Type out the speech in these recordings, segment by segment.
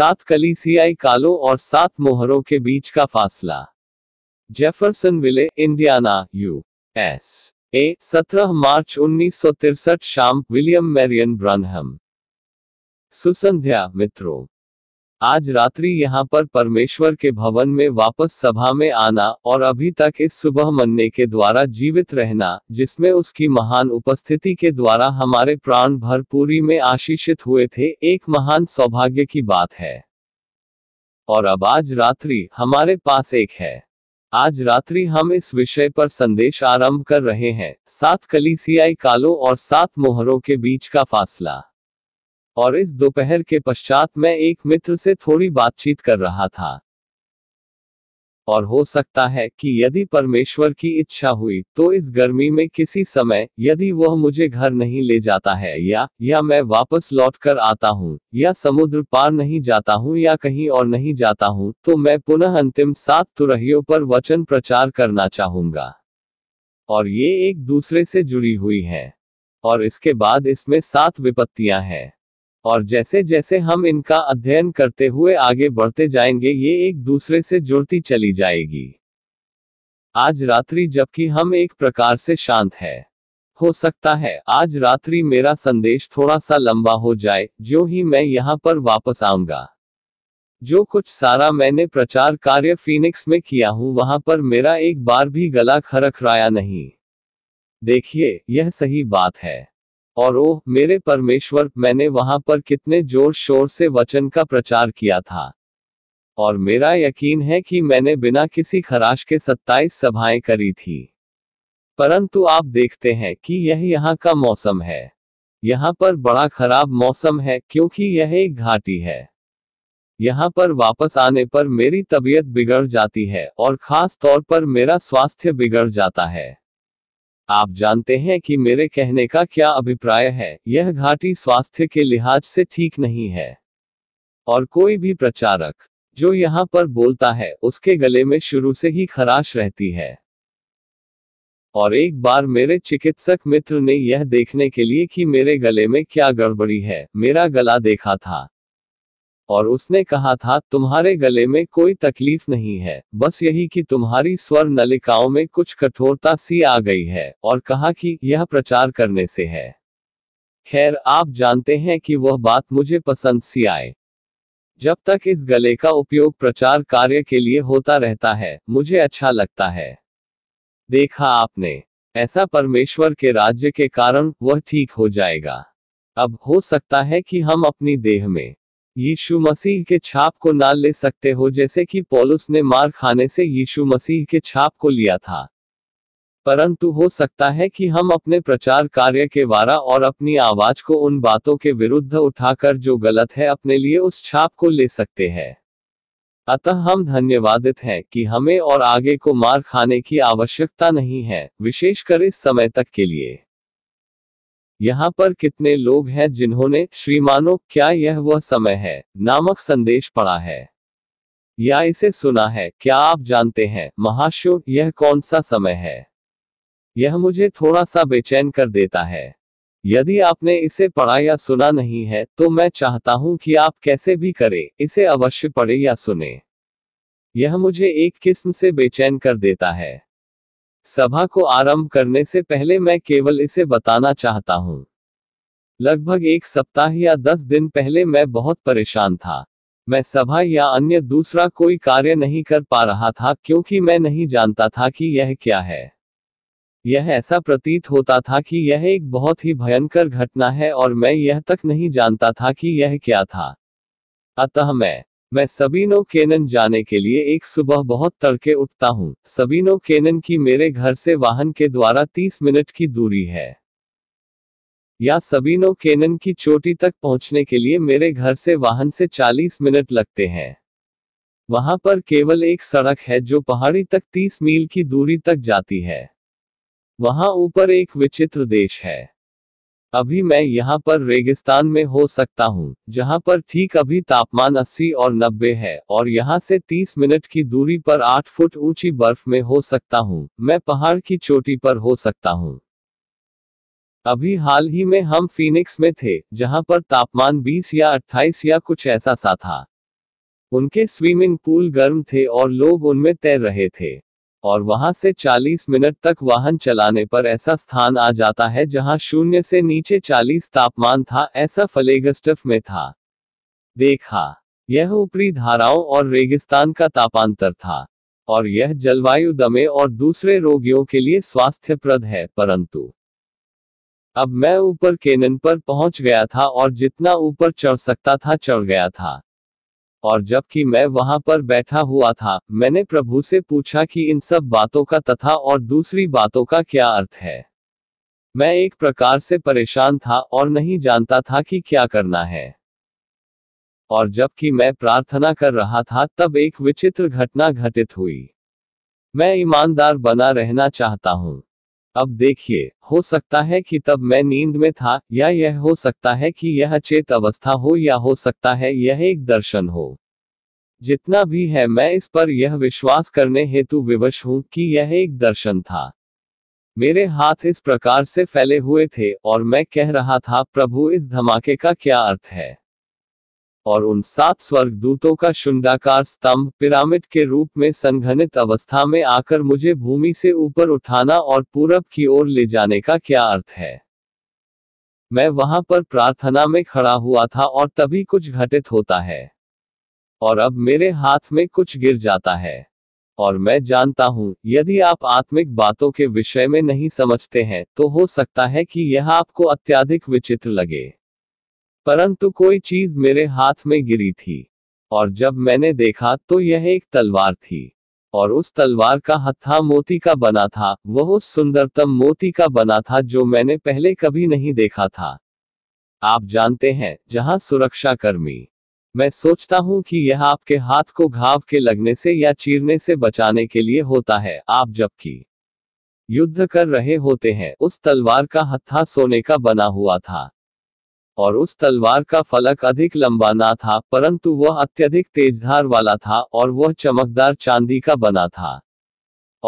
सात कलीसियाई कालों और सात मोहरों के बीच का फासला Jeffersonville Indiana U S A सत्रह मार्च उन्नीस शाम विलियम मैरियन ब्रनहम सुसंध्या मित्रों आज रात्रि यहाँ पर परमेश्वर के भवन में वापस सभा में आना और अभी तक इस सुबह मनने के द्वारा जीवित रहना जिसमें उसकी महान उपस्थिति के द्वारा हमारे प्राण भरपूरी में आशीषित हुए थे एक महान सौभाग्य की बात है और अब आज रात्रि हमारे पास एक है आज रात्रि हम इस विषय पर संदेश आरंभ कर रहे हैं सात कलीसियाई कालों और सात मोहरों के बीच का फासला और इस दोपहर के पश्चात मैं एक मित्र से थोड़ी बातचीत कर रहा था और हो सकता है कि यदि परमेश्वर की इच्छा हुई तो इस गर्मी में किसी समय यदि वह मुझे घर नहीं ले जाता है या या मैं वापस लौट कर आता हूँ या समुद्र पार नहीं जाता हूँ या कहीं और नहीं जाता हूँ तो मैं पुनः अंतिम सात तुरहियों पर वचन प्रचार करना चाहूंगा और ये एक दूसरे से जुड़ी हुई है और इसके बाद इसमें सात विपत्तियां हैं और जैसे जैसे हम इनका अध्ययन करते हुए आगे बढ़ते जाएंगे ये एक दूसरे से जुड़ती चली जाएगी आज रात्रि जबकि हम एक प्रकार से शांत है हो सकता है आज रात्रि मेरा संदेश थोड़ा सा लंबा हो जाए जो ही मैं यहाँ पर वापस आऊंगा जो कुछ सारा मैंने प्रचार कार्य फिनिक्स में किया हूँ वहां पर मेरा एक बार भी गला खरखराया नहीं देखिए यह सही बात है और ओह मेरे परमेश्वर मैंने वहां पर कितने जोर शोर से वचन का प्रचार किया था और मेरा यकीन है कि मैंने बिना किसी खराश के 27 सभाएं करी थी परंतु आप देखते हैं कि यह यहाँ का मौसम है यहाँ पर बड़ा खराब मौसम है क्योंकि यह एक घाटी है यहाँ पर वापस आने पर मेरी तबीयत बिगड़ जाती है और खास तौर पर मेरा स्वास्थ्य बिगड़ जाता है आप जानते हैं कि मेरे कहने का क्या अभिप्राय है यह घाटी स्वास्थ्य के लिहाज से ठीक नहीं है और कोई भी प्रचारक जो यहाँ पर बोलता है उसके गले में शुरू से ही खराश रहती है और एक बार मेरे चिकित्सक मित्र ने यह देखने के लिए कि मेरे गले में क्या गड़बड़ी है मेरा गला देखा था और उसने कहा था तुम्हारे गले में कोई तकलीफ नहीं है बस यही कि तुम्हारी स्वर नलिकाओं में कुछ कठोरता सी आ गई है और कहा कि यह प्रचार करने से है खैर आप जानते हैं कि वह बात मुझे पसंद सी आए जब तक इस गले का उपयोग प्रचार कार्य के लिए होता रहता है मुझे अच्छा लगता है देखा आपने ऐसा परमेश्वर के राज्य के कारण वह ठीक हो जाएगा अब हो सकता है कि हम अपनी देह में यीशु मसीह के छाप को ना ले सकते हो जैसे कि पोलुस ने मार खाने से यीशु मसीह के छाप को लिया था परंतु हो सकता है कि हम अपने प्रचार कार्य के वारा और अपनी आवाज को उन बातों के विरुद्ध उठाकर जो गलत है अपने लिए उस छाप को ले सकते हैं अतः हम धन्यवादित हैं कि हमें और आगे को मार खाने की आवश्यकता नहीं है विशेषकर इस समय तक के लिए यहाँ पर कितने लोग हैं जिन्होंने श्रीमानो क्या यह वह समय है नामक संदेश पढ़ा है या इसे सुना है क्या आप जानते हैं महाशो यह कौन सा समय है यह मुझे थोड़ा सा बेचैन कर देता है यदि आपने इसे पढ़ा या सुना नहीं है तो मैं चाहता हूं कि आप कैसे भी करें इसे अवश्य पढ़े या सुने यह मुझे एक किस्म से बेचैन कर देता है सभा को आरंभ करने से पहले मैं केवल इसे बताना चाहता हूँ लगभग एक सप्ताह या दस दिन पहले मैं बहुत परेशान था मैं सभा या अन्य दूसरा कोई कार्य नहीं कर पा रहा था क्योंकि मैं नहीं जानता था कि यह क्या है यह ऐसा प्रतीत होता था कि यह एक बहुत ही भयंकर घटना है और मैं यह तक नहीं जानता था कि यह क्या था अतः मैं मैं सबीनो केनन जाने के लिए एक सुबह बहुत तड़के उठता हूँ सबीनो केनन की मेरे घर से वाहन के द्वारा 30 मिनट की दूरी है या सबीनो केनन की चोटी तक पहुंचने के लिए मेरे घर से वाहन से 40 मिनट लगते हैं वहां पर केवल एक सड़क है जो पहाड़ी तक 30 मील की दूरी तक जाती है वहां ऊपर एक विचित्र देश है अभी मैं यहाँ पर रेगिस्तान में हो सकता हूँ जहाँ पर ठीक अभी तापमान 80 और 90 है और यहाँ से 30 मिनट की दूरी पर 8 फुट ऊंची बर्फ में हो सकता हूँ मैं पहाड़ की चोटी पर हो सकता हूँ अभी हाल ही में हम फीनिक्स में थे जहाँ पर तापमान 20 या 28 या कुछ ऐसा सा था उनके स्विमिंग पूल गर्म थे और लोग उनमें तैर रहे थे और वहां से 40 मिनट तक वाहन चलाने पर ऐसा स्थान आ जाता है जहां शून्य से नीचे 40 तापमान था ऐसा फलेगस्टफ में था देखा यह ऊपरी धाराओं और रेगिस्तान का तापांतर था और यह जलवायु दमे और दूसरे रोगियों के लिए स्वास्थ्यप्रद है परंतु अब मैं ऊपर केनन पर पहुंच गया था और जितना ऊपर चढ़ सकता था चढ़ गया था और जबकि मैं वहां पर बैठा हुआ था मैंने प्रभु से पूछा कि इन सब बातों का तथा और दूसरी बातों का क्या अर्थ है मैं एक प्रकार से परेशान था और नहीं जानता था कि क्या करना है और जबकि मैं प्रार्थना कर रहा था तब एक विचित्र घटना घटित हुई मैं ईमानदार बना रहना चाहता हूं अब देखिए हो सकता है कि तब मैं नींद में था या यह हो सकता है कि यह चेत अवस्था हो या हो सकता है यह एक दर्शन हो जितना भी है मैं इस पर यह विश्वास करने हेतु विवश हूं कि यह एक दर्शन था मेरे हाथ इस प्रकार से फैले हुए थे और मैं कह रहा था प्रभु इस धमाके का क्या अर्थ है और उन सात स्वर्ग दूतों का शुंडाकार स्तंभ पिरामिड के रूप में संघनित अवस्था में आकर मुझे भूमि से ऊपर उठाना और पूरब की ओर ले जाने का क्या अर्थ है मैं वहां पर प्रार्थना में खड़ा हुआ था और तभी कुछ घटित होता है और अब मेरे हाथ में कुछ गिर जाता है और मैं जानता हूं यदि आप आत्मिक बातों के विषय में नहीं समझते हैं तो हो सकता है कि यह आपको अत्याधिक विचित्र लगे परंतु कोई चीज मेरे हाथ में गिरी थी और जब मैंने देखा तो यह एक तलवार थी और उस तलवार का हत्था मोती का बना था वह उस सुंदरतम मोती का बना था जो मैंने पहले कभी नहीं देखा था आप जानते हैं जहां कर्मी मैं सोचता हूं कि यह आपके हाथ को घाव के लगने से या चीरने से बचाने के लिए होता है आप जबकि युद्ध कर रहे होते हैं उस तलवार का हत्था सोने का बना हुआ था और उस तलवार का फलक अधिक लंबा ना था परंतु वह अत्यधिक तेजधार वाला था और वह चमकदार चांदी का बना था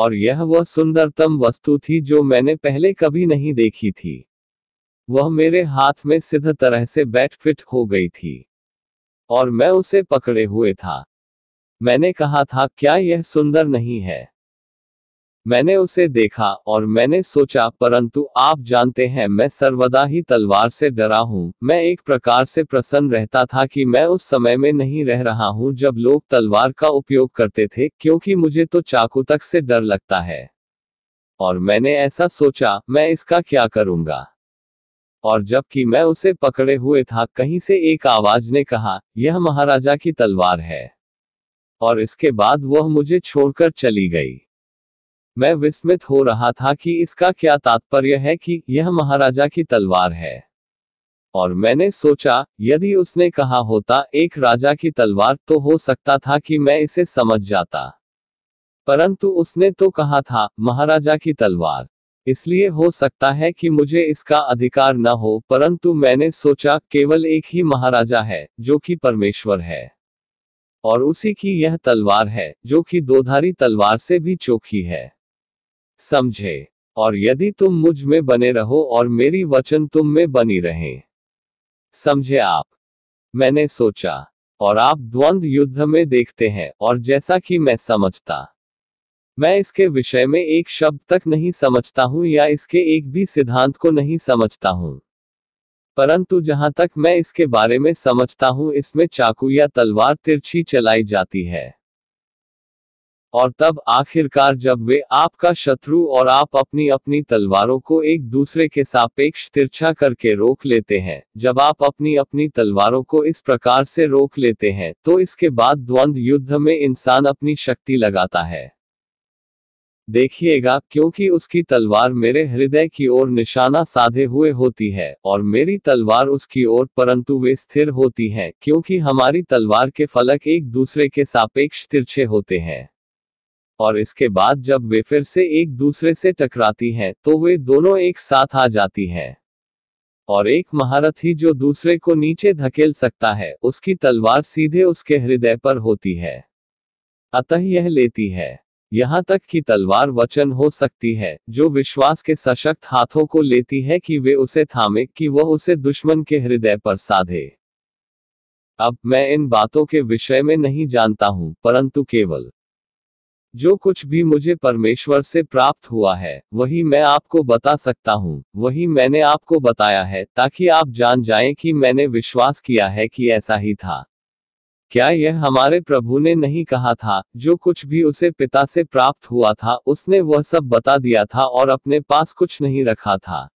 और यह वह सुंदरतम वस्तु थी जो मैंने पहले कभी नहीं देखी थी वह मेरे हाथ में सिद्ध तरह से बैठ फिट हो गई थी और मैं उसे पकड़े हुए था मैंने कहा था क्या यह सुंदर नहीं है मैंने उसे देखा और मैंने सोचा परंतु आप जानते हैं मैं सर्वदा ही तलवार से डरा हूँ मैं एक प्रकार से प्रसन्न रहता था कि मैं उस समय में नहीं रह रहा हूँ जब लोग तलवार का उपयोग करते थे क्योंकि मुझे तो चाकू तक से डर लगता है और मैंने ऐसा सोचा मैं इसका क्या करूंगा और जबकि मैं उसे पकड़े हुए था कहीं से एक आवाज ने कहा यह महाराजा की तलवार है और इसके बाद वह मुझे छोड़कर चली गई मैं विस्मित हो रहा था कि इसका क्या तात्पर्य है कि यह महाराजा की तलवार है और मैंने सोचा यदि उसने कहा होता एक राजा की तलवार तो हो सकता था कि मैं इसे समझ जाता परंतु उसने तो कहा था महाराजा की तलवार इसलिए हो सकता है कि मुझे इसका अधिकार न हो परंतु मैंने सोचा केवल एक ही महाराजा है जो कि परमेश्वर है और उसी की यह तलवार है जो कि दोधारी तलवार से भी चोखी है समझे और यदि तुम मुझ में बने रहो और मेरी वचन तुम में बनी रहे समझे आप मैंने सोचा और आप द्वंद्व युद्ध में देखते हैं और जैसा कि मैं समझता मैं इसके विषय में एक शब्द तक नहीं समझता हूं या इसके एक भी सिद्धांत को नहीं समझता हूं परंतु जहां तक मैं इसके बारे में समझता हूं इसमें चाकू या तलवार तिरछी चलाई जाती है और तब आखिरकार जब वे आपका शत्रु और आप अपनी अपनी तलवारों को एक दूसरे के सापेक्ष तिरछा करके रोक लेते हैं जब आप अपनी अपनी तलवारों को इस प्रकार से रोक लेते हैं तो इसके बाद द्वंद्व युद्ध में इंसान अपनी शक्ति लगाता है देखिएगा क्योंकि उसकी तलवार मेरे हृदय की ओर निशाना साधे हुए होती है और मेरी तलवार उसकी ओर परंतु वे स्थिर होती है क्योंकि हमारी तलवार के फलक एक दूसरे के सापेक्ष तिरछे होते हैं और इसके बाद जब वे फिर से एक दूसरे से टकराती हैं तो वे दोनों एक साथ आ जाती हैं और एक महारथी जो दूसरे को नीचे धकेल सकता है उसकी तलवार सीधे उसके हृदय पर होती है अतः यह लेती है यहाँ तक कि तलवार वचन हो सकती है जो विश्वास के सशक्त हाथों को लेती है कि वे उसे थामे कि वह उसे दुश्मन के हृदय पर साधे अब मैं इन बातों के विषय में नहीं जानता हूं परंतु केवल जो कुछ भी मुझे परमेश्वर से प्राप्त हुआ है वही मैं आपको बता सकता हूँ वही मैंने आपको बताया है ताकि आप जान जाएं कि मैंने विश्वास किया है कि ऐसा ही था क्या यह हमारे प्रभु ने नहीं कहा था जो कुछ भी उसे पिता से प्राप्त हुआ था उसने वह सब बता दिया था और अपने पास कुछ नहीं रखा था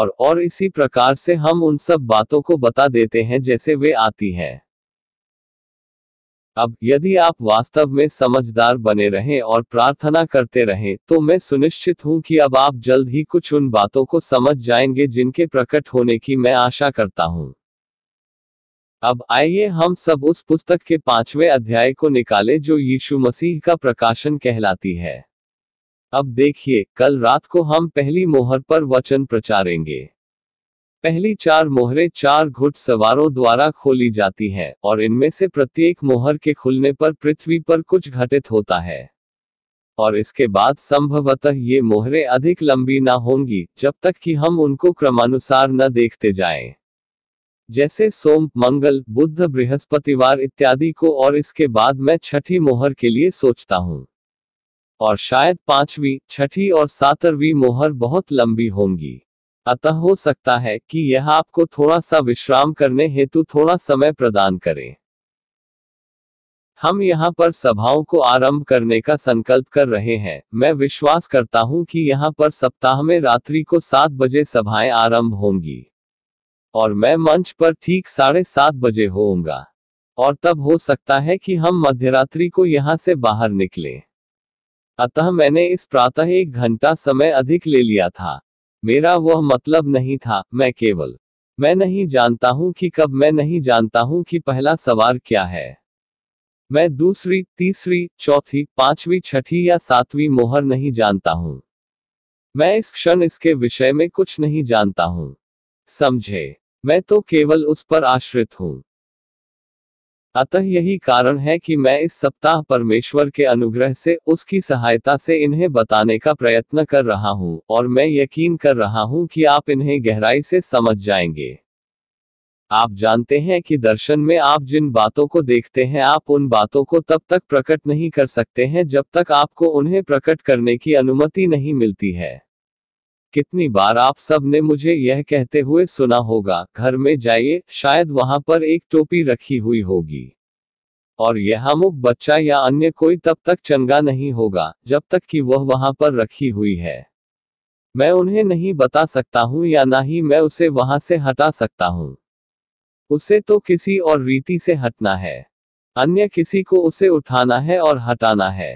और और इसी प्रकार से हम उन सब बातों को बता देते हैं जैसे वे आती हैं अब यदि आप वास्तव में समझदार बने रहें और प्रार्थना करते रहें तो मैं सुनिश्चित हूं कि अब आप जल्द ही कुछ उन बातों को समझ जाएंगे जिनके प्रकट होने की मैं आशा करता हूं अब आइए हम सब उस पुस्तक के पांचवें अध्याय को निकालें जो यीशु मसीह का प्रकाशन कहलाती है अब देखिए कल रात को हम पहली मोहर पर वचन प्रचारेंगे पहली चार मोहरे चार घुट सवारों द्वारा खोली जाती है और इनमें से प्रत्येक मोहर के खुलने पर पृथ्वी पर कुछ घटित होता है और इसके बाद संभवतः ये मोहरे अधिक लंबी ना होंगी जब तक कि हम उनको क्रमानुसार न देखते जाएं। जैसे सोम मंगल बुद्ध बृहस्पतिवार इत्यादि को और इसके बाद मैं छठी मोहर के लिए सोचता हूँ और शायद पांचवी छठी और सातरवी मोहर बहुत लंबी होंगी अतः हो सकता है कि यह आपको थोड़ा सा विश्राम करने हेतु थोड़ा समय प्रदान करें हम यहाँ पर सभाओं को आरंभ करने का संकल्प कर रहे हैं मैं विश्वास करता हूँ कि यहाँ पर सप्ताह में रात्रि को सात बजे सभाएं आरंभ होंगी और मैं मंच पर ठीक साढ़े सात बजे होऊंगा और तब हो सकता है कि हम मध्यरात्रि को यहाँ से बाहर निकले अतः मैंने इस प्रातः एक घंटा समय अधिक ले लिया था मेरा वह मतलब नहीं था मैं केवल मैं नहीं जानता हूं कि कब मैं नहीं जानता हूं कि पहला सवार क्या है मैं दूसरी तीसरी चौथी पांचवी छठी या सातवीं मोहर नहीं जानता हूं मैं इस क्षण इसके विषय में कुछ नहीं जानता हूं समझे मैं तो केवल उस पर आश्रित हूं अतः यही कारण है कि मैं इस सप्ताह परमेश्वर के अनुग्रह से उसकी सहायता से इन्हें बताने का प्रयत्न कर रहा हूं और मैं यकीन कर रहा हूं कि आप इन्हें गहराई से समझ जाएंगे आप जानते हैं कि दर्शन में आप जिन बातों को देखते हैं आप उन बातों को तब तक प्रकट नहीं कर सकते हैं जब तक आपको उन्हें प्रकट करने की अनुमति नहीं मिलती है कितनी बार आप सब ने मुझे यह कहते हुए सुना होगा घर में जाइए शायद वहां पर एक टोपी रखी हुई होगी और यह अमुक बच्चा या अन्य कोई तब तक चंगा नहीं होगा जब तक कि वह वहां पर रखी हुई है मैं उन्हें नहीं बता सकता हूं या ना ही मैं उसे वहां से हटा सकता हूं उसे तो किसी और रीति से हटना है अन्य किसी को उसे उठाना है और हटाना है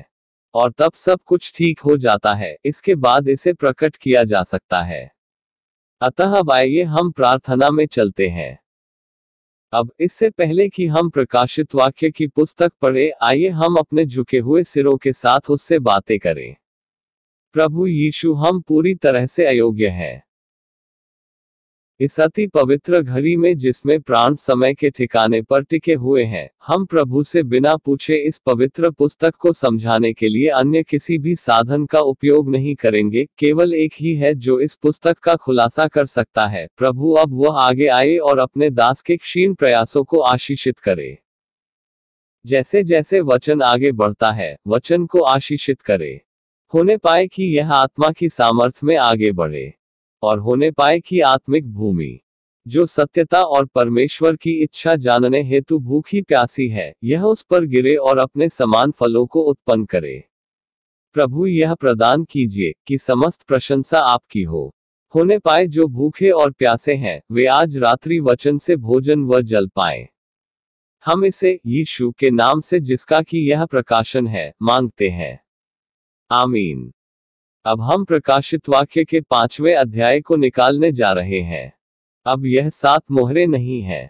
और तब सब कुछ ठीक हो जाता है इसके बाद इसे प्रकट किया जा सकता है अतः अब आइए हम प्रार्थना में चलते हैं अब इससे पहले कि हम प्रकाशित वाक्य की पुस्तक पढ़े आइए हम अपने झुके हुए सिरों के साथ उससे बातें करें प्रभु यीशु हम पूरी तरह से अयोग्य हैं इस अति पवित्र घड़ी में जिसमें प्राण समय के ठिकाने पर टिके हुए हैं हम प्रभु से बिना पूछे इस पवित्र पुस्तक को समझाने के लिए अन्य किसी भी साधन का उपयोग नहीं करेंगे केवल एक ही है जो इस पुस्तक का खुलासा कर सकता है प्रभु अब वह आगे आए और अपने दास के क्षीण प्रयासों को आशीषित करे जैसे जैसे वचन आगे बढ़ता है वचन को आशीषित करे होने पाए कि यह आत्मा की सामर्थ्य में आगे बढ़े और होने पाए की आत्मिक भूमि जो सत्यता और परमेश्वर की इच्छा जानने हेतु भूखी प्यासी है यह उस पर गिरे और अपने समान फलों को उत्पन्न करे प्रभु यह प्रदान कीजिए कि समस्त प्रशंसा आपकी हो होने पाए जो भूखे और प्यासे हैं वे आज रात्रि वचन से भोजन व जल पाए हम इसे यीशु के नाम से जिसका कि यह प्रकाशन है मांगते हैं आमीन अब हम प्रकाशित वाक्य के पांचवें अध्याय को निकालने जा रहे हैं अब यह सात मोहरे नहीं है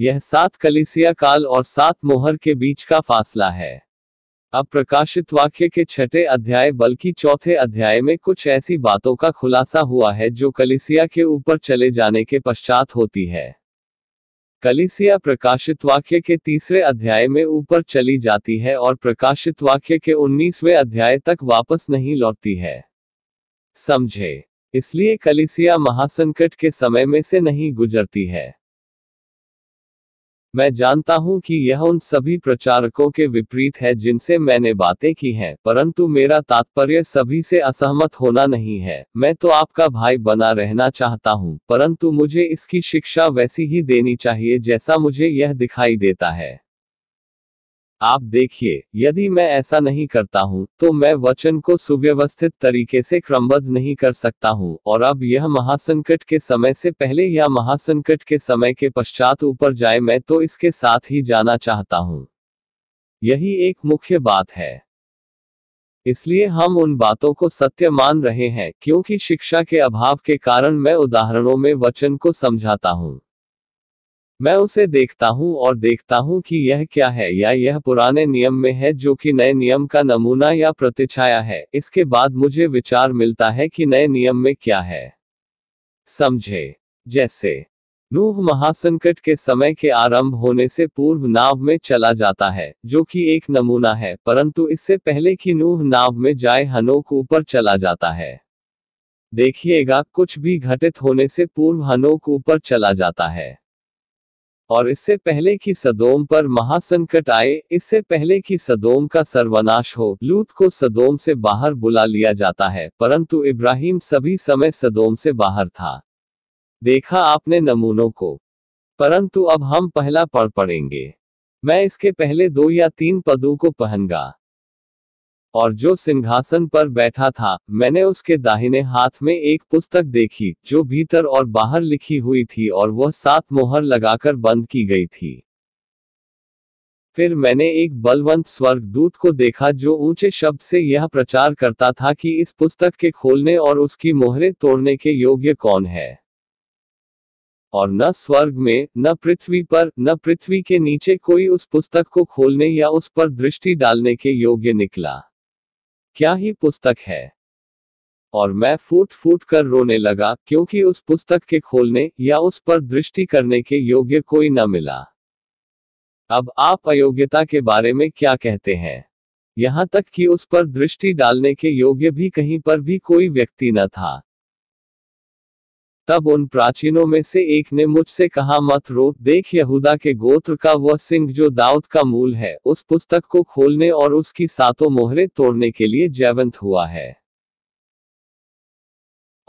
यह सात कलिसिया काल और सात मोहर के बीच का फासला है अब प्रकाशित वाक्य के छठे अध्याय बल्कि चौथे अध्याय में कुछ ऐसी बातों का खुलासा हुआ है जो कलिसिया के ऊपर चले जाने के पश्चात होती है कलिसिया प्रकाशित वाक्य के तीसरे अध्याय में ऊपर चली जाती है और प्रकाशित वाक्य के उन्नीसवे अध्याय तक वापस नहीं लौटती है समझे इसलिए कलिसिया महासंकट के समय में से नहीं गुजरती है मैं जानता हूं कि यह उन सभी प्रचारकों के विपरीत है जिनसे मैंने बातें की हैं, परंतु मेरा तात्पर्य सभी से असहमत होना नहीं है मैं तो आपका भाई बना रहना चाहता हूं, परंतु मुझे इसकी शिक्षा वैसी ही देनी चाहिए जैसा मुझे यह दिखाई देता है आप देखिए यदि मैं ऐसा नहीं करता हूँ तो मैं वचन को सुव्यवस्थित तरीके से क्रमबद्ध नहीं कर सकता हूँ और अब यह महासंकट के समय से पहले या महासंकट के समय के पश्चात ऊपर जाए मैं तो इसके साथ ही जाना चाहता हूँ यही एक मुख्य बात है इसलिए हम उन बातों को सत्य मान रहे हैं क्योंकि शिक्षा के अभाव के कारण मैं उदाहरणों में वचन को समझाता हूँ मैं उसे देखता हूँ और देखता हूँ कि यह क्या है या यह पुराने नियम में है जो कि नए नियम का नमूना या प्रतिछाया है इसके बाद मुझे विचार मिलता है कि नए नियम में क्या है समझे जैसे नूह महासंकट के समय के आरंभ होने से पूर्व नाव में चला जाता है जो कि एक नमूना है परंतु इससे पहले कि नूह नाव में जाए हनोक ऊपर चला जाता है देखिएगा कुछ भी घटित होने से पूर्व हनोक ऊपर चला जाता है और इससे पहले कि सदोम पर महासंकट आए इससे पहले कि सदोम का सर्वनाश हो लूत को सदोम से बाहर बुला लिया जाता है परंतु इब्राहिम सभी समय सदोम से बाहर था देखा आपने नमूनों को परंतु अब हम पहला पढ़ पड़ेंगे मैं इसके पहले दो या तीन पदों को पहनगा और जो सिंहासन पर बैठा था मैंने उसके दाहिने हाथ में एक पुस्तक देखी जो भीतर और बाहर लिखी हुई थी और वह सात मोहर लगाकर बंद की गई थी फिर मैंने एक बलवंत दूत को देखा जो ऊंचे शब्द से यह प्रचार करता था कि इस पुस्तक के खोलने और उसकी मोहरे तोड़ने के योग्य कौन है और न स्वर्ग में न पृथ्वी पर न पृथ्वी के नीचे कोई उस पुस्तक को खोलने या उस पर दृष्टि डालने के योग्य निकला क्या ही पुस्तक है और मैं फूट फूट कर रोने लगा क्योंकि उस पुस्तक के खोलने या उस पर दृष्टि करने के योग्य कोई न मिला अब आप अयोग्यता के बारे में क्या कहते हैं यहाँ तक कि उस पर दृष्टि डालने के योग्य भी कहीं पर भी कोई व्यक्ति न था तब उन प्राचीनों में से एक ने मुझसे कहा मत रो देख यहूदा के गोत्र का वह सिंह जो दाऊद का मूल है उस पुस्तक को खोलने और उसकी सातों मोहरे तोड़ने के लिए जैवंत हुआ है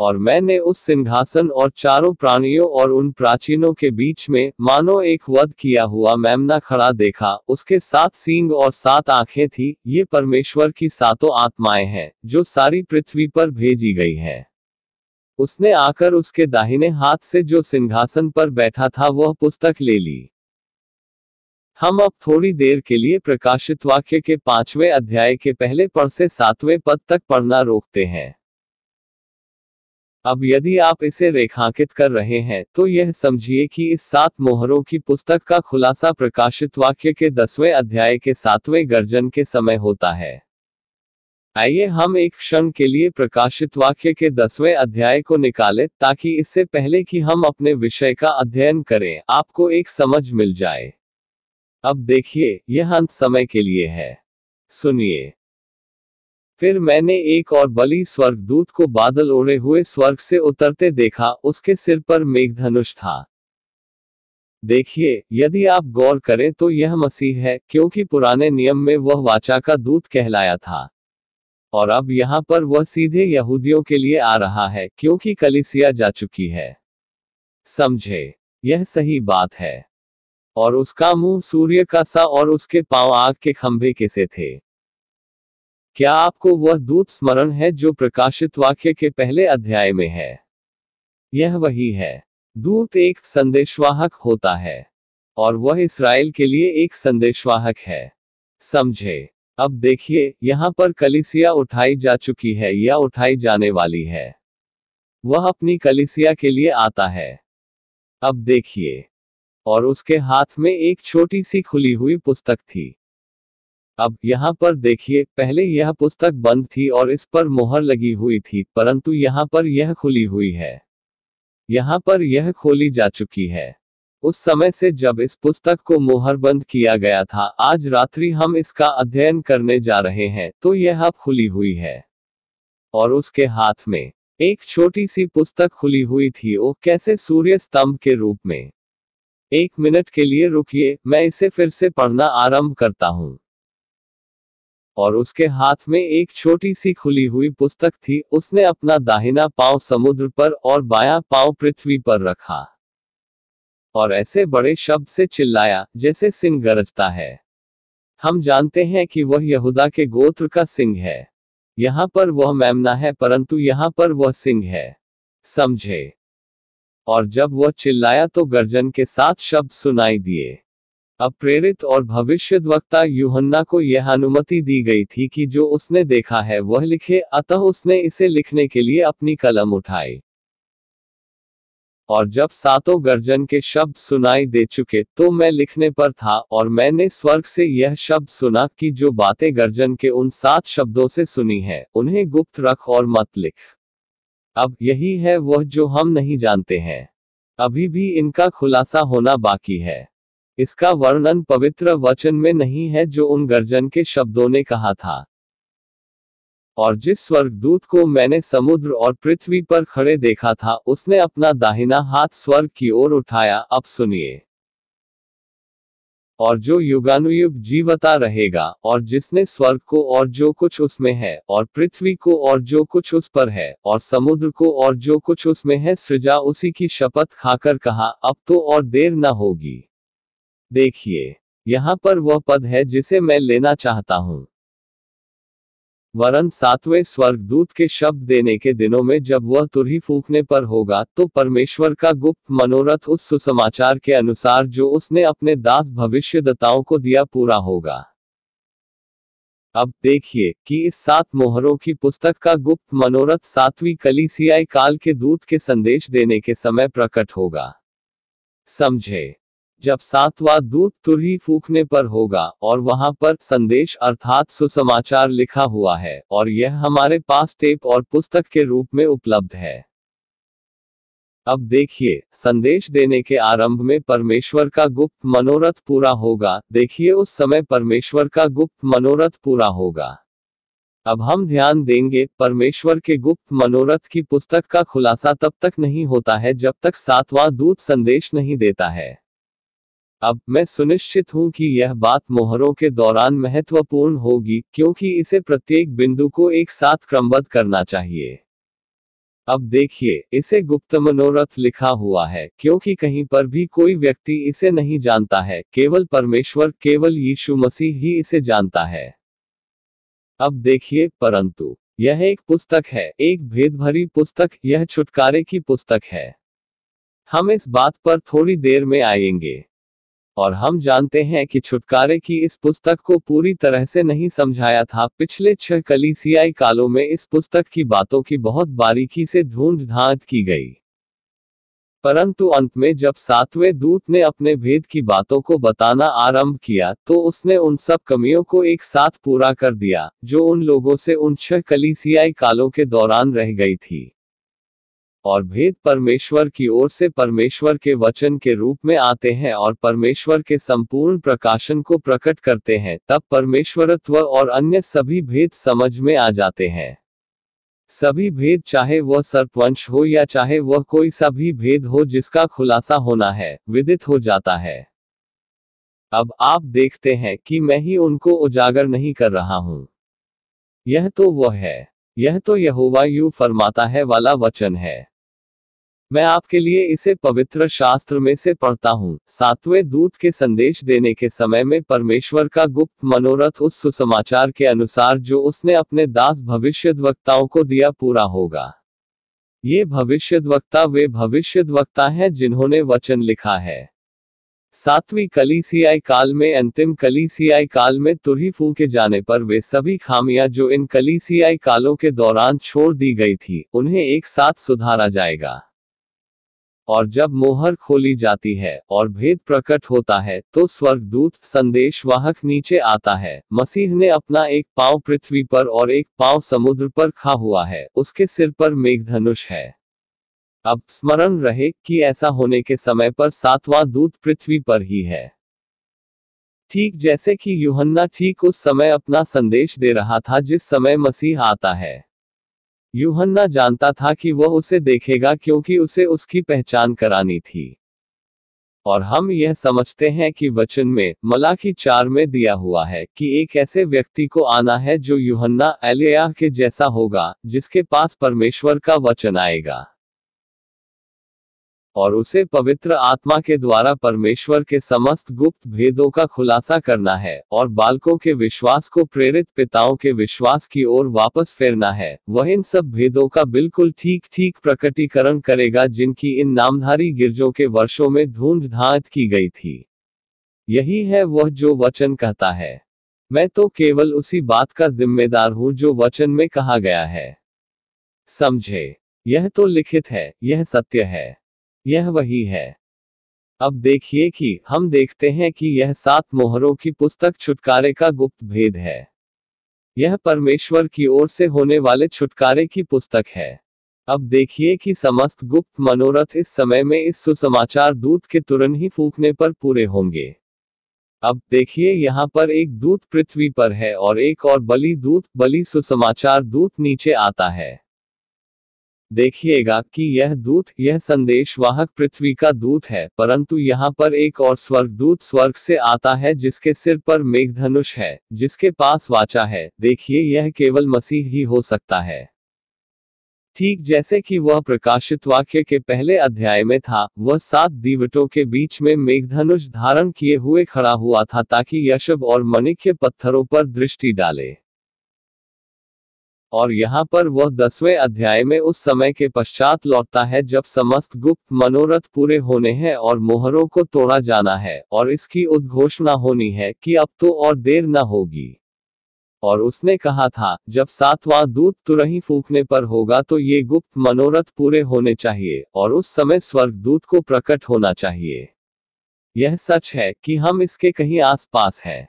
और मैंने उस सिंहासन और चारों प्राणियों और उन प्राचीनों के बीच में मानो एक वध किया हुआ मेमना खड़ा देखा उसके सात सींग और सात आंखें थी ये परमेश्वर की सातों आत्माएं हैं जो सारी पृथ्वी पर भेजी गई हैं उसने आकर उसके दाहिने हाथ से जो सिंहासन पर बैठा था वह पुस्तक ले ली हम अब थोड़ी देर के लिए प्रकाशित वाक्य के पांचवें अध्याय के पहले पद से सातवें पद तक पढ़ना रोकते हैं अब यदि आप इसे रेखांकित कर रहे हैं तो यह समझिए कि इस सात मोहरों की पुस्तक का खुलासा प्रकाशित वाक्य के दसवें अध्याय के सातवें गर्जन के समय होता है आइए हम एक क्षण के लिए प्रकाशित वाक्य के दसवें अध्याय को निकालें ताकि इससे पहले कि हम अपने विषय का अध्ययन करें आपको एक समझ मिल जाए अब देखिए यह अंत समय के लिए है सुनिए फिर मैंने एक और बली दूत को बादल ओढ़े हुए स्वर्ग से उतरते देखा उसके सिर पर मेघधनुष था देखिए यदि आप गौर करें तो यह मसीह है क्योंकि पुराने नियम में वह वाचा का दूत कहलाया था और अब यहाँ पर वह सीधे यहूदियों के लिए आ रहा है क्योंकि कलिसिया जा चुकी है समझे यह सही बात है और उसका मुंह सूर्य का सा और उसके पांव आग के खंभे के से थे क्या आपको वह दूत स्मरण है जो प्रकाशित वाक्य के पहले अध्याय में है यह वही है दूत एक संदेशवाहक होता है और वह इसराइल के लिए एक संदेशवाहक है समझे अब देखिए यहाँ पर कलिसिया उठाई जा चुकी है या उठाई जाने वाली है वह अपनी कलिसिया के लिए आता है अब देखिए और उसके हाथ में एक छोटी सी खुली हुई पुस्तक थी अब यहाँ पर देखिए पहले यह पुस्तक बंद थी और इस पर मोहर लगी हुई थी परंतु यहाँ पर यह खुली हुई है यहाँ पर यह खोली जा चुकी है उस समय से जब इस पुस्तक को मोहरबंद किया गया था आज रात्रि हम इसका अध्ययन करने जा रहे हैं तो यह अब खुली हुई है और उसके हाथ में एक छोटी सी पुस्तक खुली हुई थी वो कैसे सूर्य स्तंभ के रूप में एक मिनट के लिए रुकिए मैं इसे फिर से पढ़ना आरंभ करता हूं और उसके हाथ में एक छोटी सी खुली हुई पुस्तक थी उसने अपना दाहिना पांव समुद्र पर और बायां पांव पृथ्वी पर रखा और ऐसे बड़े शब्द से चिल्लाया जैसे सिंह गरजता है हम जानते हैं कि वह यहूदा के गोत्र का सिंह है यहाँ पर वह मेमना है परंतु यहाँ पर वह सिंह है समझे और जब वह चिल्लाया तो गर्जन के साथ शब्द सुनाई दिए अब प्रेरित और वक्ता यूहन्ना को यह अनुमति दी गई थी कि जो उसने देखा है वह लिखे अतः उसने इसे लिखने के लिए अपनी कलम उठाई और जब सातों गर्जन के शब्द सुनाई दे चुके तो मैं लिखने पर था और मैंने स्वर्ग से यह शब्द सुना कि जो बातें गर्जन के उन सात शब्दों से सुनी है उन्हें गुप्त रख और मत लिख अब यही है वह जो हम नहीं जानते हैं अभी भी इनका खुलासा होना बाकी है इसका वर्णन पवित्र वचन में नहीं है जो उन गर्जन के शब्दों ने कहा था और जिस स्वर्गदूत को मैंने समुद्र और पृथ्वी पर खड़े देखा था उसने अपना दाहिना हाथ स्वर्ग की ओर उठाया अब सुनिए और जो युगानुयुग जीवता रहेगा और जिसने स्वर्ग को और जो कुछ उसमें है और पृथ्वी को और जो कुछ उस पर है और समुद्र को और जो कुछ उसमें है सृजा उसी की शपथ खाकर कहा अब तो और देर न होगी देखिए यहाँ पर वह पद है जिसे मैं लेना चाहता हूँ वरन सातवें स्वर्ग दूत के शब्द देने के दिनों में जब वह तुरही फूकने पर होगा तो परमेश्वर का गुप्त मनोरथ उस सुसमाचार के अनुसार जो उसने अपने दास भविष्य दत्ताओं को दिया पूरा होगा अब देखिए कि इस सात मोहरों की पुस्तक का गुप्त मनोरथ सातवीं कलीसियाई काल के दूत के संदेश देने के समय प्रकट होगा समझे जब सातवां दूत तुरही फूकने पर होगा और वहां पर संदेश अर्थात सुसमाचार लिखा हुआ है और यह हमारे पास टेप और पुस्तक के रूप में उपलब्ध है अब देखिए संदेश देने के आरंभ में परमेश्वर का गुप्त मनोरथ पूरा होगा देखिए उस समय परमेश्वर का गुप्त मनोरथ पूरा होगा अब हम ध्यान देंगे परमेश्वर के गुप्त मनोरथ की पुस्तक का खुलासा तब तक नहीं होता है जब तक सातवां दूत संदेश नहीं देता है अब मैं सुनिश्चित हूं कि यह बात मोहरों के दौरान महत्वपूर्ण होगी क्योंकि इसे प्रत्येक बिंदु को एक साथ क्रमबद्ध करना चाहिए अब देखिए इसे गुप्त मनोरथ लिखा हुआ है क्योंकि कहीं पर भी कोई व्यक्ति इसे नहीं जानता है केवल परमेश्वर केवल यीशु मसीह ही इसे जानता है अब देखिए परंतु यह एक पुस्तक है एक भेद भरी पुस्तक यह छुटकारे की पुस्तक है हम इस बात पर थोड़ी देर में आएंगे और हम जानते हैं कि छुटकारे की इस पुस्तक को पूरी तरह से नहीं समझाया था पिछले छह कलीसियाई कालों में इस पुस्तक की बातों की बहुत बारीकी से ढूंढ ढांत की गई परंतु अंत में जब सातवें दूत ने अपने भेद की बातों को बताना आरंभ किया तो उसने उन सब कमियों को एक साथ पूरा कर दिया जो उन लोगों से उन छह कलीसियाई कालों के दौरान रह गई थी और भेद परमेश्वर की ओर से परमेश्वर के वचन के रूप में आते हैं और परमेश्वर के संपूर्ण प्रकाशन को प्रकट करते हैं तब परमेश्वरत्व और अन्य सभी भेद समझ में आ जाते हैं सभी भेद चाहे वह सर्पवंश हो या चाहे वह कोई सा भी भेद हो जिसका खुलासा होना है विदित हो जाता है अब आप देखते हैं कि मैं ही उनको उजागर नहीं कर रहा हूं यह तो वह है यह तो यहोवा यू फरमाता है वाला वचन है मैं आपके लिए इसे पवित्र शास्त्र में से पढ़ता हूँ सातवें दूत के संदेश देने के समय में परमेश्वर का गुप्त मनोरथ उस सुसमाचार के अनुसार जो उसने अपने दास भविष्य वक्ताओं को दिया पूरा होगा ये भविष्य वक्ता वे भविष्य वक्ता हैं जिन्होंने वचन लिखा है सातवीं कलीसियाई काल में अंतिम कलीसियाई काल में तुरही फूके जाने पर वे सभी खामियां जो इन कलीसियाई कालों के दौरान छोड़ दी गई थी उन्हें एक साथ सुधारा जाएगा और जब मोहर खोली जाती है और भेद प्रकट होता है तो स्वर्ग दूत संदेश वाहक नीचे आता है मसीह ने अपना एक पांव पृथ्वी पर और एक पांव समुद्र पर खा हुआ है उसके सिर पर मेघधनुष है अब स्मरण रहे कि ऐसा होने के समय पर सातवां दूत पृथ्वी पर ही है ठीक जैसे कि यूहन्ना ठीक उस समय अपना संदेश दे रहा था जिस समय मसीह आता है यूहन्ना जानता था कि वह उसे देखेगा क्योंकि उसे उसकी पहचान करानी थी और हम यह समझते हैं कि वचन में की चार में दिया हुआ है कि एक ऐसे व्यक्ति को आना है जो यूहन्ना एलिया के जैसा होगा जिसके पास परमेश्वर का वचन आएगा और उसे पवित्र आत्मा के द्वारा परमेश्वर के समस्त गुप्त भेदों का खुलासा करना है और बालकों के विश्वास को प्रेरित पिताओं के विश्वास की ओर वापस फेरना है वह इन सब भेदों का बिल्कुल ठीक ठीक प्रकटीकरण करेगा जिनकी इन नामधारी गिरजों के वर्षों में ढूंढ धात की गई थी यही है वह जो वचन कहता है मैं तो केवल उसी बात का जिम्मेदार हूं जो वचन में कहा गया है समझे यह तो लिखित है यह सत्य है यह वही है अब देखिए कि हम देखते हैं कि यह सात मोहरों की पुस्तक छुटकारे का गुप्त भेद है यह परमेश्वर की ओर से होने वाले छुटकारे की पुस्तक है अब देखिए कि समस्त गुप्त मनोरथ इस समय में इस सुसमाचार दूत के तुरंत ही फूकने पर पूरे होंगे अब देखिए यहाँ पर एक दूत पृथ्वी पर है और एक और बलि दूत बलि सुसमाचार दूत नीचे आता है देखिएगा कि यह दूत यह संदेश वाहक पृथ्वी का दूत है परंतु यहाँ पर एक और स्वर्ग दूत स्वर्ग से आता है जिसके सिर पर मेघधनुष है जिसके पास वाचा है देखिए यह केवल मसीह ही हो सकता है ठीक जैसे कि वह प्रकाशित वाक्य के पहले अध्याय में था वह सात दीवटों के बीच में मेघधनुष धारण किए हुए खड़ा हुआ था ताकि यशब और मणिक्य पत्थरों पर दृष्टि डाले और यहाँ पर वह दसवें अध्याय में उस समय के पश्चात लौटता है जब समस्त गुप्त मनोरथ पूरे होने हैं और मोहरों को तोड़ा जाना है और इसकी उद्घोषणा होनी है कि अब तो और देर न होगी और उसने कहा था जब सातवां दूत तुरही फूकने पर होगा तो ये गुप्त मनोरथ पूरे होने चाहिए और उस समय स्वर्ग दूत को प्रकट होना चाहिए यह सच है कि हम इसके कहीं आसपास हैं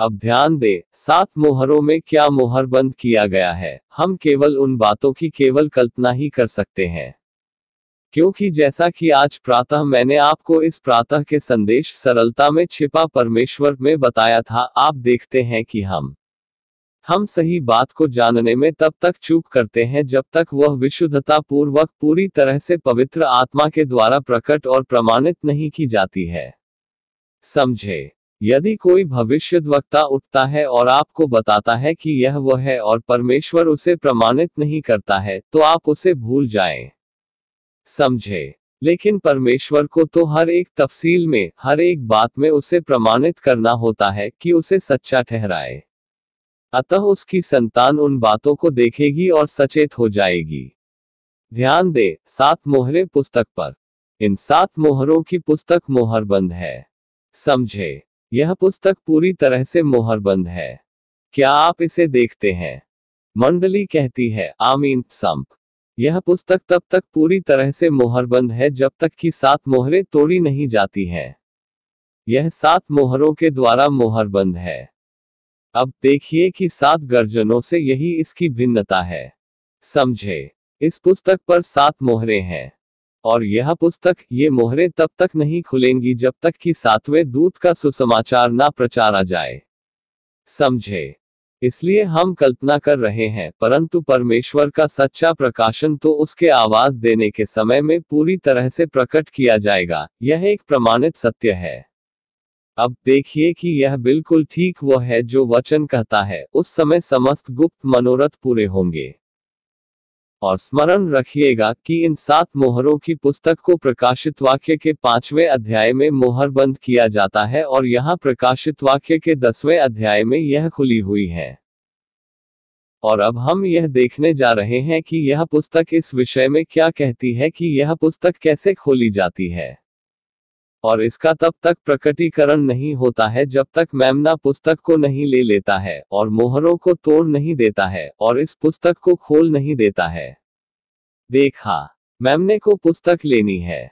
अब ध्यान दे सात मोहरों में क्या मोहर बंद किया गया है हम केवल उन बातों की केवल कल्पना ही कर सकते हैं क्योंकि जैसा कि आज प्रातः मैंने आपको इस प्रातः के संदेश सरलता में छिपा परमेश्वर में बताया था आप देखते हैं कि हम हम सही बात को जानने में तब तक चूक करते हैं जब तक वह विशुद्धता पूर्वक पूरी तरह से पवित्र आत्मा के द्वारा प्रकट और प्रमाणित नहीं की जाती है समझे यदि कोई भविष्यद्वक्ता उठता है और आपको बताता है कि यह वह है और परमेश्वर उसे प्रमाणित नहीं करता है तो आप उसे भूल जाए समझे लेकिन परमेश्वर को तो हर एक तफसील में हर एक बात में उसे प्रमाणित करना होता है कि उसे सच्चा ठहराए अतः उसकी संतान उन बातों को देखेगी और सचेत हो जाएगी ध्यान दे सात मोहरे पुस्तक पर इन सात मोहरों की पुस्तक मोहरबंद है समझे यह पुस्तक पूरी तरह से मोहरबंद है क्या आप इसे देखते हैं मंडली कहती है आमीन संप यह पुस्तक तब तक पूरी तरह से मोहरबंद है जब तक कि सात मोहरें तोड़ी नहीं जाती हैं यह सात मोहरों के द्वारा मोहरबंद है अब देखिए कि सात गर्जनों से यही इसकी भिन्नता है समझे इस पुस्तक पर सात मोहरे हैं और यह पुस्तक ये मोहरे तब तक नहीं खुलेंगी जब तक कि सातवें दूत का सुसमाचार ना प्रचारा जाए समझे इसलिए हम कल्पना कर रहे हैं परंतु परमेश्वर का सच्चा प्रकाशन तो उसके आवाज देने के समय में पूरी तरह से प्रकट किया जाएगा यह एक प्रमाणित सत्य है अब देखिए कि यह बिल्कुल ठीक वह है जो वचन कहता है उस समय समस्त गुप्त मनोरथ पूरे होंगे और स्मरण रखिएगा कि इन सात मोहरों की पुस्तक को प्रकाशित वाक्य के पांचवें अध्याय में मोहर बंद किया जाता है और यहाँ प्रकाशित वाक्य के दसवें अध्याय में यह खुली हुई है और अब हम यह देखने जा रहे हैं कि यह पुस्तक इस विषय में क्या कहती है कि यह पुस्तक कैसे खोली जाती है और इसका तब तक प्रकटीकरण नहीं होता है जब तक मैमना पुस्तक को नहीं ले लेता है और मोहरों को तोड़ नहीं देता है और इस पुस्तक को खोल नहीं देता है देखा मैमने को पुस्तक लेनी है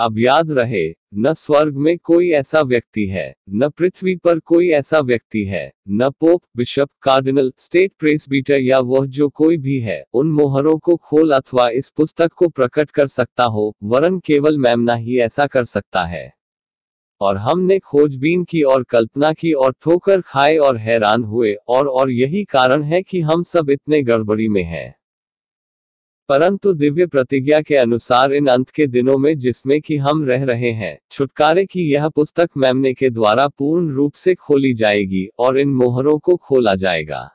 अब याद रहे न स्वर्ग में कोई ऐसा व्यक्ति है न पृथ्वी पर कोई ऐसा व्यक्ति है न pope bishop cardinal state presbyter या वह जो कोई भी है उन मोहरों को खोल अथवा इस पुस्तक को प्रकट कर सकता हो वरन केवल मैमना ही ऐसा कर सकता है और हमने खोजबीन की और कल्पना की और ठोकर खाए और हैरान हुए और और यही कारण है कि हम सब इतने गड़बड़ी में हैं परंतु दिव्य प्रतिज्ञा के अनुसार इन अंत के दिनों में जिसमें कि हम रह रहे हैं छुटकारे की यह पुस्तक मैमने के द्वारा पूर्ण रूप से खोली जाएगी और इन मोहरों को खोला जाएगा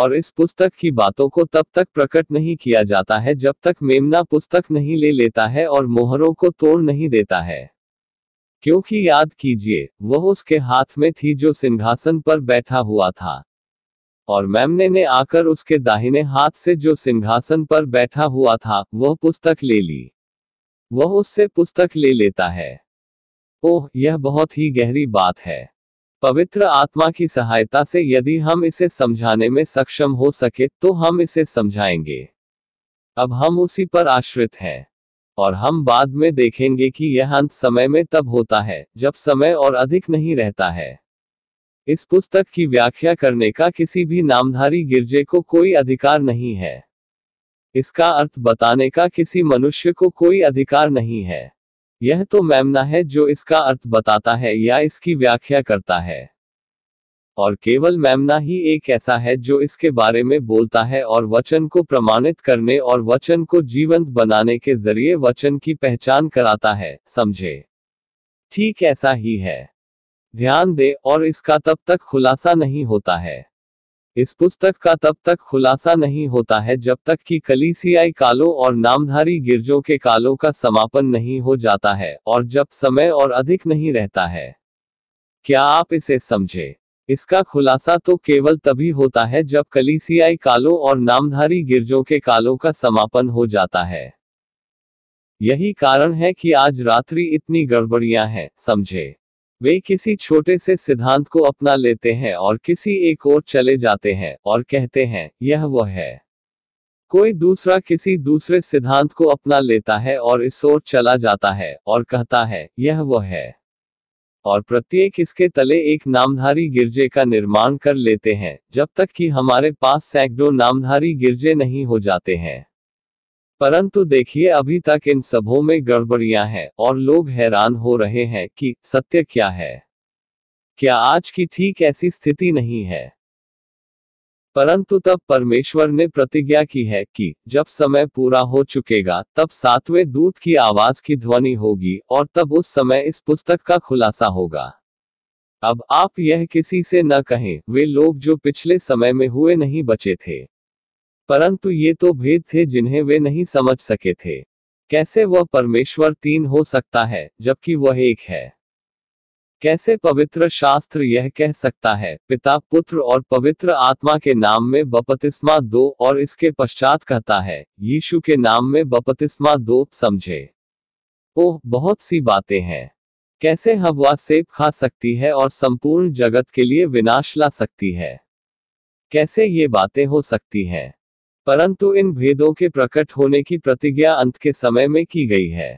और इस पुस्तक की बातों को तब तक प्रकट नहीं किया जाता है जब तक मेमना पुस्तक नहीं ले लेता है और मोहरों को तोड़ नहीं देता है क्योंकि याद कीजिए वह उसके हाथ में थी जो सिंहासन पर बैठा हुआ था और मैमने ने आकर उसके दाहिने हाथ से जो सिंहासन पर बैठा हुआ था वह पुस्तक ले ली वह उससे पुस्तक ले लेता है ओह यह बहुत ही गहरी बात है पवित्र आत्मा की सहायता से यदि हम इसे समझाने में सक्षम हो सके तो हम इसे समझाएंगे अब हम उसी पर आश्रित हैं और हम बाद में देखेंगे कि यह अंत समय में तब होता है जब समय और अधिक नहीं रहता है इस पुस्तक की व्याख्या करने का किसी भी नामधारी गिरजे को कोई अधिकार नहीं है इसका अर्थ बताने का किसी मनुष्य को कोई अधिकार नहीं है यह तो मैमना है जो इसका अर्थ बताता है या इसकी व्याख्या करता है और केवल मैमना ही एक ऐसा है जो इसके बारे में बोलता है और वचन को प्रमाणित करने और वचन को जीवंत बनाने के जरिए वचन की पहचान कराता है समझे ठीक ऐसा ही है ध्यान दे और इसका तब तक खुलासा नहीं होता है इस पुस्तक का तब तक खुलासा नहीं होता है जब तक कि कलीसियाई कालों और नामधारी गिरजों के कालों का समापन नहीं हो जाता है और जब समय और अधिक नहीं रहता है क्या आप इसे समझे इसका खुलासा तो केवल तभी होता है जब कलीसियाई कालों और नामधारी गिरजों के कालों का समापन हो जाता है यही कारण है कि आज रात्रि इतनी गड़बड़ियां हैं समझे वे किसी छोटे से सिद्धांत को अपना लेते हैं और किसी एक और चले जाते हैं और कहते हैं यह वह है कोई दूसरा किसी दूसरे सिद्धांत को अपना लेता है और इस ओर चला जाता है और कहता है यह वह है और प्रत्येक इसके तले एक नामधारी गिरजे का निर्माण कर लेते हैं जब तक कि हमारे पास सैकड़ों नामधारी गिरजे नहीं हो जाते हैं परंतु देखिए अभी तक इन सबों में गड़बड़ियां हैं और लोग हैरान हो रहे हैं कि सत्य क्या है क्या आज की ठीक ऐसी स्थिति नहीं है परंतु तब परमेश्वर ने प्रतिज्ञा की है कि जब समय पूरा हो चुकेगा तब सातवें दूत की आवाज की ध्वनि होगी और तब उस समय इस पुस्तक का खुलासा होगा अब आप यह किसी से न कहें वे लोग जो पिछले समय में हुए नहीं बचे थे परंतु ये तो भेद थे जिन्हें वे नहीं समझ सके थे कैसे वह परमेश्वर तीन हो सकता है जबकि वह एक है कैसे पवित्र शास्त्र यह कह सकता है पिता पुत्र और पवित्र आत्मा के नाम में बपतिस्मा दो और इसके पश्चात कहता है यीशु के नाम में बपतिस्मा दो समझे ओह बहुत सी बातें हैं कैसे हवा सेब खा सकती है और संपूर्ण जगत के लिए विनाश ला सकती है कैसे ये बातें हो सकती हैं परंतु इन भेदों के प्रकट होने की प्रतिज्ञा अंत के समय में की गई है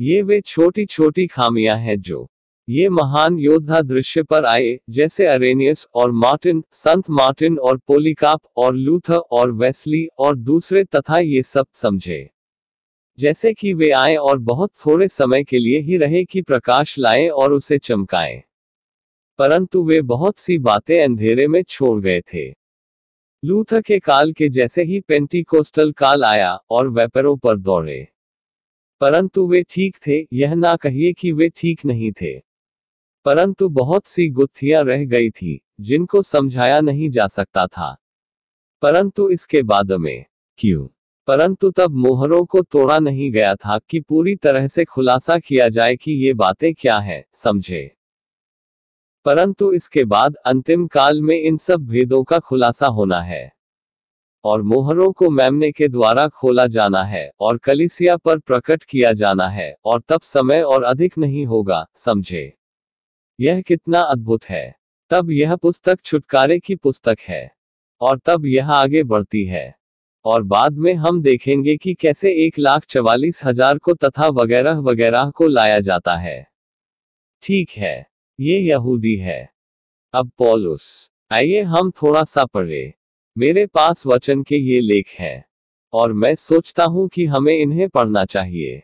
ये वे छोटी छोटी खामियां हैं जो ये महान योद्धा दृश्य पर आए जैसे अरेनियस और मार्टिन संत मार्टिन और पोलिकाप और लूथ और वेस्ली और दूसरे तथा ये सब समझे जैसे कि वे आए और बहुत थोड़े समय के लिए ही रहे कि प्रकाश लाए और उसे चमकाए परंतु वे बहुत सी बातें अंधेरे में छोड़ गए थे लूथर के काल के जैसे ही पेंटिकोस्टल काल आया और वेपरों पर दौड़े परंतु वे ठीक थे यह ना कहिए कि वे ठीक नहीं थे परंतु बहुत सी गुत्थियां रह गई थी जिनको समझाया नहीं जा सकता था परंतु इसके बाद में क्यों परंतु तब मोहरों को तोड़ा नहीं गया था कि पूरी तरह से खुलासा किया जाए कि ये बातें क्या हैं समझे परंतु इसके बाद अंतिम काल में इन सब भेदों का खुलासा होना है और मोहरों को मैमने के द्वारा खोला जाना है और कलिसिया पर प्रकट किया जाना है और तब समय और अधिक नहीं होगा समझे यह कितना अद्भुत है तब यह पुस्तक छुटकारे की पुस्तक है और तब यह आगे बढ़ती है और बाद में हम देखेंगे कि कैसे एक लाख चवालीस हजार को तथा वगैरह वगैरह को लाया जाता है ठीक है ये यहूदी है अब पॉलुस आइए हम थोड़ा सा पढ़े मेरे पास वचन के ये लेख है और मैं सोचता हूँ कि हमें इन्हें पढ़ना चाहिए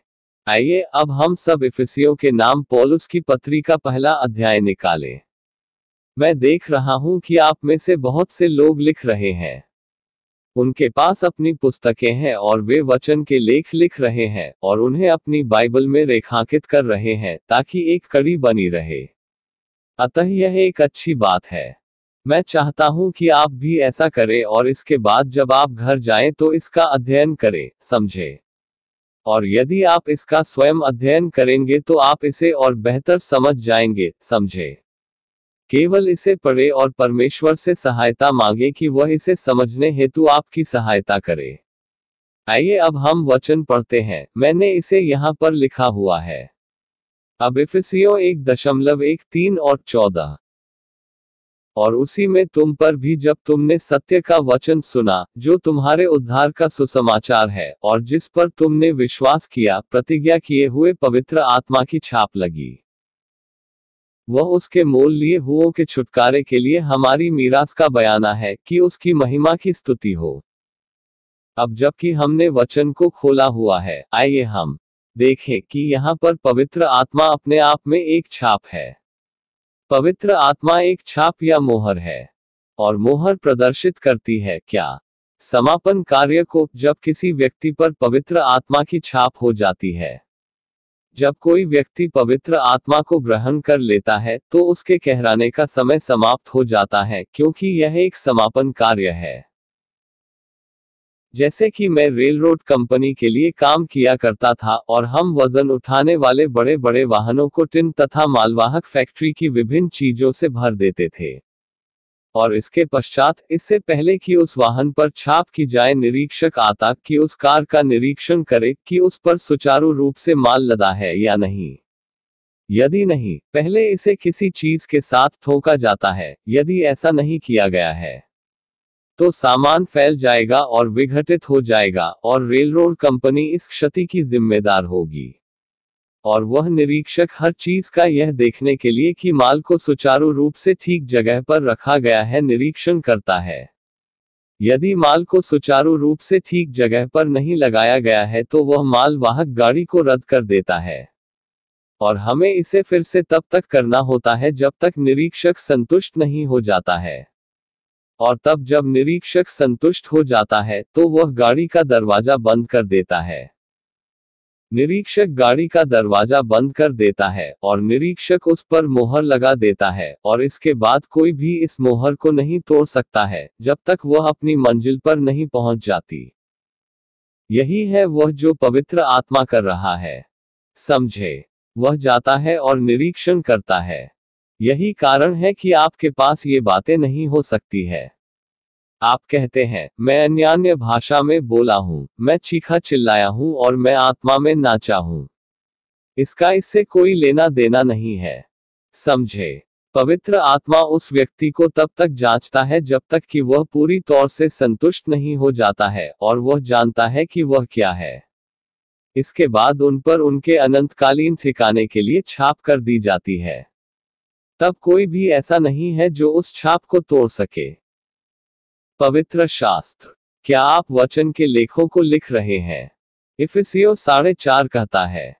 आइए अब हम सब इफिसियों के नाम पॉलुस की पत्री का पहला अध्याय निकालें मैं देख रहा हूं कि आप में से बहुत से लोग लिख रहे हैं उनके पास अपनी पुस्तकें हैं और वे वचन के लेख लिख रहे हैं और उन्हें अपनी बाइबल में रेखांकित कर रहे हैं ताकि एक कड़ी बनी रहे अतः यह एक अच्छी बात है मैं चाहता हूं कि आप भी ऐसा करें और इसके बाद जब आप घर जाएं तो इसका अध्ययन करें समझे और यदि आप इसका स्वयं अध्ययन करेंगे तो आप इसे और बेहतर समझ जाएंगे समझे केवल इसे पढ़े और परमेश्वर से सहायता मांगे कि वह इसे समझने हेतु आपकी सहायता करे आइए अब हम वचन पढ़ते हैं मैंने इसे यहाँ पर लिखा हुआ है अब एफएसियो एक दशमलव एक तीन और चौदह और उसी में तुम पर भी जब तुमने सत्य का वचन सुना जो तुम्हारे उद्धार का सुसमाचार है और जिस पर तुमने विश्वास किया प्रतिज्ञा किए हुए पवित्र आत्मा की छाप लगी वह उसके मोल लिए हुओं के छुटकारे के लिए हमारी मीरास का बयाना है कि उसकी महिमा की स्तुति हो अब जबकि हमने वचन को खोला हुआ है आइए हम देखें कि यहाँ पर पवित्र आत्मा अपने आप में एक छाप है पवित्र आत्मा एक छाप या मोहर है और मोहर प्रदर्शित करती है क्या समापन कार्य को जब किसी व्यक्ति पर पवित्र आत्मा की छाप हो जाती है जब कोई व्यक्ति पवित्र आत्मा को ग्रहण कर लेता है तो उसके कहराने का समय समाप्त हो जाता है क्योंकि यह एक समापन कार्य है जैसे कि मैं रेल रोड कंपनी के लिए काम किया करता था और हम वजन उठाने वाले बड़े बड़े वाहनों को टिन तथा मालवाहक फैक्ट्री की विभिन्न चीजों से भर देते थे और इसके पश्चात इससे पहले कि उस वाहन पर छाप की जाए निरीक्षक आता कि उस कार का निरीक्षण करे कि उस पर सुचारू रूप से माल लदा है या नहीं यदि नहीं पहले इसे किसी चीज के साथ थोका जाता है यदि ऐसा नहीं किया गया है तो सामान फैल जाएगा और विघटित हो जाएगा और रेलरोड कंपनी इस क्षति की जिम्मेदार होगी और वह निरीक्षक हर चीज का यह देखने के लिए कि माल को सुचारू रूप से ठीक जगह पर रखा गया है निरीक्षण करता है यदि माल को सुचारू रूप से ठीक जगह पर नहीं लगाया गया है तो वह माल वाहक गाड़ी को रद्द कर देता है और हमें इसे फिर से तब तक करना होता है जब तक निरीक्षक संतुष्ट नहीं हो जाता है और तब जब निरीक्षक संतुष्ट हो जाता है तो वह गाड़ी का दरवाजा बंद कर देता है निरीक्षक गाड़ी का दरवाजा बंद कर देता है और निरीक्षक उस पर मोहर लगा देता है और इसके बाद कोई भी इस मोहर को नहीं तोड़ सकता है जब तक वह अपनी मंजिल पर नहीं पहुंच जाती यही है वह जो पवित्र आत्मा कर रहा है समझे वह जाता है और निरीक्षण करता है यही कारण है कि आपके पास ये बातें नहीं हो सकती है आप कहते हैं मैं अन्य भाषा में बोला हूँ मैं चीखा चिल्लाया हूँ और मैं आत्मा में नाचा हूँ इसका इससे कोई लेना देना नहीं है समझे पवित्र आत्मा उस व्यक्ति को तब तक जांचता है जब तक कि वह पूरी तौर से संतुष्ट नहीं हो जाता है और वह जानता है कि वह क्या है इसके बाद उन पर उनके अनंतकालीन ठिकाने के लिए छाप कर दी जाती है तब कोई भी ऐसा नहीं है जो उस छाप को तोड़ सके पवित्र शास्त्र क्या आप वचन के लेखों को लिख रहे हैं इफिसियो साढ़े चार कहता है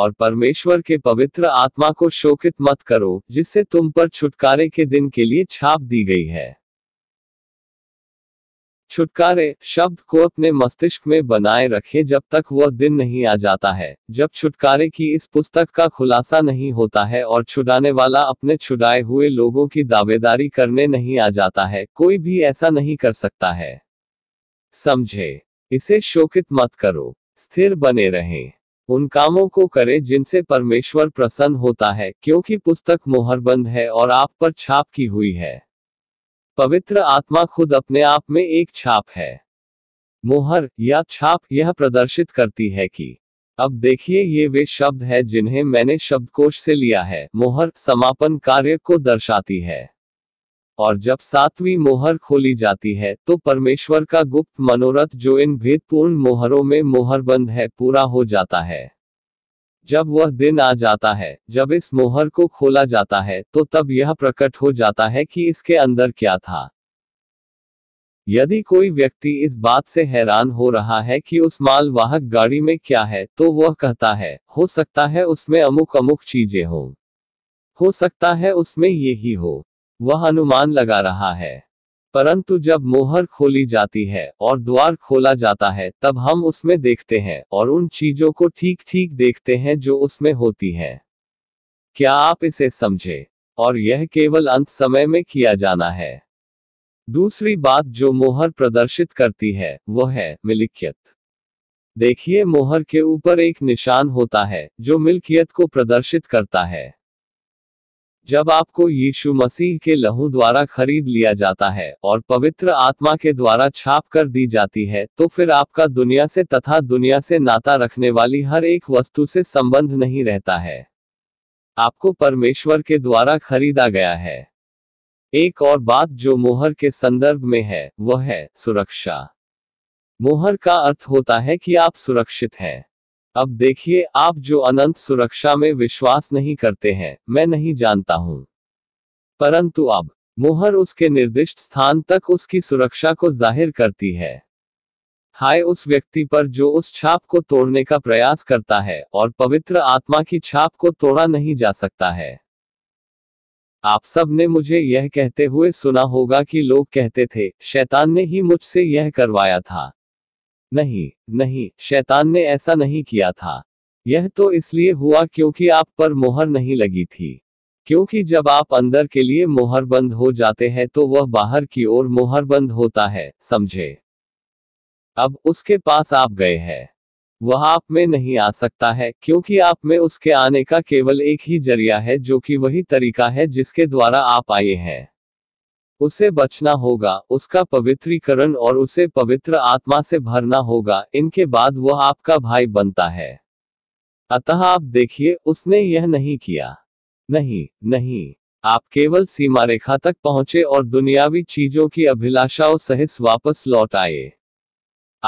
और परमेश्वर के पवित्र आत्मा को शोकित मत करो जिससे तुम पर छुटकारे के दिन के लिए छाप दी गई है छुटकारे शब्द को अपने मस्तिष्क में बनाए रखें जब तक वह दिन नहीं आ जाता है जब छुटकारे की इस पुस्तक का खुलासा नहीं होता है और छुड़ाने वाला अपने छुड़ाए हुए लोगों की दावेदारी करने नहीं आ जाता है कोई भी ऐसा नहीं कर सकता है समझे इसे शोकित मत करो स्थिर बने रहें उन कामों को करें जिनसे परमेश्वर प्रसन्न होता है क्योंकि पुस्तक मोहरबंद है और आप पर छाप की हुई है पवित्र आत्मा खुद अपने आप में एक छाप है मोहर या छाप यह प्रदर्शित करती है कि अब देखिए ये वे शब्द हैं जिन्हें मैंने शब्दकोश से लिया है मोहर समापन कार्य को दर्शाती है और जब सातवीं मोहर खोली जाती है तो परमेश्वर का गुप्त मनोरथ जो इन भेदपूर्ण मोहरों में मोहरबंद है पूरा हो जाता है जब वह दिन आ जाता है जब इस मोहर को खोला जाता है तो तब यह प्रकट हो जाता है कि इसके अंदर क्या था यदि कोई व्यक्ति इस बात से हैरान हो रहा है कि उस मालवाहक गाड़ी में क्या है तो वह कहता है हो सकता है उसमें अमुक अमुक चीजें हो हो सकता है उसमें ये ही हो वह अनुमान लगा रहा है परंतु जब मोहर खोली जाती है और द्वार खोला जाता है तब हम उसमें देखते हैं और उन चीजों को ठीक ठीक देखते हैं जो उसमें होती है क्या आप इसे समझे और यह केवल अंत समय में किया जाना है दूसरी बात जो मोहर प्रदर्शित करती है वह है मिलिकियत देखिए मोहर के ऊपर एक निशान होता है जो मिल्कियत को प्रदर्शित करता है जब आपको यीशु मसीह के लहू द्वारा खरीद लिया जाता है और पवित्र आत्मा के द्वारा छाप कर दी जाती है तो फिर आपका दुनिया से तथा दुनिया से नाता रखने वाली हर एक वस्तु से संबंध नहीं रहता है आपको परमेश्वर के द्वारा खरीदा गया है एक और बात जो मोहर के संदर्भ में है वह है सुरक्षा मोहर का अर्थ होता है कि आप सुरक्षित हैं अब देखिए आप जो अनंत सुरक्षा में विश्वास नहीं करते हैं मैं नहीं जानता हूं परंतु अब मोहर उसके निर्दिष्ट स्थान तक उसकी सुरक्षा को जाहिर करती है हाय उस व्यक्ति पर जो उस छाप को तोड़ने का प्रयास करता है और पवित्र आत्मा की छाप को तोड़ा नहीं जा सकता है आप सब ने मुझे यह कहते हुए सुना होगा कि लोग कहते थे शैतान ने ही मुझसे यह करवाया था नहीं नहीं शैतान ने ऐसा नहीं किया था यह तो इसलिए हुआ क्योंकि आप पर मोहर नहीं लगी थी क्योंकि जब आप अंदर के लिए मोहर बंद हो जाते हैं तो वह बाहर की ओर मोहर बंद होता है समझे अब उसके पास आप गए हैं वह आप में नहीं आ सकता है क्योंकि आप में उसके आने का केवल एक ही जरिया है जो कि वही तरीका है जिसके द्वारा आप आए हैं उसे बचना होगा उसका पवित्रीकरण और उसे पवित्र आत्मा से भरना होगा इनके बाद वह आपका भाई बनता है अतः आप देखिए उसने यह नहीं किया नहीं नहीं आप केवल सीमा रेखा तक पहुंचे और दुनियावी चीजों की अभिलाषाओं सहित वापस लौट आए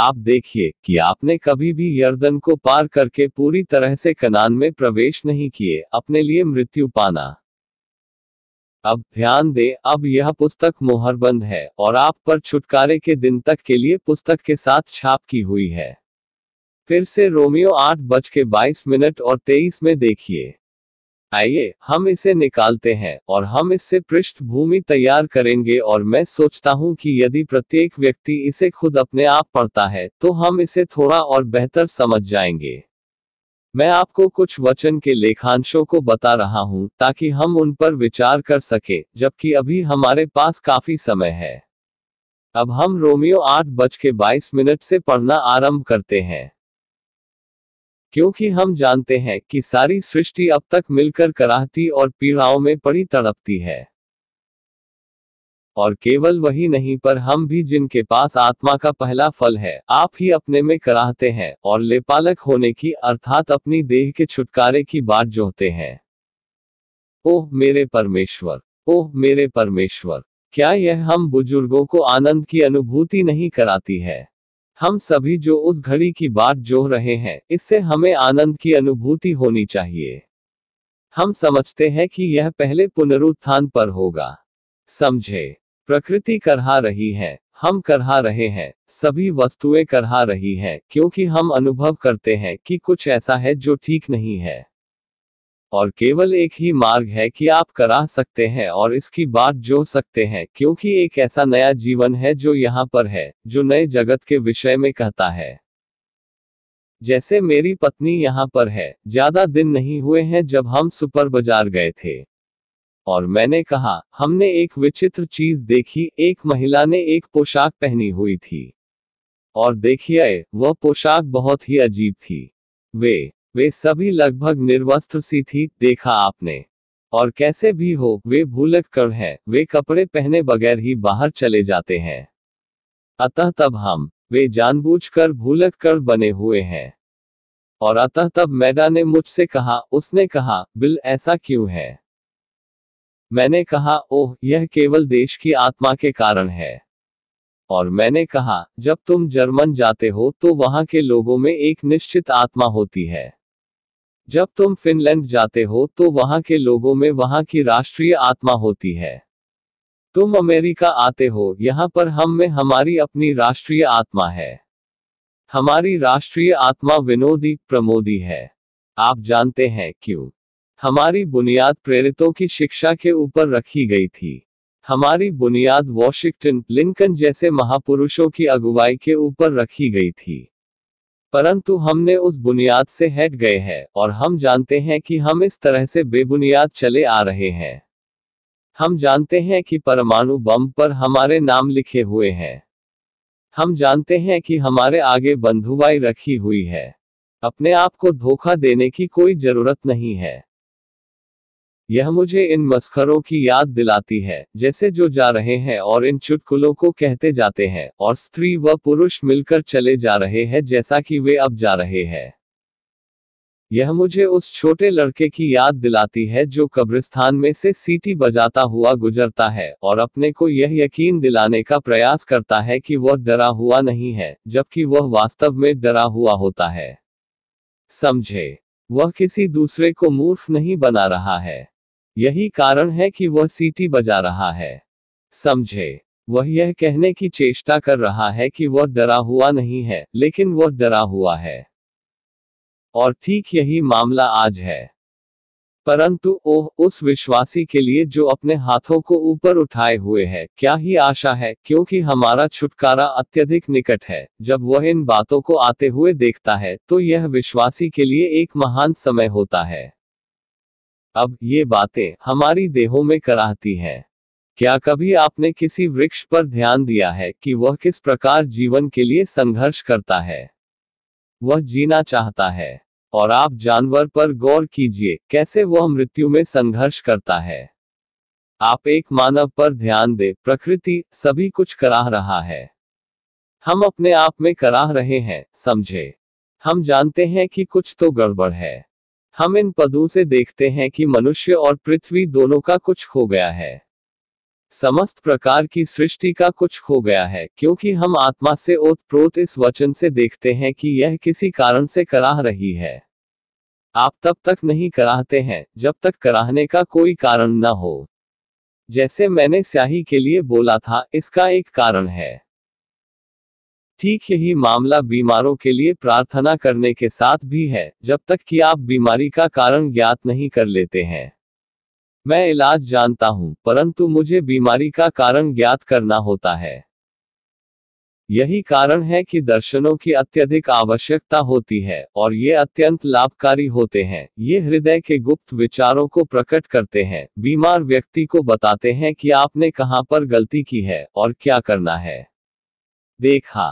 आप देखिए कि आपने कभी भी यर्दन को पार करके पूरी तरह से कनान में प्रवेश नहीं किए अपने लिए मृत्यु पाना अब ध्यान दे अब यह पुस्तक मोहरबंद है और आप पर छुटकारे के दिन तक के लिए पुस्तक के साथ छाप की हुई है फिर से रोमियो आठ बज के बाईस मिनट और तेईस में देखिए आइए हम इसे निकालते हैं और हम इससे पृष्ठभूमि तैयार करेंगे और मैं सोचता हूं कि यदि प्रत्येक व्यक्ति इसे खुद अपने आप पढ़ता है तो हम इसे थोड़ा और बेहतर समझ जाएंगे मैं आपको कुछ वचन के लेखांशों को बता रहा हूं ताकि हम उन पर विचार कर सके जबकि अभी हमारे पास काफी समय है अब हम रोमियो आठ बज के बाईस मिनट से पढ़ना आरंभ करते हैं क्योंकि हम जानते हैं कि सारी सृष्टि अब तक मिलकर कराहती और पीड़ाओं में पड़ी तड़पती है और केवल वही नहीं पर हम भी जिनके पास आत्मा का पहला फल है आप ही अपने में कराहते हैं और लेपालक होने की अर्थात अपनी देह के छुटकारे की बात जोहते हैं ओह मेरे परमेश्वर ओह मेरे परमेश्वर क्या यह हम बुजुर्गों को आनंद की अनुभूति नहीं कराती है हम सभी जो उस घड़ी की बात जोह रहे हैं इससे हमें आनंद की अनुभूति होनी चाहिए हम समझते हैं कि यह पहले पुनरुत्थान पर होगा समझे प्रकृति करहा रही है हम करहा रहे हैं सभी वस्तुएं करहा रही हैं क्योंकि हम अनुभव करते हैं कि कुछ ऐसा है जो ठीक नहीं है और केवल एक ही मार्ग है कि आप करा सकते हैं और इसकी बात जो सकते हैं क्योंकि एक ऐसा नया जीवन है जो यहाँ पर है जो नए जगत के विषय में कहता है जैसे मेरी पत्नी यहाँ पर है ज्यादा दिन नहीं हुए हैं जब हम सुपर बाजार गए थे और मैंने कहा हमने एक विचित्र चीज देखी एक महिला ने एक पोशाक पहनी हुई थी और देखिए वह पोशाक बहुत ही अजीब थी वे वे सभी लगभग निर्वस्त्र सी थी देखा आपने और कैसे भी हो वे भूलक कर हैं वे कपड़े पहने बगैर ही बाहर चले जाते हैं अतः तब हम वे जानबूझकर भूलक कर बने हुए हैं और अतः तब मैडा ने मुझसे कहा उसने कहा बिल ऐसा क्यों है मैंने कहा ओह यह केवल देश की आत्मा के कारण है और मैंने कहा जब तुम जर्मन जाते हो तो वहां के लोगों में एक निश्चित आत्मा होती है जब तुम फिनलैंड जाते हो तो वहां के लोगों में वहां की राष्ट्रीय आत्मा होती है तुम अमेरिका आते हो यहाँ पर हम में हमारी अपनी राष्ट्रीय आत्मा है हमारी राष्ट्रीय आत्मा विनोदी प्रमोदी है आप जानते हैं क्यों हमारी बुनियाद प्रेरितों की शिक्षा के ऊपर रखी गई थी हमारी बुनियाद वॉशिंगटन लिंकन जैसे महापुरुषों की अगुवाई के ऊपर रखी गई थी परंतु हमने उस बुनियाद से हट गए हैं और हम जानते हैं कि हम इस तरह से बेबुनियाद चले आ रहे हैं हम जानते हैं कि परमाणु बम पर हमारे नाम लिखे हुए हैं हम जानते हैं कि हमारे आगे बंधुवाई रखी हुई है अपने आप को धोखा देने की कोई जरूरत नहीं है यह मुझे इन मस्खरों की याद दिलाती है जैसे जो जा रहे हैं और इन चुटकुलों को कहते जाते हैं और स्त्री व पुरुष मिलकर चले जा रहे हैं जैसा कि वे अब जा रहे हैं यह मुझे उस छोटे लड़के की याद दिलाती है जो कब्रिस्तान में से सीटी बजाता हुआ गुजरता है और अपने को यह यकीन दिलाने का प्रयास करता है कि वह डरा हुआ नहीं है जबकि वह वास्तव में डरा हुआ होता है समझे वह किसी दूसरे को मूर्ख नहीं बना रहा है यही कारण है कि वह सीटी बजा रहा है समझे वह यह कहने की चेष्टा कर रहा है कि वह डरा हुआ नहीं है लेकिन वह डरा हुआ है और ठीक यही मामला आज है परंतु ओह उस विश्वासी के लिए जो अपने हाथों को ऊपर उठाए हुए है क्या ही आशा है क्योंकि हमारा छुटकारा अत्यधिक निकट है जब वह इन बातों को आते हुए देखता है तो यह विश्वासी के लिए एक महान समय होता है अब ये बातें हमारी देहों में कराहती हैं क्या कभी आपने किसी वृक्ष पर ध्यान दिया है कि वह किस प्रकार जीवन के लिए संघर्ष करता है वह जीना चाहता है और आप जानवर पर गौर कीजिए कैसे वह मृत्यु में संघर्ष करता है आप एक मानव पर ध्यान दे प्रकृति सभी कुछ कराह रहा है हम अपने आप में कराह रहे हैं समझे हम जानते हैं कि कुछ तो गड़बड़ है हम इन पदों से देखते हैं कि मनुष्य और पृथ्वी दोनों का कुछ खो गया है समस्त प्रकार की सृष्टि का कुछ खो गया है क्योंकि हम आत्मा से ओतप्रोत इस वचन से देखते हैं कि यह किसी कारण से कराह रही है आप तब तक नहीं कराहते हैं जब तक कराहने का कोई कारण न हो जैसे मैंने स्याही के लिए बोला था इसका एक कारण है ठीक यही मामला बीमारों के लिए प्रार्थना करने के साथ भी है जब तक कि आप बीमारी का कारण ज्ञात नहीं कर लेते हैं मैं इलाज जानता हूं परंतु मुझे बीमारी का कारण ज्ञात करना होता है यही कारण है कि दर्शनों की अत्यधिक आवश्यकता होती है और ये अत्यंत लाभकारी होते हैं ये हृदय के गुप्त विचारों को प्रकट करते हैं बीमार व्यक्ति को बताते हैं कि आपने कहाँ पर गलती की है और क्या करना है देखा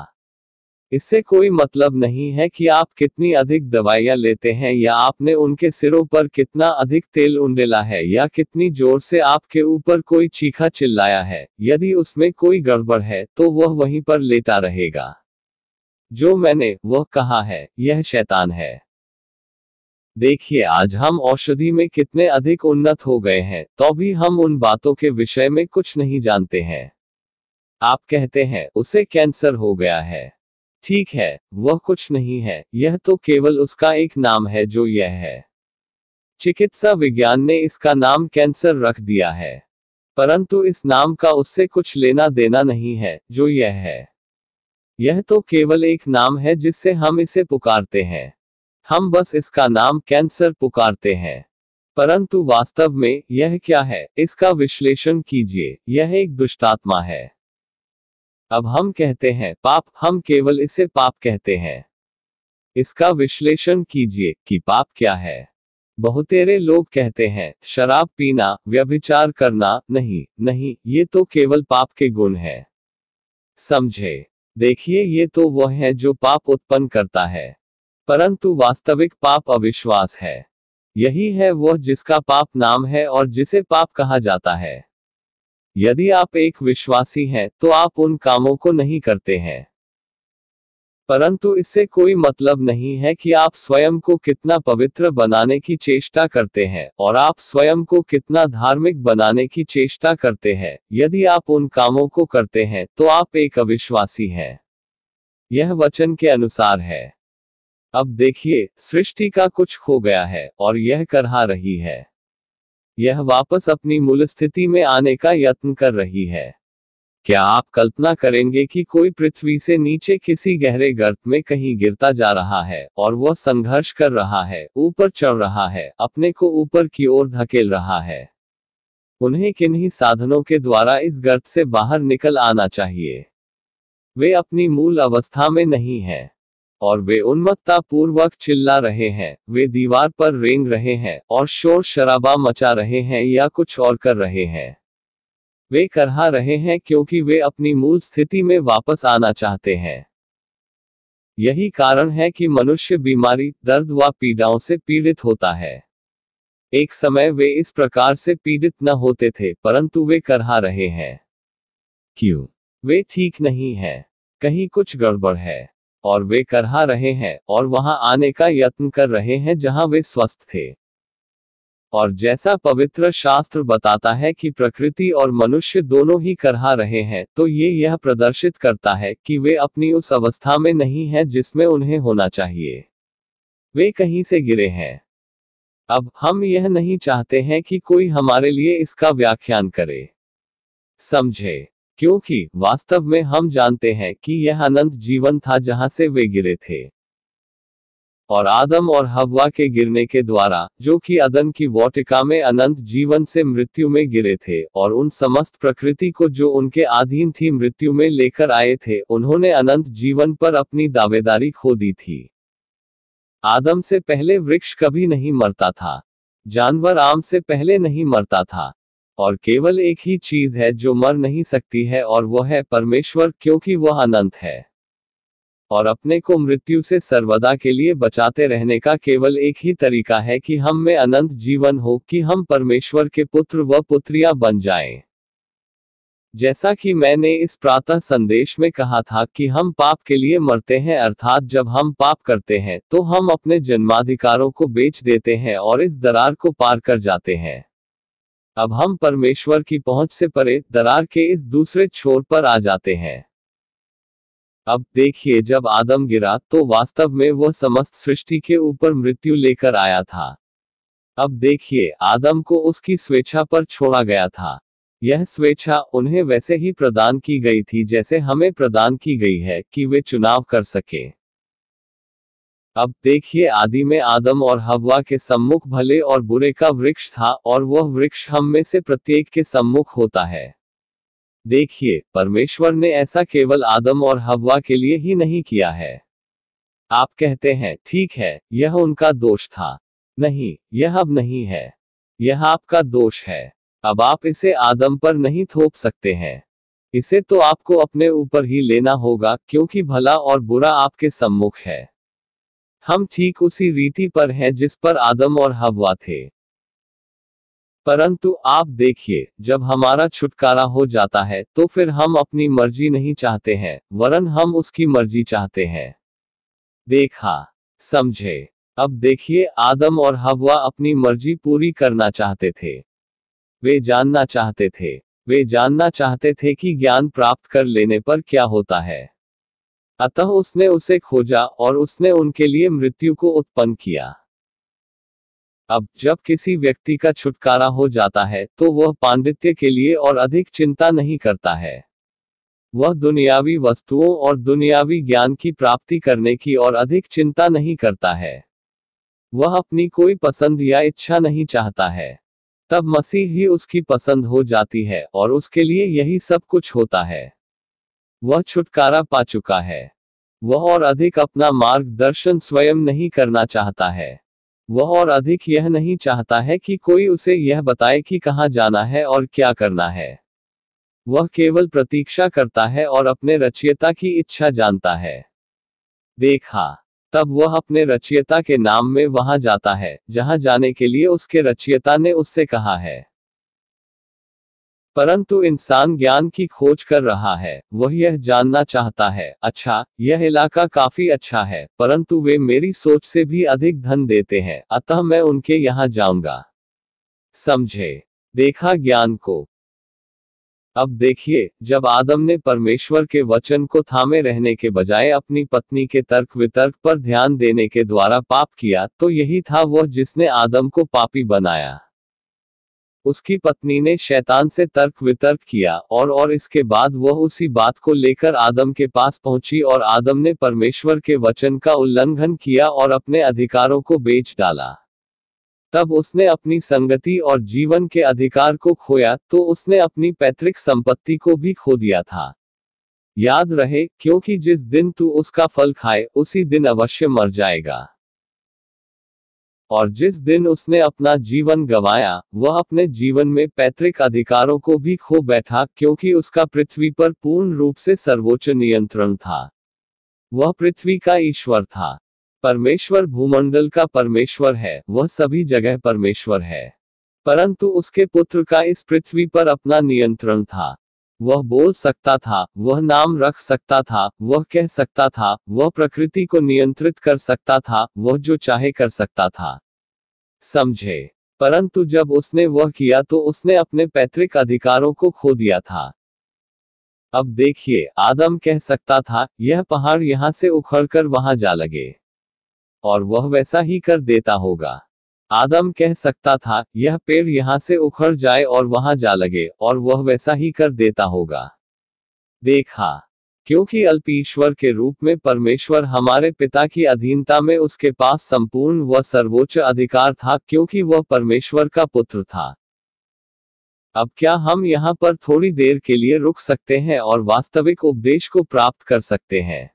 इससे कोई मतलब नहीं है कि आप कितनी अधिक दवाइयां लेते हैं या आपने उनके सिरों पर कितना अधिक तेल उंडेला है या कितनी जोर से आपके ऊपर कोई चीखा चिल्लाया है यदि उसमें कोई गड़बड़ है तो वह वहीं पर लेटा रहेगा जो मैंने वह कहा है यह शैतान है देखिए आज हम औषधि में कितने अधिक उन्नत हो गए हैं तो भी हम उन बातों के विषय में कुछ नहीं जानते हैं आप कहते हैं उसे कैंसर हो गया है ठीक है वह कुछ नहीं है यह तो केवल उसका एक नाम है जो यह है चिकित्सा विज्ञान ने इसका नाम कैंसर रख दिया है परंतु इस नाम का उससे कुछ लेना देना नहीं है जो यह है यह तो केवल एक नाम है जिससे हम इसे पुकारते हैं हम बस इसका नाम कैंसर पुकारते हैं परंतु वास्तव में यह क्या है इसका विश्लेषण कीजिए यह एक दुष्टात्मा है अब हम कहते हैं पाप हम केवल इसे पाप कहते हैं इसका विश्लेषण कीजिए कि पाप क्या है बहुतेरे लोग कहते हैं शराब पीना व्यभिचार करना नहीं नहीं ये तो केवल पाप के गुण है समझे देखिए ये तो वह है जो पाप उत्पन्न करता है परंतु वास्तविक पाप अविश्वास है यही है वह जिसका पाप नाम है और जिसे पाप कहा जाता है यदि आप एक विश्वासी हैं तो आप उन कामों को नहीं करते हैं परंतु इससे कोई मतलब नहीं है कि आप स्वयं को कितना पवित्र बनाने की चेष्टा करते हैं और आप स्वयं को कितना धार्मिक बनाने की चेष्टा करते हैं यदि आप उन कामों को करते हैं तो आप एक अविश्वासी हैं यह वचन के अनुसार है अब देखिए सृष्टि का कुछ खो गया है और यह करहा रही है यह वापस अपनी मूल स्थिति में आने का यत्न कर रही है क्या आप कल्पना करेंगे कि कोई पृथ्वी से नीचे किसी गहरे गर्त में कहीं गिरता जा रहा है और वह संघर्ष कर रहा है ऊपर चढ़ रहा है अपने को ऊपर की ओर धकेल रहा है उन्हें किन्हीं साधनों के द्वारा इस गर्त से बाहर निकल आना चाहिए वे अपनी मूल अवस्था में नहीं है और वे उन्मत्ता पूर्वक चिल्ला रहे हैं वे दीवार पर रेंग रहे हैं और शोर शराबा मचा रहे हैं या कुछ और कर रहे हैं वे करहा रहे हैं क्योंकि वे अपनी मूल स्थिति में वापस आना चाहते हैं यही कारण है कि मनुष्य बीमारी दर्द व पीड़ाओं से पीड़ित होता है एक समय वे इस प्रकार से पीड़ित न होते थे परंतु वे करहा रहे हैं क्यों वे ठीक नहीं है कहीं कुछ गड़बड़ है और वे करहा रहे हैं और वहां आने का यत्न कर रहे हैं जहां वे स्वस्थ थे और जैसा पवित्र शास्त्र बताता है कि प्रकृति और मनुष्य दोनों ही करहा रहे हैं तो ये यह प्रदर्शित करता है कि वे अपनी उस अवस्था में नहीं है जिसमें उन्हें होना चाहिए वे कहीं से गिरे हैं अब हम यह नहीं चाहते हैं कि कोई हमारे लिए इसका व्याख्यान करे समझे क्योंकि वास्तव में हम जानते हैं कि यह अनंत जीवन था जहां से वे गिरे थे और आदम और हवा के गिरने के द्वारा जो कि अदन की वाटिका में अनंत जीवन से मृत्यु में गिरे थे और उन समस्त प्रकृति को जो उनके अधीन थी मृत्यु में लेकर आए थे उन्होंने अनंत जीवन पर अपनी दावेदारी खो दी थी आदम से पहले वृक्ष कभी नहीं मरता था जानवर आम से पहले नहीं मरता था और केवल एक ही चीज है जो मर नहीं सकती है और वह है परमेश्वर क्योंकि वह अनंत है और अपने को मृत्यु से सर्वदा के लिए बचाते रहने का केवल एक ही तरीका है कि हम में अनंत जीवन हो कि हम परमेश्वर के पुत्र व पुत्रियां बन जाएं। जैसा कि मैंने इस प्रातः संदेश में कहा था कि हम पाप के लिए मरते हैं अर्थात जब हम पाप करते हैं तो हम अपने जन्माधिकारों को बेच देते हैं और इस दरार को पार कर जाते हैं अब हम परमेश्वर की पहुंच से परे दरार के इस दूसरे छोर पर आ जाते हैं अब देखिए जब आदम गिरा तो वास्तव में वह समस्त सृष्टि के ऊपर मृत्यु लेकर आया था अब देखिए आदम को उसकी स्वेच्छा पर छोड़ा गया था यह स्वेच्छा उन्हें वैसे ही प्रदान की गई थी जैसे हमें प्रदान की गई है कि वे चुनाव कर सकें अब देखिए आदि में आदम और हवा के सम्मुख भले और बुरे का वृक्ष था और वह वृक्ष हम में से प्रत्येक के सम्मुख होता है देखिए परमेश्वर ने ऐसा केवल आदम और हवा के लिए ही नहीं किया है आप कहते हैं ठीक है यह उनका दोष था नहीं यह अब नहीं है यह आपका दोष है अब आप इसे आदम पर नहीं थोप सकते हैं इसे तो आपको अपने ऊपर ही लेना होगा क्योंकि भला और बुरा आपके सम्मुख है हम ठीक उसी रीति पर हैं जिस पर आदम और हवा थे परंतु आप देखिए जब हमारा छुटकारा हो जाता है तो फिर हम अपनी मर्जी नहीं चाहते हैं वरन हम उसकी मर्जी चाहते हैं देखा समझे अब देखिए आदम और हवा अपनी मर्जी पूरी करना चाहते थे वे जानना चाहते थे वे जानना चाहते थे कि ज्ञान प्राप्त कर लेने पर क्या होता है अतः उसने उसे खोजा और उसने उनके लिए मृत्यु को उत्पन्न किया अब जब किसी व्यक्ति का छुटकारा हो जाता है तो वह पांडित्य के लिए और अधिक चिंता नहीं करता है वह दुनियावी वस्तुओं और दुनियावी ज्ञान की प्राप्ति करने की और अधिक चिंता नहीं करता है वह अपनी कोई पसंद या इच्छा नहीं चाहता है तब मसीह ही उसकी पसंद हो जाती है और उसके लिए यही सब कुछ होता है वह छुटकारा पा चुका है वह और अधिक अपना मार्गदर्शन स्वयं नहीं करना चाहता है वह और अधिक यह नहीं चाहता है कि कोई उसे यह बताए कि कहाँ जाना है और क्या करना है वह केवल प्रतीक्षा करता है और अपने रचयिता की इच्छा जानता है देखा हाँ, तब वह अपने रचयिता के नाम में वहां जाता है जहां जाने के लिए उसके रचयिता ने उससे कहा है परंतु इंसान ज्ञान की खोज कर रहा है वह यह जानना चाहता है अच्छा यह इलाका काफी अच्छा है परंतु वे मेरी सोच से भी अधिक धन देते हैं अतः मैं उनके यहाँ जाऊंगा समझे देखा ज्ञान को अब देखिए जब आदम ने परमेश्वर के वचन को थामे रहने के बजाय अपनी पत्नी के तर्क वितर्क पर ध्यान देने के द्वारा पाप किया तो यही था वह जिसने आदम को पापी बनाया उसकी पत्नी ने शैतान से तर्क वितर्क किया और और इसके बाद वह उसी बात को लेकर आदम के पास पहुंची और आदम ने परमेश्वर के वचन का उल्लंघन किया और अपने अधिकारों को बेच डाला तब उसने अपनी संगति और जीवन के अधिकार को खोया तो उसने अपनी पैतृक संपत्ति को भी खो दिया था याद रहे क्योंकि जिस दिन तू उसका फल खाए उसी दिन अवश्य मर जाएगा और जिस दिन उसने अपना जीवन गवाया वह अपने जीवन में पैतृक अधिकारों को भी खो बैठा क्योंकि उसका पृथ्वी पर पूर्ण रूप से सर्वोच्च नियंत्रण था वह पृथ्वी का ईश्वर था परमेश्वर भूमंडल का परमेश्वर है वह सभी जगह परमेश्वर है परंतु उसके पुत्र का इस पृथ्वी पर अपना नियंत्रण था वह बोल सकता था वह नाम रख सकता था वह कह सकता था वह प्रकृति को नियंत्रित कर सकता था वह जो चाहे कर सकता था समझे परंतु जब उसने वह किया तो उसने अपने पैतृक अधिकारों को खो दिया था अब देखिए आदम कह सकता था यह पहाड़ यहां से उखड़कर वहां जा लगे और वह वैसा ही कर देता होगा आदम कह सकता था यह पेड़ यहाँ से उखड़ जाए और वहां जा लगे और वह वैसा ही कर देता होगा देखा हाँ, क्योंकि अल्पीश्वर के रूप में परमेश्वर हमारे पिता की अधीनता में उसके पास संपूर्ण व सर्वोच्च अधिकार था क्योंकि वह परमेश्वर का पुत्र था अब क्या हम यहाँ पर थोड़ी देर के लिए रुक सकते हैं और वास्तविक उपदेश को प्राप्त कर सकते हैं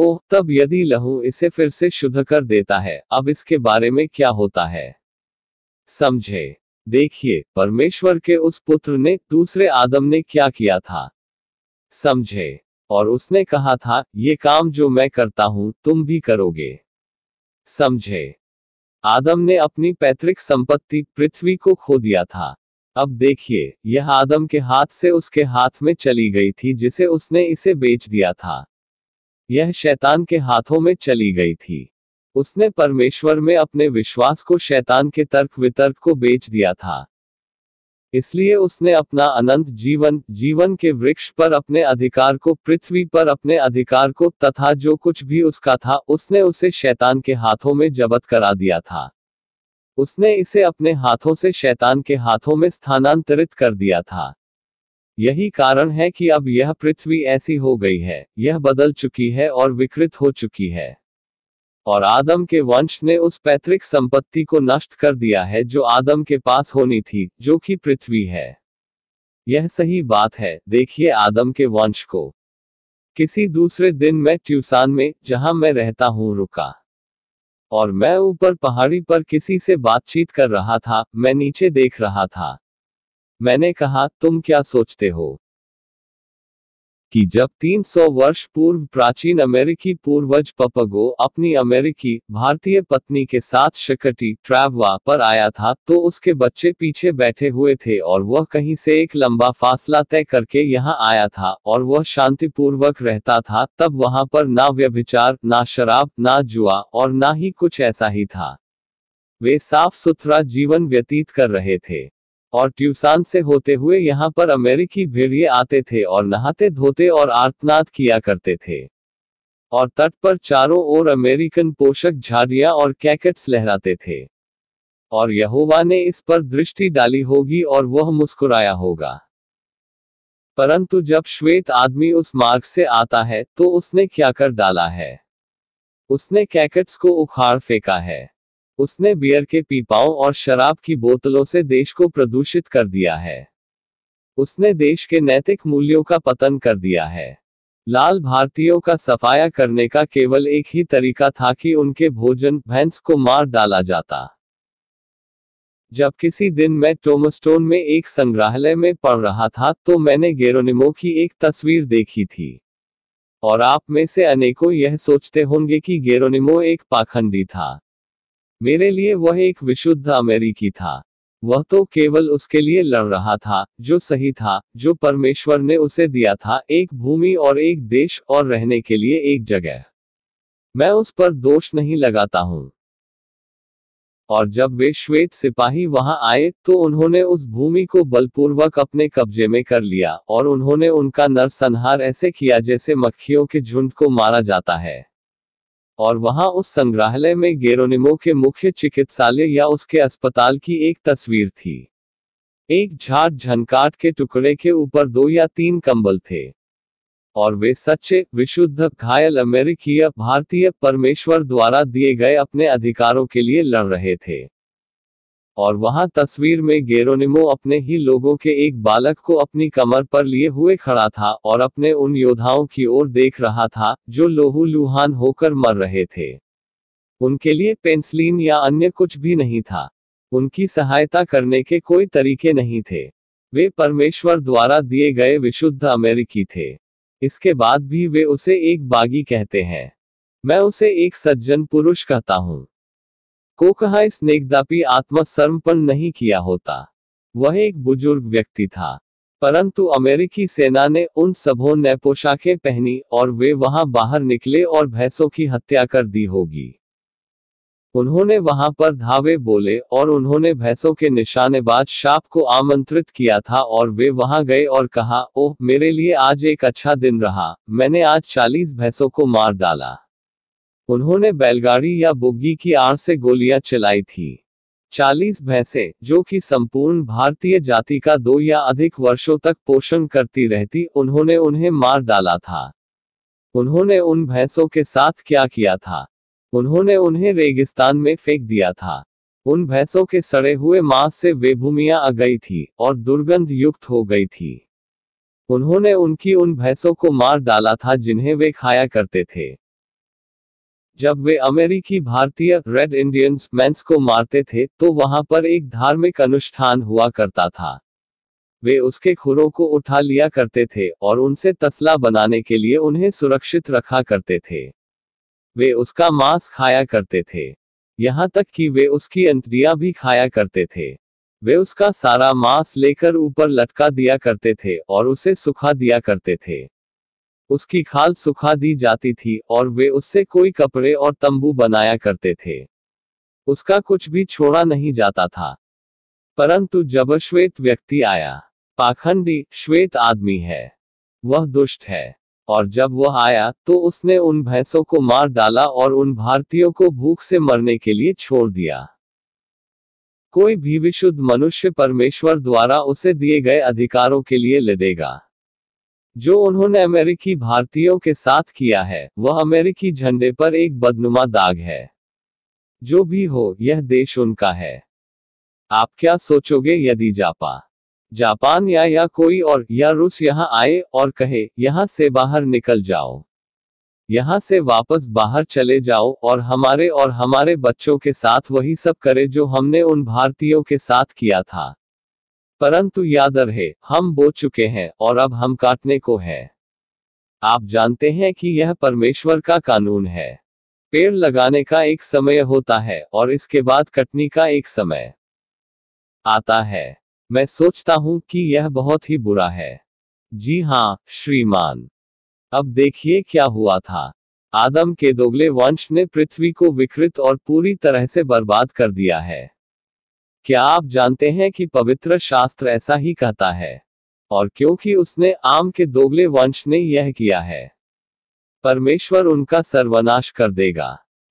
ओह तब यदि लहू इसे फिर से शुद्ध कर देता है अब इसके बारे में क्या होता है समझे देखिए परमेश्वर के उस पुत्र ने दूसरे आदम ने क्या किया था समझे और उसने कहा था ये काम जो मैं करता हूं तुम भी करोगे समझे आदम ने अपनी पैतृक संपत्ति पृथ्वी को खो दिया था अब देखिए यह आदम के हाथ से उसके हाथ में चली गई थी जिसे उसने इसे बेच दिया था यह शैतान के हाथों में चली गई थी उसने परमेश्वर में अपने विश्वास को शैतान के तर्क वितर्क को बेच दिया था इसलिए उसने अपना अनंत जीवन जीवन के वृक्ष पर अपने अधिकार को पृथ्वी पर अपने अधिकार को तथा जो कुछ भी उसका था उसने उसे शैतान के हाथों में जबत करा दिया था उसने इसे अपने हाथों से शैतान के हाथों में स्थानांतरित कर दिया था यही कारण है कि अब यह पृथ्वी ऐसी हो गई है यह बदल चुकी है और विकृत हो चुकी है और आदम के वंश ने उस पैतृक संपत्ति को नष्ट कर दिया है जो आदम के पास होनी थी जो कि पृथ्वी है यह सही बात है देखिए आदम के वंश को किसी दूसरे दिन मैं ट्यूसान में जहां मैं रहता हूं रुका और मैं ऊपर पहाड़ी पर किसी से बातचीत कर रहा था मैं नीचे देख रहा था मैंने कहा तुम क्या सोचते हो कि जब 300 वर्ष पूर्व प्राचीन अमेरिकी पूर्वज पपगो अपनी अमेरिकी भारतीय पत्नी के साथ शकटी ट्रैववा पर आया था तो उसके बच्चे पीछे बैठे हुए थे और वह कहीं से एक लंबा फासला तय करके यहाँ आया था और वह शांतिपूर्वक रहता था तब वहाँ पर ना व्यभिचार ना शराब ना जुआ और ना ही कुछ ऐसा ही था वे साफ सुथरा जीवन व्यतीत कर रहे थे और ट्यूसान से होते हुए यहाँ पर अमेरिकी भेड़िए आते थे और नहाते धोते और आर्तनाद किया करते थे और तट पर चारों ओर अमेरिकन पोषक झाड़ियां और कैकेट्स लहराते थे और यहोवा ने इस पर दृष्टि डाली होगी और वह मुस्कुराया होगा परंतु जब श्वेत आदमी उस मार्ग से आता है तो उसने क्या कर डाला है उसने कैकेट्स को उखाड़ फेंका है उसने बियर के पीपाओं और शराब की बोतलों से देश को प्रदूषित कर दिया है उसने देश के नैतिक मूल्यों का पतन कर दिया है लाल भारतीयों का सफाया करने का केवल एक ही तरीका था कि उनके भोजन भैंस को मार डाला जाता जब किसी दिन मैं टोमस्टोन में एक संग्रहालय में पढ़ रहा था तो मैंने गेरोनिमो की एक तस्वीर देखी थी और आप में से अनेकों यह सोचते होंगे कि गेरोनिमो एक पाखंडी था मेरे लिए वह एक विशुद्ध अमेरिकी था वह तो केवल उसके लिए लड़ रहा था जो सही था जो परमेश्वर ने उसे दिया था एक भूमि और एक देश और रहने के लिए एक जगह मैं उस पर दोष नहीं लगाता हूं और जब वे श्वेत सिपाही वहां आए तो उन्होंने उस भूमि को बलपूर्वक अपने कब्जे में कर लिया और उन्होंने उनका नरसंहार ऐसे किया जैसे मक्खियों के झुंड को मारा जाता है और वहां उस संग्रहालय में गेरोनिमो के मुख्य चिकित्सालय या उसके अस्पताल की एक तस्वीर थी एक झाड़ झनकाट के टुकड़े के ऊपर दो या तीन कंबल थे और वे सच्चे विशुद्ध घायल अमेरिकीय भारतीय परमेश्वर द्वारा दिए गए अपने अधिकारों के लिए लड़ रहे थे और वहां तस्वीर में गेरोनिमो अपने ही लोगों के एक बालक को अपनी कमर पर लिए हुए खड़ा था और अपने उन योद्धाओं की ओर देख रहा था जो लोहू लुहान होकर मर रहे थे उनके लिए पेंसिलिन या अन्य कुछ भी नहीं था उनकी सहायता करने के कोई तरीके नहीं थे वे परमेश्वर द्वारा दिए गए विशुद्ध अमेरिकी थे इसके बाद भी वे उसे एक बागी कहते हैं मैं उसे एक सज्जन पुरुष कहता हूँ को कहा इसने कदापि आत्मसर्मपण नहीं किया होता वह एक बुजुर्ग व्यक्ति था परंतु अमेरिकी सेना ने उन सबों ने पोशाकें पहनी और वे वहां बाहर निकले और भैंसों की हत्या कर दी होगी उन्होंने वहां पर धावे बोले और उन्होंने भैंसों के निशानेबाज शाप को आमंत्रित किया था और वे वहां गए और कहा ओह मेरे लिए आज एक अच्छा दिन रहा मैंने आज चालीस भैंसों को मार डाला उन्होंने बैलगाड़ी या बुग्गी की आड़ से गोलियां चलाई थी चालीस भैंसे जो कि संपूर्ण भारतीय जाति का दो या अधिक वर्षों तक पोषण करती रहती उन्होंने उन्हें मार डाला था उन्होंने उन भैंसों के साथ क्या किया था उन्होंने उन्हें रेगिस्तान में फेंक दिया था उन भैंसों के सड़े हुए मांस से वे भूमिया आ गई थी और दुर्गंध युक्त हो गई थी उन्होंने उनकी उन भैंसों को मार डाला था जिन्हें वे खाया करते थे जब वे अमेरिकी भारतीय रेड इंडियंस मेंस को मारते थे तो वहां पर एक धार्मिक अनुष्ठान हुआ करता था वे उसके खुरों को उठा लिया करते थे और उनसे तसला बनाने के लिए उन्हें सुरक्षित रखा करते थे वे उसका मांस खाया करते थे यहाँ तक कि वे उसकी अंतरिया भी खाया करते थे वे उसका सारा मांस लेकर ऊपर लटका दिया करते थे और उसे सुखा दिया करते थे उसकी खाल सुखा दी जाती थी और वे उससे कोई कपड़े और तंबू बनाया करते थे उसका कुछ भी छोड़ा नहीं जाता था परंतु जब श्वेत व्यक्ति आया पाखंडी श्वेत आदमी है वह दुष्ट है और जब वह आया तो उसने उन भैंसों को मार डाला और उन भारतीयों को भूख से मरने के लिए छोड़ दिया कोई भी विशुद्ध मनुष्य परमेश्वर द्वारा उसे दिए गए अधिकारों के लिए लड़ेगा जो उन्होंने अमेरिकी भारतीयों के साथ किया है वह अमेरिकी झंडे पर एक बदनुमा दाग है जो भी हो यह देश उनका है आप क्या सोचोगे यदि जापा जापान या या कोई और या रूस यहाँ आए और कहे यहाँ से बाहर निकल जाओ यहाँ से वापस बाहर चले जाओ और हमारे और हमारे बच्चों के साथ वही सब करे जो हमने उन भारतीयों के साथ किया था परंतु याद रहे हम बो चुके हैं और अब हम काटने को हैं आप जानते हैं कि यह परमेश्वर का कानून है पेड़ लगाने का एक समय होता है और इसके बाद कटनी का एक समय आता है मैं सोचता हूं कि यह बहुत ही बुरा है जी हाँ श्रीमान अब देखिए क्या हुआ था आदम के दोगले वंश ने पृथ्वी को विकृत और पूरी तरह से बर्बाद कर दिया है क्या आप जानते हैं कि पवित्र शास्त्र ऐसा ही कहता है और क्योंकि उसने आम के दोगले वंश ने यह किया है परमेश्वर उनका सर्वनाश कर देगा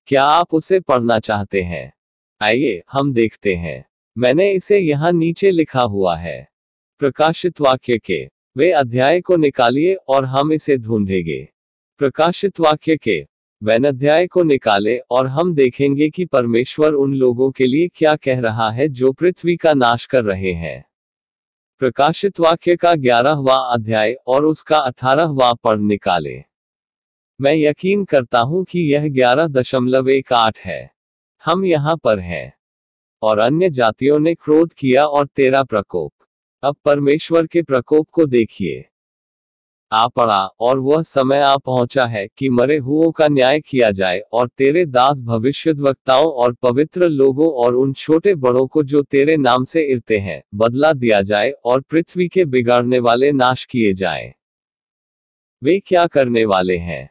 क्या आप उसे पढ़ना चाहते हैं आइए हम देखते हैं मैंने इसे यहाँ नीचे लिखा हुआ है प्रकाशित वाक्य के वे अध्याय को निकालिए और हम इसे ढूंढेंगे प्रकाशित वाक्य के वैनाध्याय को निकाले और हम देखेंगे कि परमेश्वर उन लोगों के लिए क्या कह रहा है जो पृथ्वी का नाश कर रहे हैं प्रकाशित वाक्य का ग्यारहवा अध्याय और उसका अठारहवा पढ़ निकाले मैं यकीन करता हूं कि यह ग्यारह दशमलव एक आठ है हम यहाँ पर हैं और अन्य जातियों ने क्रोध किया और तेरा प्रकोप अब परमेश्वर के प्रकोप को देखिए आ पड़ा और वह समय आ पहुंचा है कि मरे हुओं का न्याय किया जाए और तेरे दास भविष्य वक्ताओं और पवित्र लोगों और उन छोटे बड़ों को जो तेरे नाम से इरते हैं बदला दिया जाए और पृथ्वी के बिगाड़ने वाले नाश किए जाए वे क्या करने वाले हैं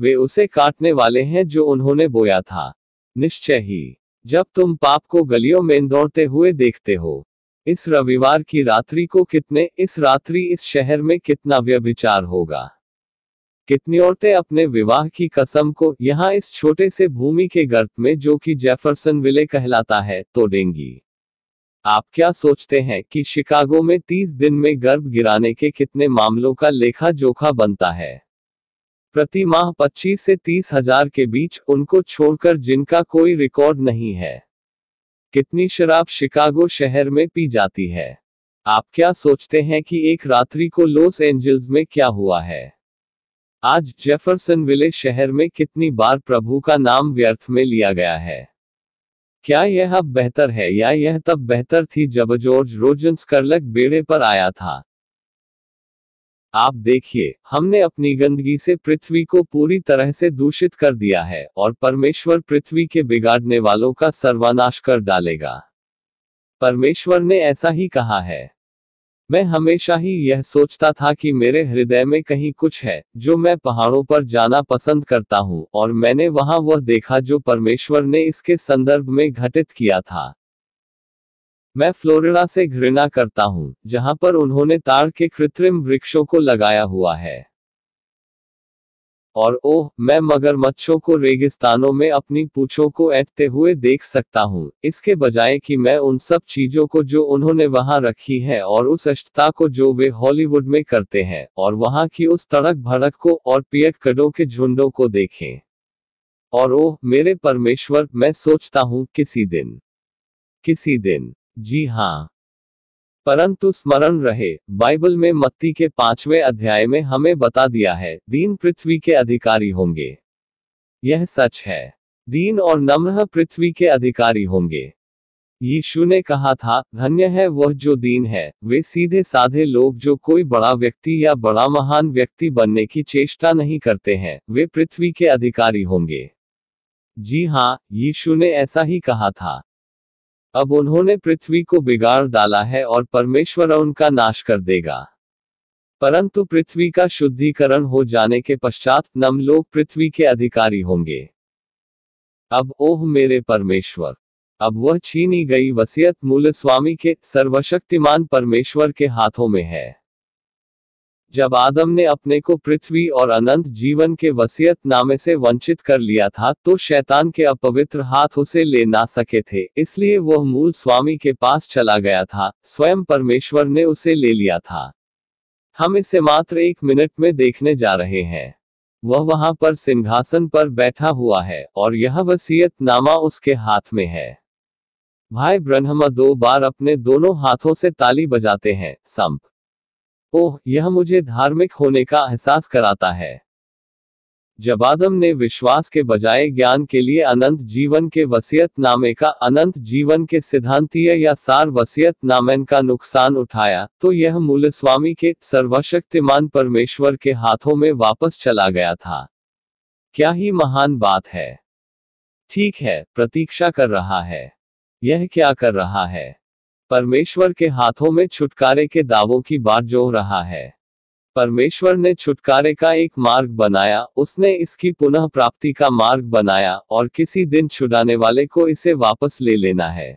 वे उसे काटने वाले हैं जो उन्होंने बोया था निश्चय ही जब तुम पाप को गलियों में दौड़ते हुए देखते हो इस रविवार की रात्रि को कितने इस रात्रि इस शहर में कितना व्यभिचार होगा कितनी औरतें अपने विवाह की कसम को यहाँ इस छोटे से भूमि के गर्त में जो कि जेफरसन विले कहलाता है तोड़ेंगी आप क्या सोचते हैं कि शिकागो में 30 दिन में गर्भ गिराने के कितने मामलों का लेखा जोखा बनता है प्रति माह 25 से तीस हजार के बीच उनको छोड़कर जिनका कोई रिकॉर्ड नहीं है कितनी शराब शिकागो शहर में पी जाती है आप क्या सोचते हैं कि एक रात्रि को लॉस एंजल्स में क्या हुआ है आज जेफरसन विले शहर में कितनी बार प्रभु का नाम व्यर्थ में लिया गया है क्या यह अब बेहतर है या यह तब बेहतर थी जब जॉर्ज रोजन स्कर्लक बेड़े पर आया था आप देखिए हमने अपनी गंदगी से पृथ्वी को पूरी तरह से दूषित कर दिया है और परमेश्वर पृथ्वी के बिगाड़ने वालों का सर्वानाश कर डालेगा परमेश्वर ने ऐसा ही कहा है मैं हमेशा ही यह सोचता था कि मेरे हृदय में कहीं कुछ है जो मैं पहाड़ों पर जाना पसंद करता हूँ और मैंने वहाँ वह देखा जो परमेश्वर ने इसके संदर्भ में घटित किया था मैं फ्लोरिडा से घृणा करता हूं, जहां पर उन्होंने ताड़ के कृत्रिम वृक्षों को लगाया हुआ है और ओह मैं मगरमच्छों को रेगिस्तानों में अपनी पूछों को ऐटते हुए देख सकता हूँ इसके बजाय कि मैं उन सब चीजों को जो उन्होंने वहां रखी है और उस अष्टता को जो वे हॉलीवुड में करते हैं और वहां की उस तड़क भड़क को और कडो के झुंडों को देखें और ओह मेरे परमेश्वर मैं सोचता हूँ किसी दिन किसी दिन जी हाँ परंतु स्मरण रहे बाइबल में मत्ती के पांचवें अध्याय में हमें बता दिया है दीन पृथ्वी के अधिकारी होंगे यह सच है दीन और नम्र पृथ्वी के अधिकारी होंगे यीशु ने कहा था धन्य है वह जो दीन है वे सीधे साधे लोग जो कोई बड़ा व्यक्ति या बड़ा महान व्यक्ति बनने की चेष्टा नहीं करते हैं वे पृथ्वी के अधिकारी होंगे जी हाँ यीशु ने ऐसा ही कहा था अब उन्होंने पृथ्वी को बिगाड़ डाला है और परमेश्वर उनका नाश कर देगा परंतु पृथ्वी का शुद्धिकरण हो जाने के पश्चात नम लोग पृथ्वी के अधिकारी होंगे अब ओह मेरे परमेश्वर अब वह छीनी गई वसीयत मूल स्वामी के सर्वशक्तिमान परमेश्वर के हाथों में है जब आदम ने अपने को पृथ्वी और अनंत जीवन के वसीयत नामे से वंचित कर लिया था तो शैतान के अपवित्र हाथ उसे ले ना सके थे इसलिए वह मूल स्वामी के पास चला गया था स्वयं परमेश्वर ने उसे ले लिया था हम इसे मात्र एक मिनट में देखने जा रहे हैं वह वहां पर सिंहासन पर बैठा हुआ है और यह वसीयत नामा उसके हाथ में है भाई ब्रह्मा दो बार अपने दोनों हाथों से ताली बजाते हैं संप ओह यह मुझे धार्मिक होने का एहसास कराता है जब आदम ने विश्वास के बजाय ज्ञान के लिए अनंत जीवन के वसीयत नामे का अनंत जीवन के सिद्धांतीय या सार वसीयत नामन का नुकसान उठाया तो यह मूल स्वामी के सर्वशक्तिमान परमेश्वर के हाथों में वापस चला गया था क्या ही महान बात है ठीक है प्रतीक्षा कर रहा है यह क्या कर रहा है परमेश्वर के हाथों में छुटकारे के दावों की बात जोह रहा है परमेश्वर ने छुटकारे का एक मार्ग बनाया उसने इसकी पुनः प्राप्ति का मार्ग बनाया और किसी दिन छुड़ाने वाले को इसे वापस ले लेना है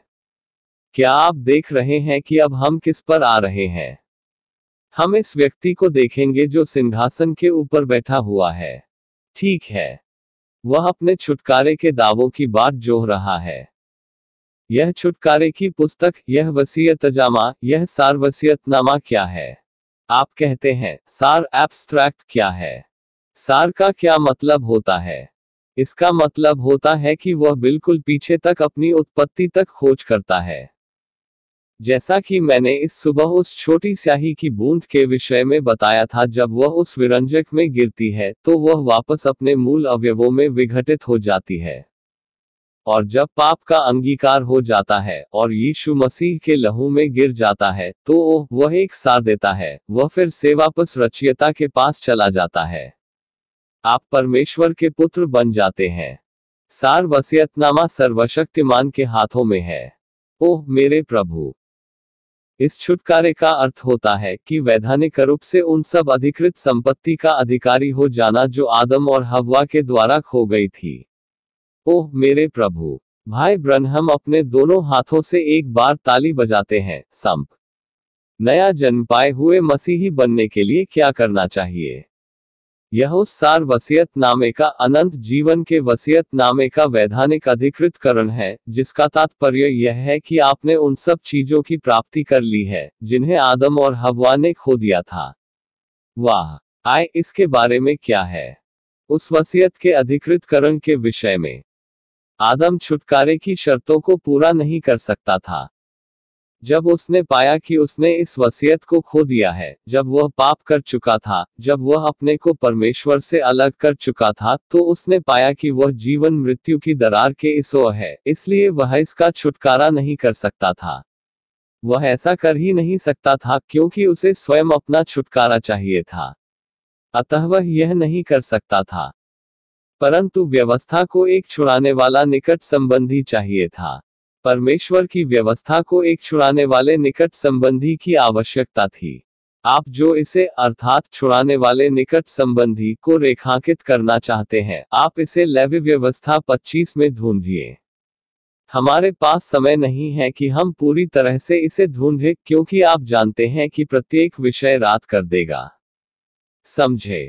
क्या आप देख रहे हैं कि अब हम किस पर आ रहे हैं हम इस व्यक्ति को देखेंगे जो सिंहासन के ऊपर बैठा हुआ है ठीक है वह अपने छुटकारे के दावों की बात जोह रहा है यह छुटकारे की पुस्तक यह वसीयत जामा यह सार वसीयत नामा क्या है आप कहते हैं सार एब्स्ट्रैक्ट क्या है सार का क्या मतलब होता है इसका मतलब होता है कि वह बिल्कुल पीछे तक अपनी उत्पत्ति तक खोज करता है जैसा कि मैंने इस सुबह उस छोटी स्याही की बूंद के विषय में बताया था जब वह उस विरंजक में गिरती है तो वह वापस अपने मूल अवयवों में विघटित हो जाती है और जब पाप का अंगीकार हो जाता है और यीशु मसीह के लहू में गिर जाता है तो वह एक सार देता है वह फिर से वापस रचियता के पास चला जाता है आप परमेश्वर के पुत्र बन जाते हैं सार वसीयतनामा सर्वशक्तिमान के हाथों में है ओह मेरे प्रभु इस छुटकारे का अर्थ होता है कि वैधानिक रूप से उन सब अधिकृत संपत्ति का अधिकारी हो जाना जो आदम और हवा के द्वारा खो गई थी ओह मेरे प्रभु भाई ब्रह्म अपने दोनों हाथों से एक बार ताली बजाते हैं संप नया जन्म पाए हुए मसीही बनने के लिए क्या करना चाहिए यह सार वसीयत नामे का अनंत जीवन के वसीयत नामे का वैधानिक अधिकृत करण है जिसका तात्पर्य यह है कि आपने उन सब चीजों की प्राप्ति कर ली है जिन्हें आदम और हवा ने खो दिया था वाह आय इसके बारे में क्या है उस वसीयत के अधिकृत करण के विषय में आदम छुटकारे की शर्तों को पूरा नहीं कर सकता था जब उसने पाया कि उसने इस वसीयत को खो दिया है जब वह पाप कर चुका था जब वह अपने को परमेश्वर से अलग कर चुका था तो उसने पाया कि वह जीवन मृत्यु की दरार के इस ओर है इसलिए वह इसका छुटकारा नहीं कर सकता था वह ऐसा कर ही नहीं सकता था क्योंकि उसे स्वयं अपना छुटकारा चाहिए था अतः वह यह नहीं कर सकता था परंतु व्यवस्था को एक छुड़ाने वाला निकट संबंधी चाहिए था परमेश्वर की व्यवस्था को एक छुड़ाने वाले निकट संबंधी की आवश्यकता थी आप जो इसे अर्थात छुड़ाने वाले निकट संबंधी को रेखांकित करना चाहते हैं आप इसे लैव्य व्यवस्था 25 में ढूंढिए हमारे पास समय नहीं है कि हम पूरी तरह से इसे ढूंढे क्योंकि आप जानते हैं कि प्रत्येक विषय रात कर देगा समझे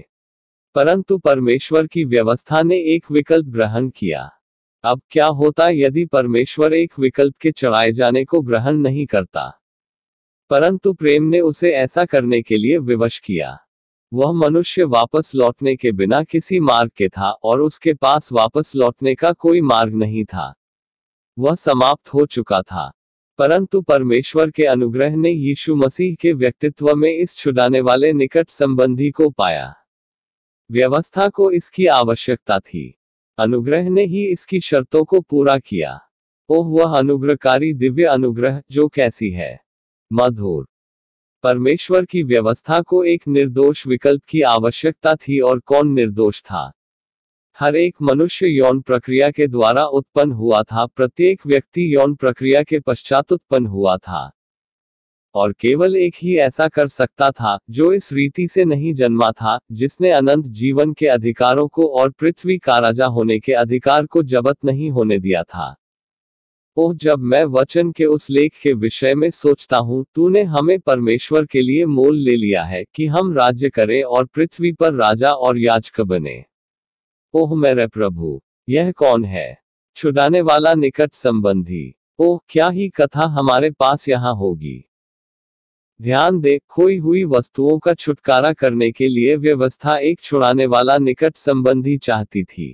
परंतु परमेश्वर की व्यवस्था ने एक विकल्प ग्रहण किया अब क्या होता यदि परमेश्वर एक विकल्प के चढ़ाए जाने को ग्रहण नहीं करता परंतु प्रेम ने उसे ऐसा करने के लिए विवश किया वह मनुष्य वापस लौटने के बिना किसी मार्ग के था और उसके पास वापस लौटने का कोई मार्ग नहीं था वह समाप्त हो चुका था परंतु परमेश्वर के अनुग्रह ने यीशु मसीह के व्यक्तित्व में इस छुड़ाने वाले निकट संबंधी को पाया व्यवस्था को इसकी आवश्यकता थी अनुग्रह ने ही इसकी शर्तों को पूरा किया ओह वह अनुग्रहकारी दिव्य अनुग्रह जो कैसी है मधुर परमेश्वर की व्यवस्था को एक निर्दोष विकल्प की आवश्यकता थी और कौन निर्दोष था हर एक मनुष्य यौन प्रक्रिया के द्वारा उत्पन्न हुआ था प्रत्येक व्यक्ति यौन प्रक्रिया के पश्चात उत्पन्न हुआ था और केवल एक ही ऐसा कर सकता था जो इस रीति से नहीं जन्मा था जिसने अनंत जीवन के अधिकारों को और पृथ्वी का राजा होने के अधिकार को जबत नहीं होने दिया था ओह जब मैं वचन के उस लेख के विषय में सोचता हूँ तूने हमें परमेश्वर के लिए मोल ले लिया है कि हम राज्य करें और पृथ्वी पर राजा और याचक बने ओह मेरे प्रभु यह कौन है छुड़ाने वाला निकट संबंधी ओह क्या ही कथा हमारे पास यहाँ होगी ध्यान दे खोई हुई वस्तुओं का छुटकारा करने के लिए व्यवस्था एक छुड़ाने वाला निकट संबंधी चाहती थी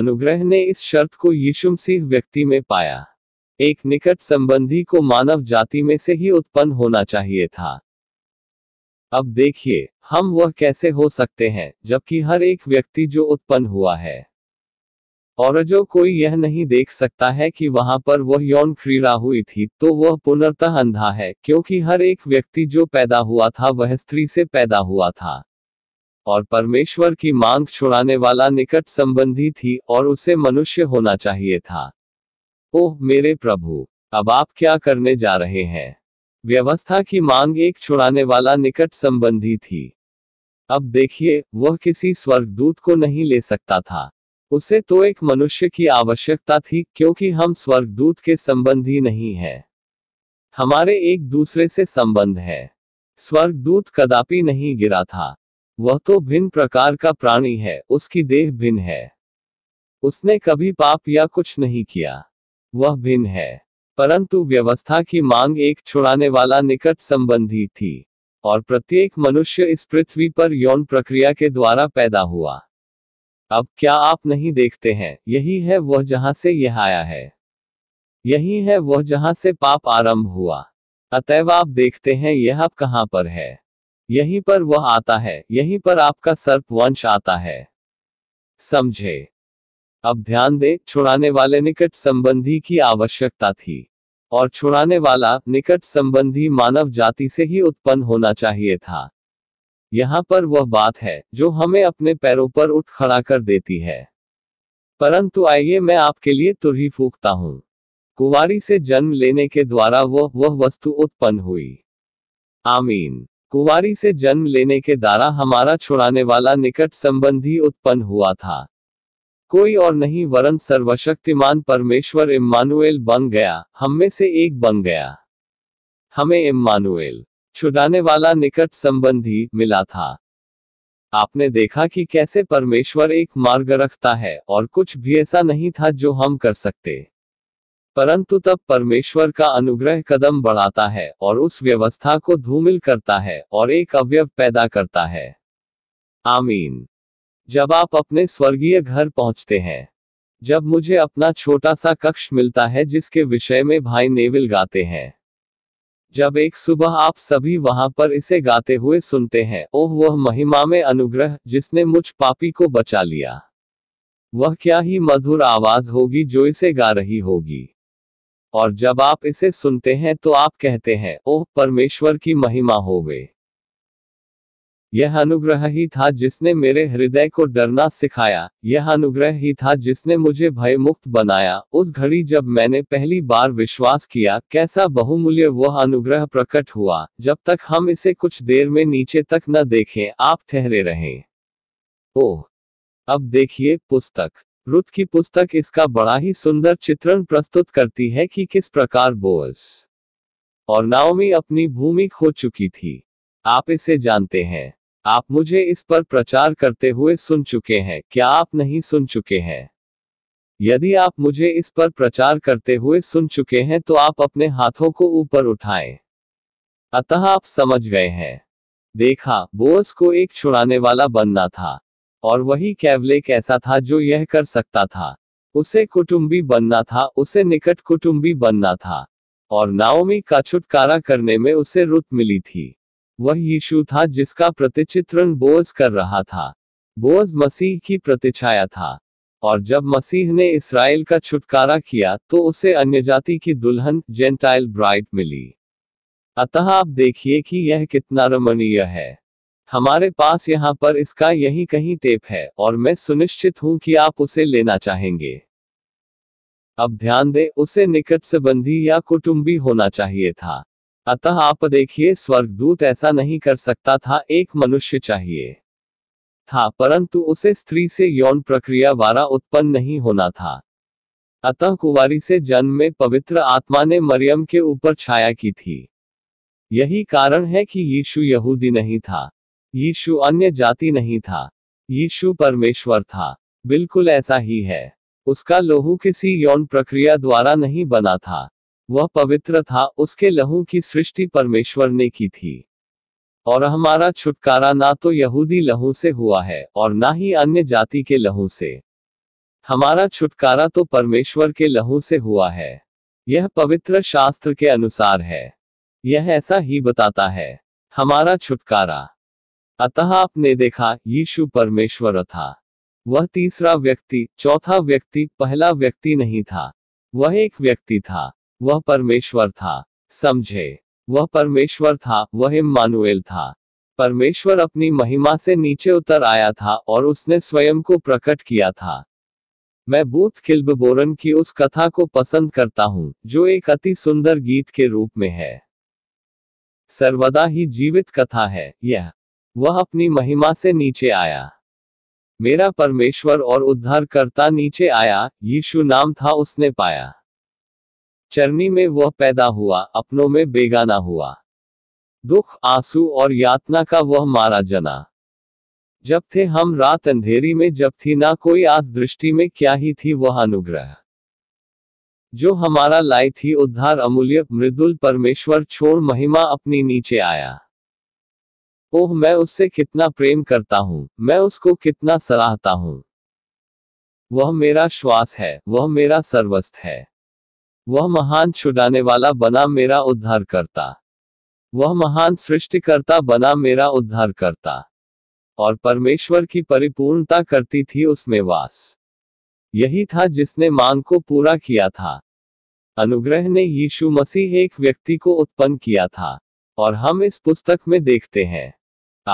अनुग्रह ने इस शर्त को यीशु सिंह व्यक्ति में पाया एक निकट संबंधी को मानव जाति में से ही उत्पन्न होना चाहिए था अब देखिए हम वह कैसे हो सकते हैं जबकि हर एक व्यक्ति जो उत्पन्न हुआ है और जो कोई यह नहीं देख सकता है कि वहां पर वह यौन क्रीड़ा हुई थी तो वह पुनर्तः अंधा है क्योंकि हर एक व्यक्ति जो पैदा हुआ था वह स्त्री से पैदा हुआ था और परमेश्वर की मांग छुड़ाने वाला निकट संबंधी थी और उसे मनुष्य होना चाहिए था ओह मेरे प्रभु अब आप क्या करने जा रहे हैं व्यवस्था की मांग एक छुड़ाने वाला निकट संबंधी थी अब देखिए वह किसी स्वर्गदूत को नहीं ले सकता था उसे तो एक मनुष्य की आवश्यकता थी क्योंकि हम स्वर्गदूत के संबंधी नहीं हैं हमारे एक दूसरे से संबंध है स्वर्गदूत कदापि नहीं गिरा था वह तो भिन्न प्रकार का प्राणी है उसकी देह भिन्न है उसने कभी पाप या कुछ नहीं किया वह भिन्न है परंतु व्यवस्था की मांग एक छुड़ाने वाला निकट संबंधी थी और प्रत्येक मनुष्य इस पृथ्वी पर यौन प्रक्रिया के द्वारा पैदा हुआ अब क्या आप नहीं देखते हैं यही है वह जहां से यह आया है यही है वह जहां से पाप आरंभ हुआ अतएव आप देखते हैं यह अब कहाँ पर है यहीं पर वह आता है यहीं पर आपका सर्प वंश आता है समझे अब ध्यान दे छुड़ाने वाले निकट संबंधी की आवश्यकता थी और छुड़ाने वाला निकट संबंधी मानव जाति से ही उत्पन्न होना चाहिए था यहाँ पर वह बात है जो हमें अपने पैरों पर उठ खड़ा कर देती है परंतु आइए मैं आपके लिए तुरही फूकता हूँ कुवारी से जन्म लेने के द्वारा वह वह वस्तु उत्पन्न हुई आमीन कुवारी से जन्म लेने के द्वारा हमारा छुड़ाने वाला निकट संबंधी उत्पन्न हुआ था कोई और नहीं वरन सर्वशक्तिमान परमेश्वर इमानुएल बन गया हम में से एक बन गया हमें इमानुएल छुड़ाने वाला निकट संबंधी मिला था आपने देखा कि कैसे परमेश्वर एक मार्ग रखता है और कुछ भी ऐसा नहीं था जो हम कर सकते परंतु तब परमेश्वर का अनुग्रह कदम बढ़ाता है और उस व्यवस्था को धूमिल करता है और एक अवयव पैदा करता है आमीन जब आप अपने स्वर्गीय घर पहुंचते हैं जब मुझे अपना छोटा सा कक्ष मिलता है जिसके विषय में भाई नेविल गाते हैं जब एक सुबह आप सभी वहां पर इसे गाते हुए सुनते हैं ओह वह महिमा में अनुग्रह जिसने मुझ पापी को बचा लिया वह क्या ही मधुर आवाज होगी जो इसे गा रही होगी और जब आप इसे सुनते हैं तो आप कहते हैं ओह परमेश्वर की महिमा होवे यह अनुग्रह ही था जिसने मेरे हृदय को डरना सिखाया यह अनुग्रह ही था जिसने मुझे भयमुक्त बनाया उस घड़ी जब मैंने पहली बार विश्वास किया कैसा बहुमूल्य वह अनुग्रह प्रकट हुआ जब तक हम इसे कुछ देर में नीचे तक न देखें आप ठहरे रहें ओह अब देखिए पुस्तक रुत की पुस्तक इसका बड़ा ही सुंदर चित्रण प्रस्तुत करती है कि किस प्रकार बोस और नाओमी अपनी भूमि खो चुकी थी आप इसे जानते हैं आप मुझे इस पर प्रचार करते हुए सुन चुके हैं क्या आप नहीं सुन चुके हैं यदि आप मुझे इस पर प्रचार करते हुए सुन चुके हैं तो आप अपने हाथों को ऊपर उठाएं। अतः आप समझ गए हैं देखा बोस को एक छुड़ाने वाला बनना था और वही कैवलेक ऐसा था जो यह कर सकता था उसे कुटुंबी बनना था उसे निकट कुटुंबी बनना था और नाओमी का छुटकारा करने में उसे रुत मिली थी वह यीशु था जिसका प्रतिचित्रण बोज कर रहा था बोझ मसीह की प्रतिछाया था और जब मसीह ने इसराइल का छुटकारा किया तो उसे जाति की दुल्हन जेंटाइल ब्राइड मिली अतः आप देखिए कि यह कितना रमणीय है हमारे पास यहाँ पर इसका यही कहीं टेप है और मैं सुनिश्चित हूँ कि आप उसे लेना चाहेंगे अब ध्यान दें उसे निकट संबंधी या कुटुंबी होना चाहिए था अतः आप देखिए स्वर्गदूत ऐसा नहीं कर सकता था एक मनुष्य चाहिए था परंतु उसे स्त्री से यौन प्रक्रिया वारा उत्पन्न नहीं होना था अतः कुवारी से जन्म में पवित्र आत्मा ने मरियम के ऊपर छाया की थी यही कारण है कि यीशु यहूदी नहीं था यीशु अन्य जाति नहीं था यीशु परमेश्वर था बिल्कुल ऐसा ही है उसका लोहू किसी यौन प्रक्रिया द्वारा नहीं बना था वह पवित्र था उसके लहू की सृष्टि परमेश्वर ने की थी और हमारा छुटकारा ना तो यहूदी लहू से हुआ है और ना ही अन्य जाति के लहू से हमारा छुटकारा तो परमेश्वर के लहू से हुआ है यह पवित्र शास्त्र के अनुसार है यह ऐसा ही बताता है हमारा छुटकारा अतः आपने देखा यीशु परमेश्वर था वह तीसरा व्यक्ति चौथा व्यक्ति पहला व्यक्ति नहीं था वह एक व्यक्ति था वह परमेश्वर था समझे वह परमेश्वर था वह इमानुएल था परमेश्वर अपनी महिमा से नीचे उतर आया था और उसने स्वयं को प्रकट किया था मैं बूथ किल्ब बोरन की उस कथा को पसंद करता हूँ जो एक अति सुंदर गीत के रूप में है सर्वदा ही जीवित कथा है यह वह अपनी महिमा से नीचे आया मेरा परमेश्वर और उद्धारकर्ता नीचे आया यीशु नाम था उसने पाया चरनी में वह पैदा हुआ अपनों में बेगाना हुआ दुख आंसू और यातना का वह मारा जना जब थे हम रात अंधेरी में जब थी ना कोई आस दृष्टि में क्या ही थी वह अनुग्रह जो हमारा लाई थी उद्धार अमूल्य मृदुल परमेश्वर छोड़ महिमा अपनी नीचे आया ओह मैं उससे कितना प्रेम करता हूँ मैं उसको कितना सराहता हूँ वह मेरा श्वास है वह मेरा सर्वस्थ है वह महान छुड़ाने वाला बना मेरा उद्धार करता वह महान सृष्टिकर्ता बना मेरा उद्धार करता और परमेश्वर की परिपूर्णता करती थी उसमें वास यही था जिसने मांग को पूरा किया था अनुग्रह ने यीशु मसीह एक व्यक्ति को उत्पन्न किया था और हम इस पुस्तक में देखते हैं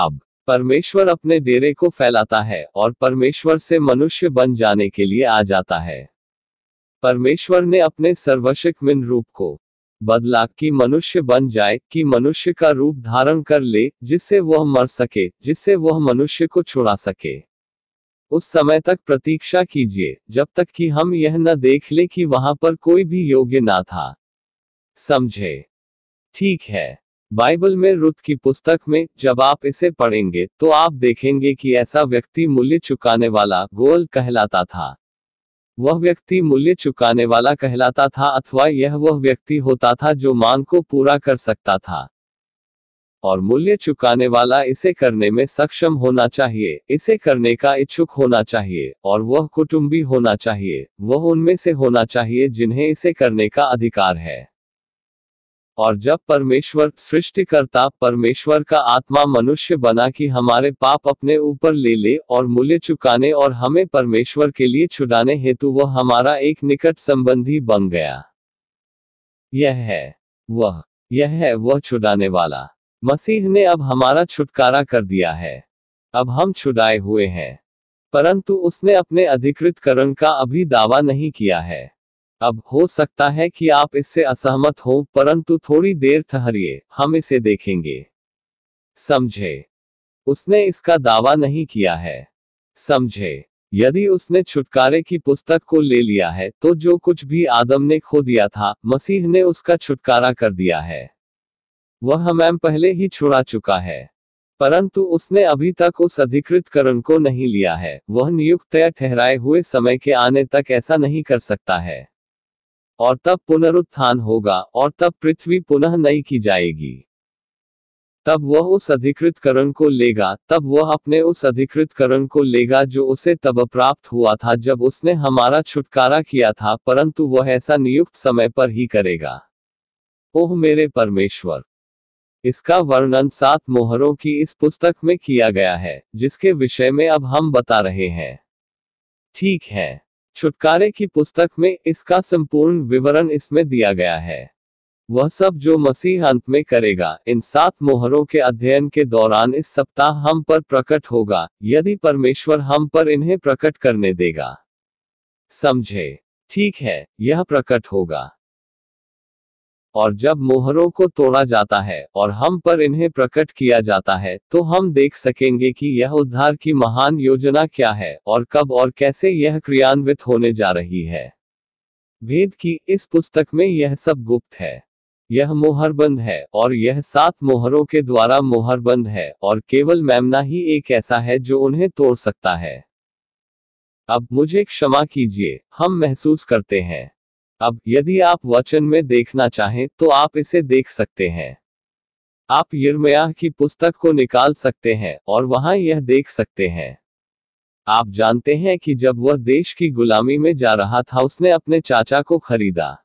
अब परमेश्वर अपने डेरे को फैलाता है और परमेश्वर से मनुष्य बन जाने के लिए आ जाता है परमेश्वर ने अपने मिन रूप को बदला कि मनुष्य बन जाए कि मनुष्य का रूप धारण कर ले जिससे वह मर सके जिससे वह मनुष्य को छुड़ा सके उस समय तक प्रतीक्षा कीजिए जब तक कि हम यह न देख ले कि वहां पर कोई भी योग्य ना था समझे ठीक है बाइबल में रुत की पुस्तक में जब आप इसे पढ़ेंगे तो आप देखेंगे कि ऐसा व्यक्ति मूल्य चुकाने वाला गोल कहलाता था वह व्यक्ति मूल्य चुकाने वाला कहलाता था अथवा यह वह व्यक्ति होता था जो मांग को पूरा कर सकता था और मूल्य चुकाने वाला इसे करने में सक्षम होना चाहिए इसे करने का इच्छुक होना चाहिए और वह कुटुंबी होना चाहिए वह उनमें से होना चाहिए जिन्हें इसे करने का अधिकार है और जब परमेश्वर सृष्टिकर्ता परमेश्वर का आत्मा मनुष्य बना कि हमारे पाप अपने ऊपर ले ले और मूल्य चुकाने और हमें परमेश्वर के लिए छुड़ाने हेतु वह हमारा एक निकट संबंधी बन गया यह है वह यह है वह छुड़ाने वाला मसीह ने अब हमारा छुटकारा कर दिया है अब हम छुड़ाए हुए हैं परंतु उसने अपने अधिकृत करण का अभी दावा नहीं किया है अब हो सकता है कि आप इससे असहमत हो परंतु थोड़ी देर ठहरिए हम इसे देखेंगे समझे उसने इसका दावा नहीं किया है समझे यदि उसने छुटकारे की पुस्तक को ले लिया है तो जो कुछ भी आदम ने खो दिया था मसीह ने उसका छुटकारा कर दिया है वह हमें पहले ही छुड़ा चुका है परंतु उसने अभी तक उस अधिकृत करण को नहीं लिया है वह नियुक्त या ठहराए हुए समय के आने तक ऐसा नहीं कर सकता है और तब पुनरुत्थान होगा और तब पृथ्वी पुनः नई की जाएगी तब वह उस अधिकृत करण को लेगा तब वह अपने उस अधिकृत करण को लेगा जो उसे तब प्राप्त हुआ था जब उसने हमारा छुटकारा किया था परंतु वह ऐसा नियुक्त समय पर ही करेगा ओह मेरे परमेश्वर इसका वर्णन सात मोहरों की इस पुस्तक में किया गया है जिसके विषय में अब हम बता रहे हैं ठीक है छुटकारे की पुस्तक में इसका संपूर्ण विवरण इसमें दिया गया है वह सब जो मसीह अंत में करेगा इन सात मोहरों के अध्ययन के दौरान इस सप्ताह हम पर प्रकट होगा यदि परमेश्वर हम पर इन्हें प्रकट करने देगा समझे ठीक है यह प्रकट होगा और जब मोहरों को तोड़ा जाता है और हम पर इन्हें प्रकट किया जाता है तो हम देख सकेंगे कि यह उद्धार की महान योजना क्या है और कब और कैसे यह क्रियान्वित होने जा रही है भेद की इस पुस्तक में यह सब गुप्त है यह मोहरबंद है और यह सात मोहरों के द्वारा मोहरबंद है और केवल मैमना ही एक ऐसा है जो उन्हें तोड़ सकता है अब मुझे क्षमा कीजिए हम महसूस करते हैं अब यदि आप वचन में देखना चाहें तो आप इसे देख सकते हैं आप यिर्मयाह की पुस्तक को निकाल सकते हैं और वहां यह देख सकते हैं आप जानते हैं कि जब वह देश की गुलामी में जा रहा था उसने अपने चाचा को खरीदा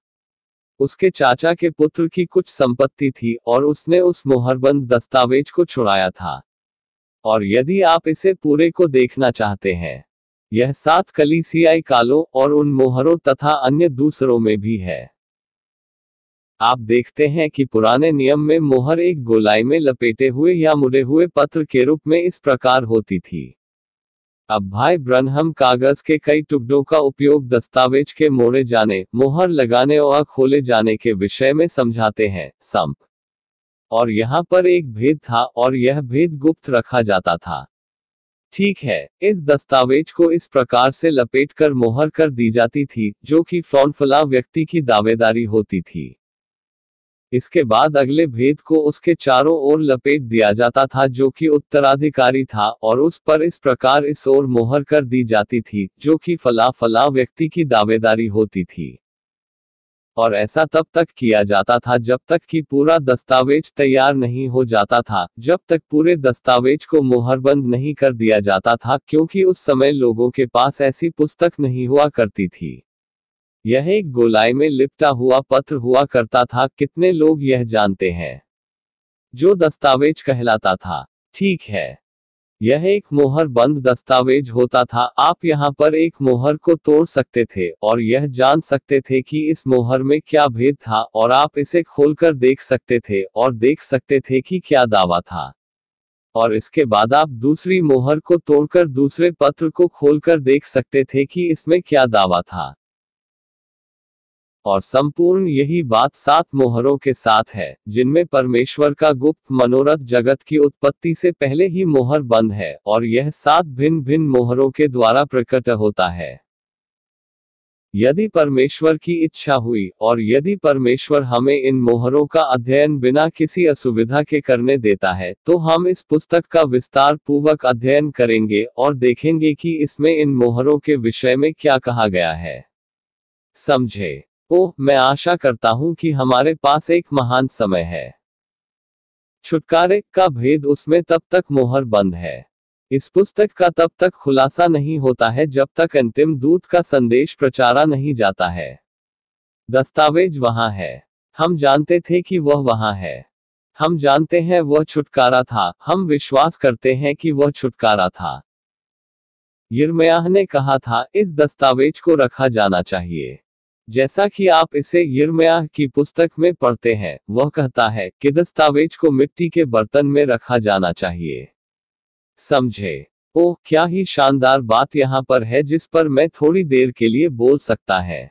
उसके चाचा के पुत्र की कुछ संपत्ति थी और उसने उस मोहरबंद दस्तावेज को छुड़ाया था और यदि आप इसे पूरे को देखना चाहते हैं यह सात कलीसियाई कालों और उन मोहरों तथा अन्य दूसरों में भी है आप देखते हैं कि पुराने नियम में मोहर एक गोलाई में लपेटे हुए या मुड़े हुए पत्र के रूप में इस प्रकार होती थी अब भाई ब्रनहम कागज के कई टुकड़ों का उपयोग दस्तावेज के मोड़े जाने मोहर लगाने और खोले जाने के विषय में समझाते हैं संप और यहाँ पर एक भेद था और यह भेद गुप्त रखा जाता था ठीक है इस दस्तावेज को इस प्रकार से लपेट कर मोहर कर दी जाती थी जो कि फ्रॉनफला व्यक्ति की दावेदारी होती थी इसके बाद अगले भेद को उसके चारों ओर लपेट दिया जाता था जो कि उत्तराधिकारी था और उस पर इस प्रकार इस ओर मोहर कर दी जाती थी जो कि फला फला व्यक्ति की दावेदारी होती थी और ऐसा तब तक किया जाता था जब तक कि पूरा दस्तावेज तैयार नहीं हो जाता था जब तक पूरे दस्तावेज को मोहरबंद नहीं कर दिया जाता था क्योंकि उस समय लोगों के पास ऐसी पुस्तक नहीं हुआ करती थी यह एक गोलाई में लिपटा हुआ पत्र हुआ करता था कितने लोग यह जानते हैं जो दस्तावेज कहलाता था ठीक है यह एक मोहर बंद दस्तावेज होता था आप यहाँ पर एक मोहर को तोड़ सकते थे और यह जान सकते थे कि इस मोहर में क्या भेद था और आप इसे खोलकर देख सकते थे और देख सकते थे कि क्या दावा था और इसके बाद आप दूसरी मोहर को तोड़कर दूसरे पत्र को खोलकर देख सकते थे कि इसमें क्या दावा था और संपूर्ण यही बात सात मोहरों के साथ है जिनमें परमेश्वर का गुप्त मनोरथ जगत की उत्पत्ति से पहले ही मोहर बंद है और यह सात भिन्न भिन्न मोहरों के द्वारा प्रकट होता है यदि परमेश्वर की इच्छा हुई और यदि परमेश्वर हमें इन मोहरों का अध्ययन बिना किसी असुविधा के करने देता है तो हम इस पुस्तक का विस्तार पूर्वक अध्ययन करेंगे और देखेंगे कि इसमें इन मोहरों के विषय में क्या कहा गया है समझे ओ मैं आशा करता हूं कि हमारे पास एक महान समय है छुटकारे का भेद उसमें तब तक मोहर बंद है इस पुस्तक का तब तक खुलासा नहीं होता है जब तक अंतिम दूत का संदेश प्रचारा नहीं जाता है दस्तावेज वहां है हम जानते थे कि वह वहां है हम जानते हैं वह छुटकारा था हम विश्वास करते हैं कि वह छुटकारा था यहा ने कहा था इस दस्तावेज को रखा जाना चाहिए जैसा कि आप इसे यिरमयाह की पुस्तक में पढ़ते हैं वह कहता है कि दस्तावेज को मिट्टी के बर्तन में रखा जाना चाहिए समझे ओह क्या ही शानदार बात यहाँ पर है जिस पर मैं थोड़ी देर के लिए बोल सकता है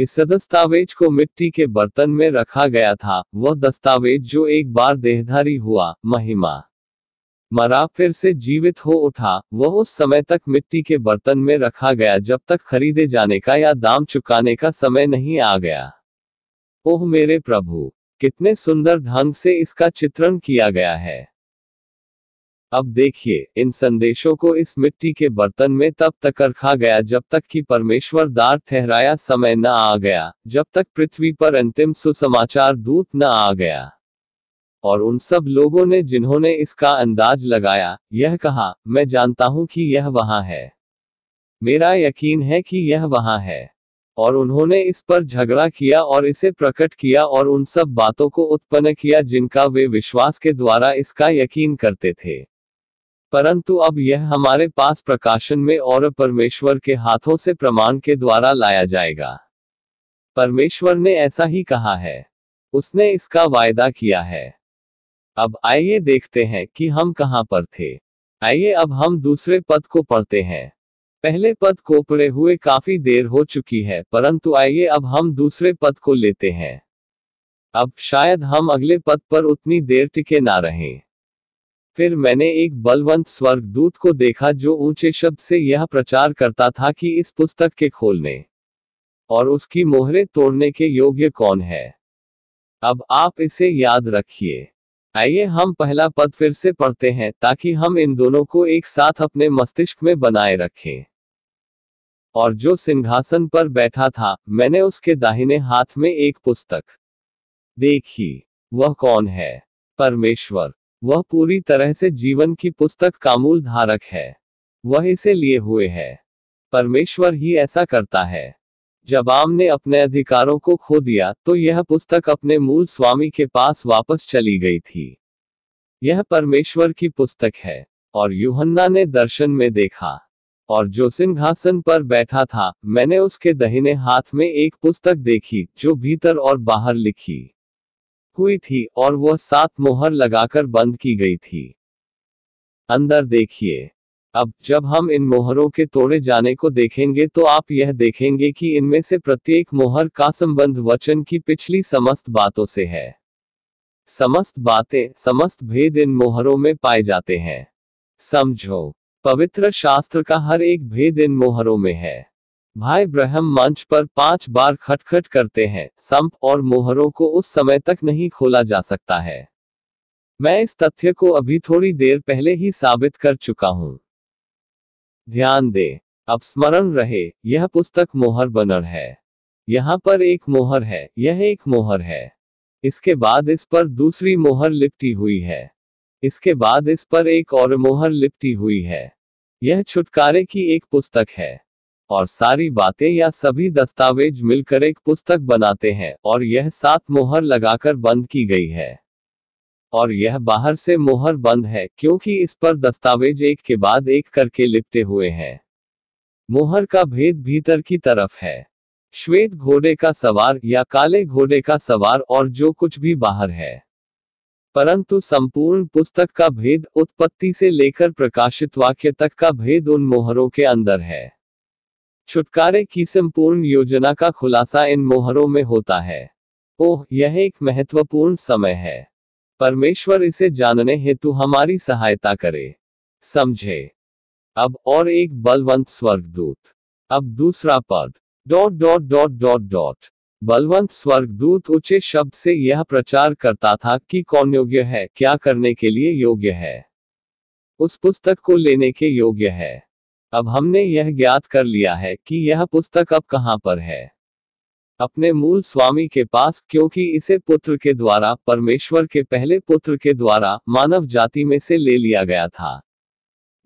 इस दस्तावेज को मिट्टी के बर्तन में रखा गया था वह दस्तावेज जो एक बार देहधारी हुआ महिमा मरा फिर से जीवित हो उठा वह उस समय तक मिट्टी के बर्तन में रखा गया जब तक खरीदे जाने का या दाम चुकाने का समय नहीं आ गया ओह मेरे प्रभु कितने सुंदर ढंग से इसका चित्रण किया गया है अब देखिए इन संदेशों को इस मिट्टी के बर्तन में तब तक रखा गया जब तक कि परमेश्वर दार ठहराया समय न आ गया जब तक पृथ्वी पर अंतिम सुसमाचार दूत न आ गया और उन सब लोगों ने जिन्होंने इसका अंदाज लगाया यह कहा मैं जानता हूं कि यह वहां है मेरा यकीन है कि यह वहां है और उन्होंने इस पर झगड़ा किया और इसे प्रकट किया और उन सब बातों को उत्पन्न किया जिनका वे विश्वास के द्वारा इसका यकीन करते थे परंतु अब यह हमारे पास प्रकाशन में और परमेश्वर के हाथों से प्रमाण के द्वारा लाया जाएगा परमेश्वर ने ऐसा ही कहा है उसने इसका वायदा किया है अब आइए देखते हैं कि हम कहाँ पर थे आइए अब हम दूसरे पद को पढ़ते हैं पहले पद को पड़े हुए काफी देर हो चुकी है परंतु आइए अब हम दूसरे पद को लेते हैं अब शायद हम अगले पद पर उतनी देर टिके ना रहे फिर मैंने एक बलवंत स्वर्ग दूत को देखा जो ऊंचे शब्द से यह प्रचार करता था कि इस पुस्तक के खोलने और उसकी मोहरे तोड़ने के योग्य कौन है अब आप इसे याद रखिए आइए हम पहला पद फिर से पढ़ते हैं ताकि हम इन दोनों को एक साथ अपने मस्तिष्क में बनाए रखें और जो सिंहासन पर बैठा था मैंने उसके दाहिने हाथ में एक पुस्तक देखी वह कौन है परमेश्वर वह पूरी तरह से जीवन की पुस्तक का मूल धारक है वह इसे लिए हुए है परमेश्वर ही ऐसा करता है जब आम ने अपने अधिकारों को खो दिया तो यह पुस्तक अपने मूल स्वामी के पास वापस चली गई थी यह परमेश्वर की पुस्तक है और यूहन्ना ने दर्शन में देखा और जो सिंहासन पर बैठा था मैंने उसके दहिने हाथ में एक पुस्तक देखी जो भीतर और बाहर लिखी हुई थी और वह सात मोहर लगाकर बंद की गई थी अंदर देखिए अब जब हम इन मोहरों के तोड़े जाने को देखेंगे तो आप यह देखेंगे कि इनमें से प्रत्येक मोहर का संबंध वचन की पिछली समस्त बातों से है समस्त बातें समस्त भेद इन मोहरों में पाए जाते हैं समझो पवित्र शास्त्र का हर एक भेद इन मोहरों में है भाई ब्रह्म मंच पर पांच बार खटखट करते हैं संप और मोहरों को उस समय तक नहीं खोला जा सकता है मैं इस तथ्य को अभी थोड़ी देर पहले ही साबित कर चुका हूं ध्यान दे अब स्मरण रहे यह पुस्तक मोहर बनर है यहाँ पर एक मोहर है यह एक मोहर है इसके बाद इस पर दूसरी मोहर लिपटी हुई है इसके बाद इस पर एक और मोहर लिपटी हुई है यह छुटकारे की एक पुस्तक है और सारी बातें या सभी दस्तावेज मिलकर एक पुस्तक बनाते हैं और यह सात मोहर लगाकर बंद की गई है और यह बाहर से मोहर बंद है क्योंकि इस पर दस्तावेज एक के बाद एक करके लिपटे हुए हैं मोहर का भेद भीतर की तरफ है श्वेत घोड़े का सवार या काले घोड़े का सवार और जो कुछ भी बाहर है परंतु संपूर्ण पुस्तक का भेद उत्पत्ति से लेकर प्रकाशित वाक्य तक का भेद उन मोहरों के अंदर है छुटकारे की संपूर्ण योजना का खुलासा इन मोहरों में होता है ओह यह एक महत्वपूर्ण समय है परमेश्वर इसे जानने हेतु हमारी सहायता करे समझे अब और एक बलवंत स्वर्गदूत अब दूसरा पद dot dot dot dot dot बलवंत स्वर्गदूत ऊंचे शब्द से यह प्रचार करता था कि कौन योग्य है क्या करने के लिए योग्य है उस पुस्तक को लेने के योग्य है अब हमने यह ज्ञात कर लिया है कि यह पुस्तक अब कहाँ पर है अपने मूल स्वामी के पास क्योंकि इसे पुत्र के द्वारा परमेश्वर के पहले पुत्र के द्वारा मानव जाति में से ले लिया गया था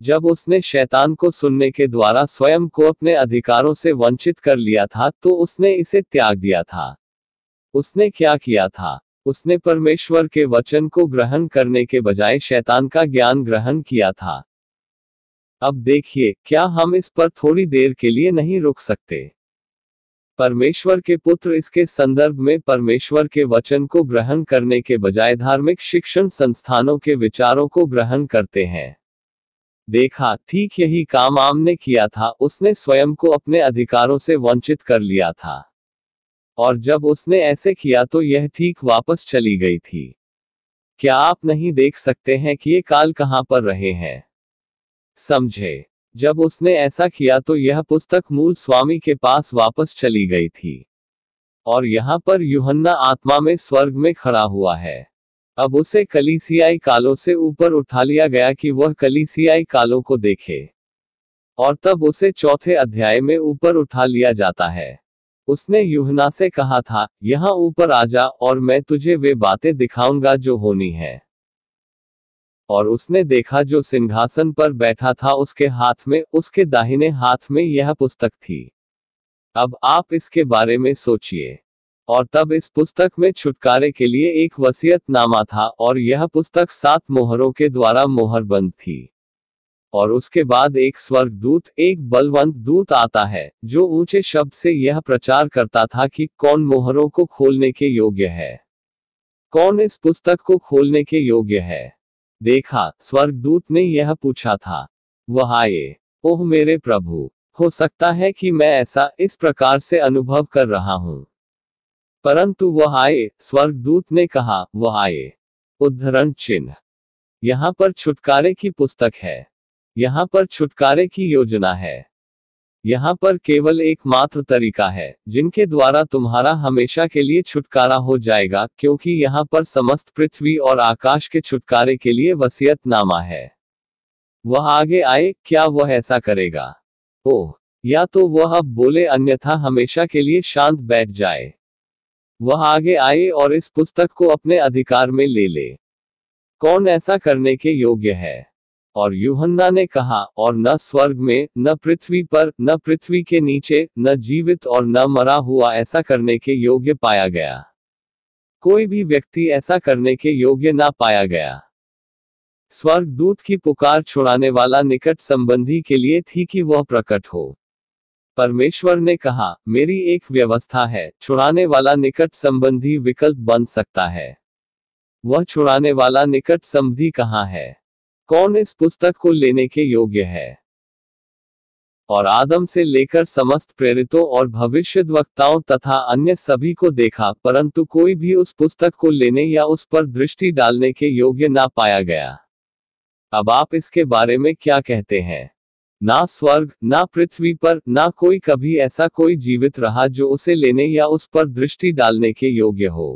जब उसने शैतान को सुनने के द्वारा स्वयं को अपने अधिकारों से वंचित कर लिया था तो उसने इसे त्याग दिया था उसने क्या किया था उसने परमेश्वर के वचन को ग्रहण करने के बजाय शैतान का ज्ञान ग्रहण किया था अब देखिए क्या हम इस पर थोड़ी देर के लिए नहीं रुक सकते परमेश्वर के पुत्र इसके संदर्भ में परमेश्वर के वचन को ग्रहण करने के बजाय धार्मिक शिक्षण संस्थानों के विचारों को ग्रहण करते हैं देखा ठीक यही काम आम ने किया था उसने स्वयं को अपने अधिकारों से वंचित कर लिया था और जब उसने ऐसे किया तो यह ठीक वापस चली गई थी क्या आप नहीं देख सकते हैं कि ये काल कहां पर रहे हैं समझे जब उसने ऐसा किया तो यह पुस्तक मूल स्वामी के पास वापस चली गई थी और यहाँ पर युहन्ना आत्मा में स्वर्ग में खड़ा हुआ है अब उसे कलीसियाई कालों से ऊपर उठा लिया गया कि वह कलीसियाई कालों को देखे और तब उसे चौथे अध्याय में ऊपर उठा लिया जाता है उसने युहना से कहा था यहाँ ऊपर आ जा और मैं तुझे वे बातें दिखाऊंगा जो होनी है और उसने देखा जो सिंहासन पर बैठा था उसके हाथ में उसके दाहिने हाथ में यह पुस्तक थी अब आप इसके बारे में सोचिए और तब इस पुस्तक में छुटकारे के लिए एक नामा था और यह पुस्तक सात मोहरों के द्वारा मोहरबंद थी और उसके बाद एक स्वर्ग दूत एक बलवंत दूत आता है जो ऊंचे शब्द से यह प्रचार करता था कि कौन मोहरों को खोलने के योग्य है कौन इस पुस्तक को खोलने के योग्य है देखा स्वर्गदूत ने यह पूछा था वह आए ओह मेरे प्रभु हो सकता है कि मैं ऐसा इस प्रकार से अनुभव कर रहा हूं परंतु वह आए स्वर्गदूत ने कहा वह आए उद्धरण चिन्ह यहाँ पर छुटकारे की पुस्तक है यहाँ पर छुटकारे की योजना है यहाँ पर केवल एकमात्र तरीका है जिनके द्वारा तुम्हारा हमेशा के लिए छुटकारा हो जाएगा क्योंकि यहाँ पर समस्त पृथ्वी और आकाश के छुटकारे के लिए वसीयतनामा है वह आगे आए क्या वह ऐसा करेगा ओह या तो वह अब बोले अन्यथा हमेशा के लिए शांत बैठ जाए वह आगे आए और इस पुस्तक को अपने अधिकार में ले ले कौन ऐसा करने के योग्य है और यूहन्ना ने कहा और न स्वर्ग में न पृथ्वी पर न पृथ्वी के नीचे न जीवित और न मरा हुआ ऐसा करने के योग्य पाया गया कोई भी व्यक्ति ऐसा करने के योग्य ना पाया गया स्वर्ग दूत की पुकार छुड़ाने वाला निकट संबंधी के लिए थी कि वह प्रकट हो परमेश्वर ने कहा मेरी एक व्यवस्था है छुड़ाने वाला निकट संबंधी विकल्प बन सकता है वह छुड़ाने वाला निकट संबंधी कहाँ है कौन इस पुस्तक को लेने के योग्य है और आदम से लेकर समस्त प्रेरितों और भविष्य वक्ताओं तथा अन्य सभी को देखा परंतु कोई भी उस पुस्तक को लेने या उस पर दृष्टि डालने के योग्य ना पाया गया अब आप इसके बारे में क्या कहते हैं ना स्वर्ग ना पृथ्वी पर ना कोई कभी ऐसा कोई जीवित रहा जो उसे लेने या उस पर दृष्टि डालने के योग्य हो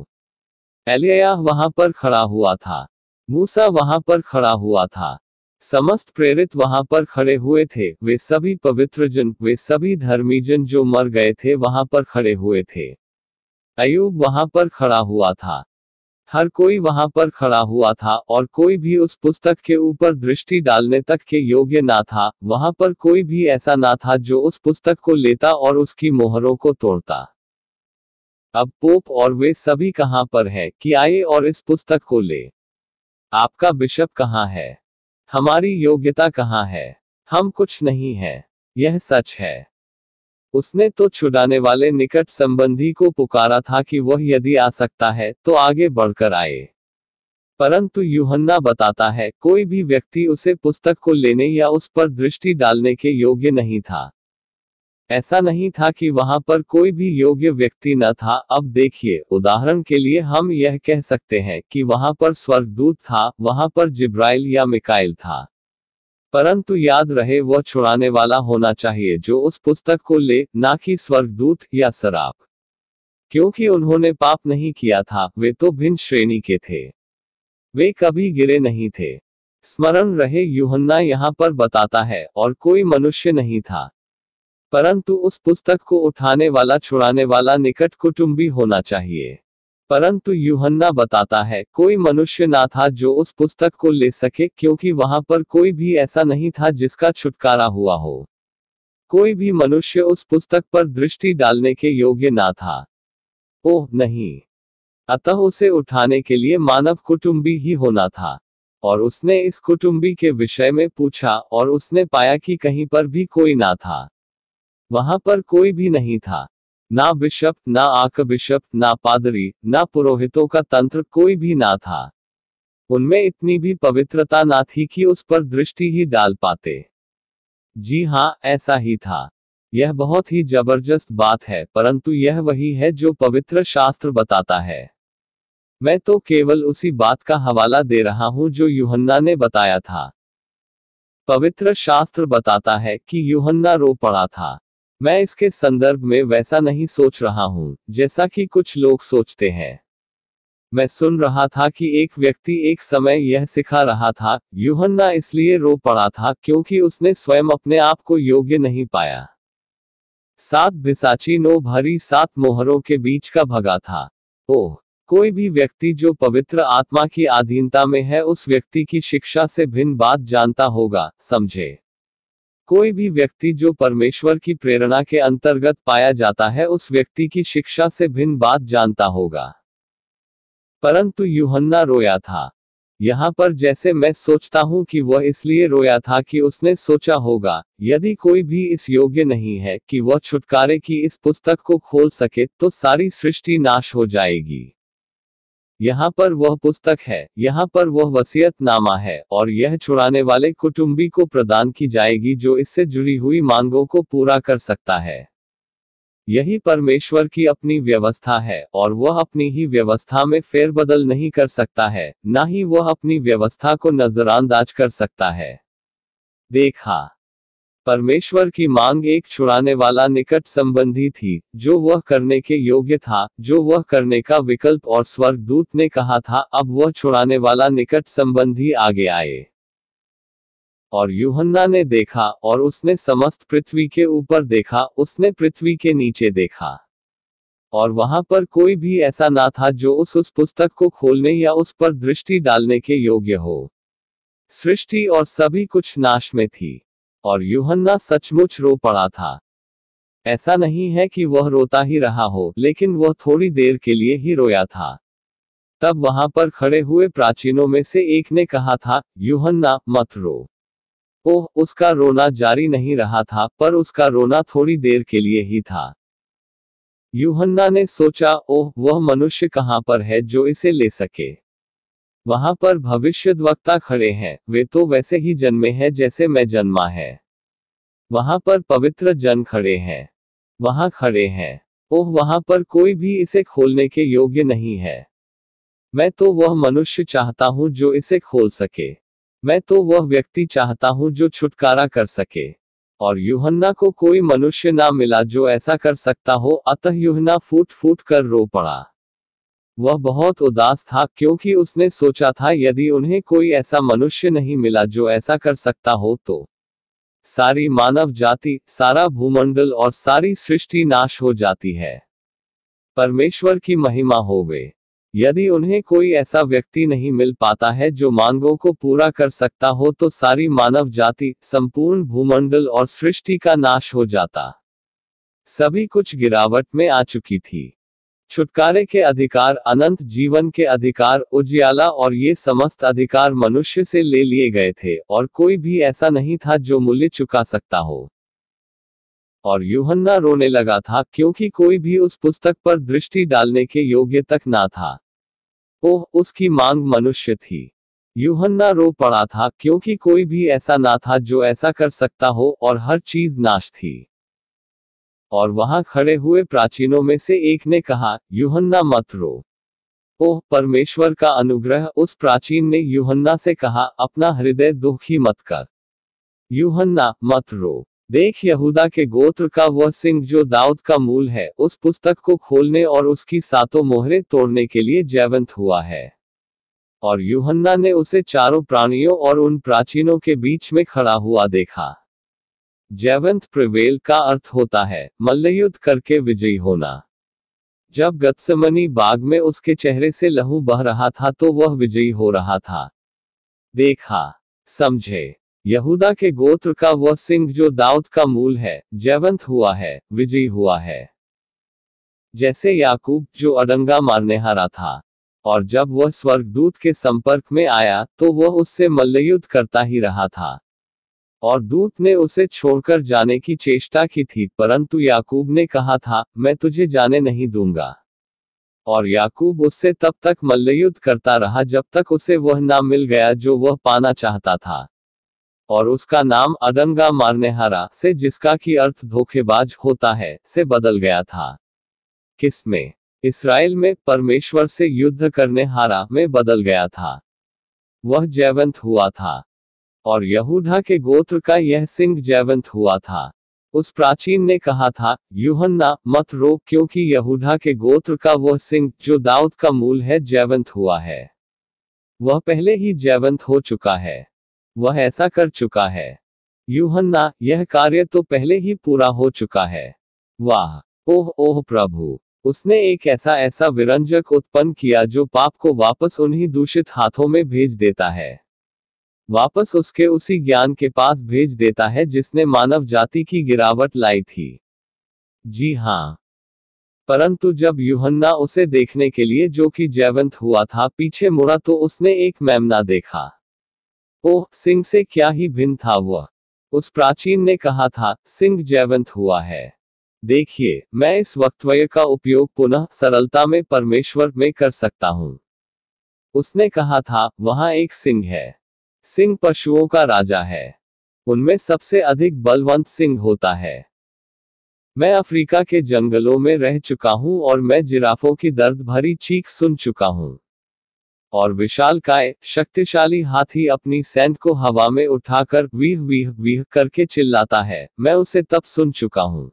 एलिया वहां पर खड़ा हुआ था मूसा वहां पर खड़ा हुआ था समस्त प्रेरित वहां पर खड़े हुए थे वे सभी पवित्र जन वे सभी धर्मी जन जो मर गए थे वहां पर खड़े हुए थे अयूब वहां पर खड़ा हुआ था हर कोई वहां पर खड़ा हुआ था और कोई भी उस पुस्तक के ऊपर दृष्टि डालने तक के योग्य ना था वहां पर कोई भी ऐसा ना था जो उस पुस्तक को लेता और उसकी मोहरों को तोड़ता अब पोप और वे सभी कहां पर है कि आए और इस पुस्तक को ले आपका बिशप कहाँ है हमारी योग्यता कहाँ है हम कुछ नहीं है यह सच है उसने तो छुड़ाने वाले निकट संबंधी को पुकारा था कि वह यदि आ सकता है तो आगे बढ़कर आए परंतु यूहन्ना बताता है कोई भी व्यक्ति उसे पुस्तक को लेने या उस पर दृष्टि डालने के योग्य नहीं था ऐसा नहीं था कि वहां पर कोई भी योग्य व्यक्ति न था अब देखिए उदाहरण के लिए हम यह कह सकते हैं कि वहां पर स्वर्गदूत था वहां पर जिब्राइल या मिकाइल था परंतु याद रहे वह छुड़ाने वाला होना चाहिए जो उस पुस्तक को ले ना कि स्वर्गदूत या शराब क्योंकि उन्होंने पाप नहीं किया था वे तो भिन्न श्रेणी के थे वे कभी गिरे नहीं थे स्मरण रहे यूहना यहाँ पर बताता है और कोई मनुष्य नहीं था परंतु उस पुस्तक को उठाने वाला छुड़ाने वाला निकट कुटुंबी होना चाहिए परंतु यूहन्ना बताता है कोई मनुष्य ना था जो उस पुस्तक को ले सके क्योंकि वहां पर कोई भी ऐसा नहीं था जिसका छुटकारा हुआ हो कोई भी मनुष्य उस पुस्तक पर दृष्टि डालने के योग्य ना था ओह नहीं अतः उसे उठाने के लिए मानव कुटुंबी ही होना था और उसने इस कुटुंबी के विषय में पूछा और उसने पाया कि कहीं पर भी कोई ना था वहां पर कोई भी नहीं था ना बिशप ना आक बिशप ना पादरी ना पुरोहितों का तंत्र कोई भी ना था उनमें इतनी भी पवित्रता ना थी कि उस पर दृष्टि ही डाल पाते जी हाँ ऐसा ही था यह बहुत ही जबरदस्त बात है परंतु यह वही है जो पवित्र शास्त्र बताता है मैं तो केवल उसी बात का हवाला दे रहा हूं जो युहन्ना ने बताया था पवित्र शास्त्र बताता है कि युहन्ना रो पड़ा था मैं इसके संदर्भ में वैसा नहीं सोच रहा हूं जैसा कि कुछ लोग सोचते हैं मैं सुन रहा था कि एक व्यक्ति एक समय यह सिखा रहा था यूहन्ना इसलिए रो पड़ा था क्योंकि उसने स्वयं अपने आप को योग्य नहीं पाया सात भिसाची नो भरी सात मोहरों के बीच का भगा था ओह कोई भी व्यक्ति जो पवित्र आत्मा की अधीनता में है उस व्यक्ति की शिक्षा से भिन्न बात जानता होगा समझे कोई भी व्यक्ति जो परमेश्वर की प्रेरणा के अंतर्गत पाया जाता है उस व्यक्ति की शिक्षा से भिन्न बात जानता होगा परंतु यूहन्ना रोया था यहाँ पर जैसे मैं सोचता हूँ कि वह इसलिए रोया था कि उसने सोचा होगा यदि कोई भी इस योग्य नहीं है कि वह छुटकारे की इस पुस्तक को खोल सके तो सारी सृष्टि नाश हो जाएगी यहाँ पर वह पुस्तक है यहाँ पर वह नामा है और यह छुड़ाने वाले कुटुम्बी को प्रदान की जाएगी जो इससे जुड़ी हुई मांगों को पूरा कर सकता है यही परमेश्वर की अपनी व्यवस्था है और वह अपनी ही व्यवस्था में फेरबदल नहीं कर सकता है न ही वह अपनी व्यवस्था को नजरअंदाज कर सकता है देखा परमेश्वर की मांग एक छुड़ाने वाला निकट संबंधी थी जो वह करने के योग्य था जो वह करने का विकल्प और स्वर्गदूत ने कहा था अब वह छुड़ाने वाला निकट संबंधी आगे आए और युहन्ना ने देखा और उसने समस्त पृथ्वी के ऊपर देखा उसने पृथ्वी के नीचे देखा और वहां पर कोई भी ऐसा ना था जो उस उस पुस्तक को खोलने या उस पर दृष्टि डालने के योग्य हो सृष्टि और सभी कुछ नाश में थी और यूहन्ना सचमुच रो पड़ा था ऐसा नहीं है कि वह रोता ही रहा हो लेकिन वह थोड़ी देर के लिए ही रोया था तब वहां पर खड़े हुए प्राचीनों में से एक ने कहा था यूहन्ना मत रो ओह उसका रोना जारी नहीं रहा था पर उसका रोना थोड़ी देर के लिए ही था यूहन्ना ने सोचा ओह वह मनुष्य कहाँ पर है जो इसे ले सके वहां पर भविष्यद्वक्ता खड़े हैं वे तो वैसे ही जन्मे हैं जैसे मैं जन्मा है वहां पर पवित्र जन खड़े हैं वहां खड़े हैं ओह वहां पर कोई भी इसे खोलने के योग्य नहीं है मैं तो वह मनुष्य चाहता हूं जो इसे खोल सके मैं तो वह व्यक्ति चाहता हूं जो छुटकारा कर सके और युहन्ना को कोई मनुष्य ना मिला जो ऐसा कर सकता हो अतः युहना फूट फूट कर रो पड़ा वह बहुत उदास था क्योंकि उसने सोचा था यदि उन्हें कोई ऐसा मनुष्य नहीं मिला जो ऐसा कर सकता हो तो सारी मानव जाति सारा भूमंडल और सारी सृष्टि नाश हो जाती है परमेश्वर की महिमा हो होवे यदि उन्हें कोई ऐसा व्यक्ति नहीं मिल पाता है जो मांगों को पूरा कर सकता हो तो सारी मानव जाति संपूर्ण भूमंडल और सृष्टि का नाश हो जाता सभी कुछ गिरावट में आ चुकी थी छुटकारे के अधिकार अनंत जीवन के अधिकार उजियाला और ये समस्त अधिकार मनुष्य से ले लिए गए थे और कोई भी ऐसा नहीं था जो मूल्य चुका सकता हो और यूहन्ना रोने लगा था क्योंकि कोई भी उस पुस्तक पर दृष्टि डालने के योग्य तक ना था ओह उसकी मांग मनुष्य थी यूहन्ना रो पड़ा था क्योंकि कोई भी ऐसा ना था जो ऐसा कर सकता हो और हर चीज नाश थी और वहां खड़े हुए प्राचीनों में से एक ने कहा युहन्ना मत रो ओह परमेश्वर का अनुग्रह उस प्राचीन ने यूहन्ना से कहा अपना हृदय दुखी मत कर युहन्ना मत रो देख यहूदा के गोत्र का वह सिंह जो दाऊद का मूल है उस पुस्तक को खोलने और उसकी सातों मोहरे तोड़ने के लिए जैवंत हुआ है और यूहन्ना ने उसे चारों प्राणियों और उन प्राचीनों के बीच में खड़ा हुआ देखा जयवंत प्रिवेल का अर्थ होता है मल्लयुद्ध करके विजयी होना जब गत्समनी बाग में उसके चेहरे से लहू बह रहा था तो वह विजयी हो रहा था देखा समझे यहूदा के गोत्र का वह सिंह जो दाऊद का मूल है जयवंत हुआ है विजयी हुआ है जैसे याकूब जो अडंगा मारनेहारा था और जब वह स्वर्गदूत के संपर्क में आया तो वह उससे मल्लयुद्ध करता ही रहा था और दूत ने उसे छोड़कर जाने की चेष्टा की थी परंतु याकूब ने कहा था मैं तुझे जाने नहीं दूंगा और याकूब उससे तब तक मल्लयुद्ध करता रहा जब तक उसे वह नाम मिल गया जो वह पाना चाहता था और उसका नाम अडंगा मारनेहारा से जिसका की अर्थ धोखेबाज होता है से बदल गया था किसमें इसराइल में परमेश्वर से युद्ध करने हारा में बदल गया था वह जयवंत हुआ था और यहूदा के गोत्र का यह सिंह जयवंत हुआ था उस प्राचीन ने कहा था यूहना मत रो क्योंकि यहूदा के गोत्र का वह सिंह जो दाऊद का मूल है जयवंत हुआ है वह पहले ही जयवंत हो चुका है वह ऐसा कर चुका है यूहन्ना यह कार्य तो पहले ही पूरा हो चुका है वाह ओह ओह प्रभु उसने एक ऐसा ऐसा विरंजक उत्पन्न किया जो पाप को वापस उन्हीं दूषित हाथों में भेज देता है वापस उसके उसी ज्ञान के पास भेज देता है जिसने मानव जाति की गिरावट लाई थी जी हाँ परंतु जब युहन्ना उसे देखने के लिए जो कि जैवंत हुआ था पीछे मुड़ा तो उसने एक मेमना देखा ओह सिंह से क्या ही भिन्न था वह उस प्राचीन ने कहा था सिंह जैवंत हुआ है देखिए मैं इस वक्तव्य का उपयोग पुनः सरलता में परमेश्वर में कर सकता हूं उसने कहा था वहां एक सिंह है सिंह पशुओं का राजा है उनमें सबसे अधिक बलवंत सिंह होता है मैं अफ्रीका के जंगलों में रह चुका हूं और मैं जिराफों की दर्द भरी चीख सुन चुका हूं और विशाल काय शक्तिशाली हाथी अपनी सेंट को हवा में उठाकर वीह वीह वीह करके चिल्लाता है मैं उसे तब सुन चुका हूं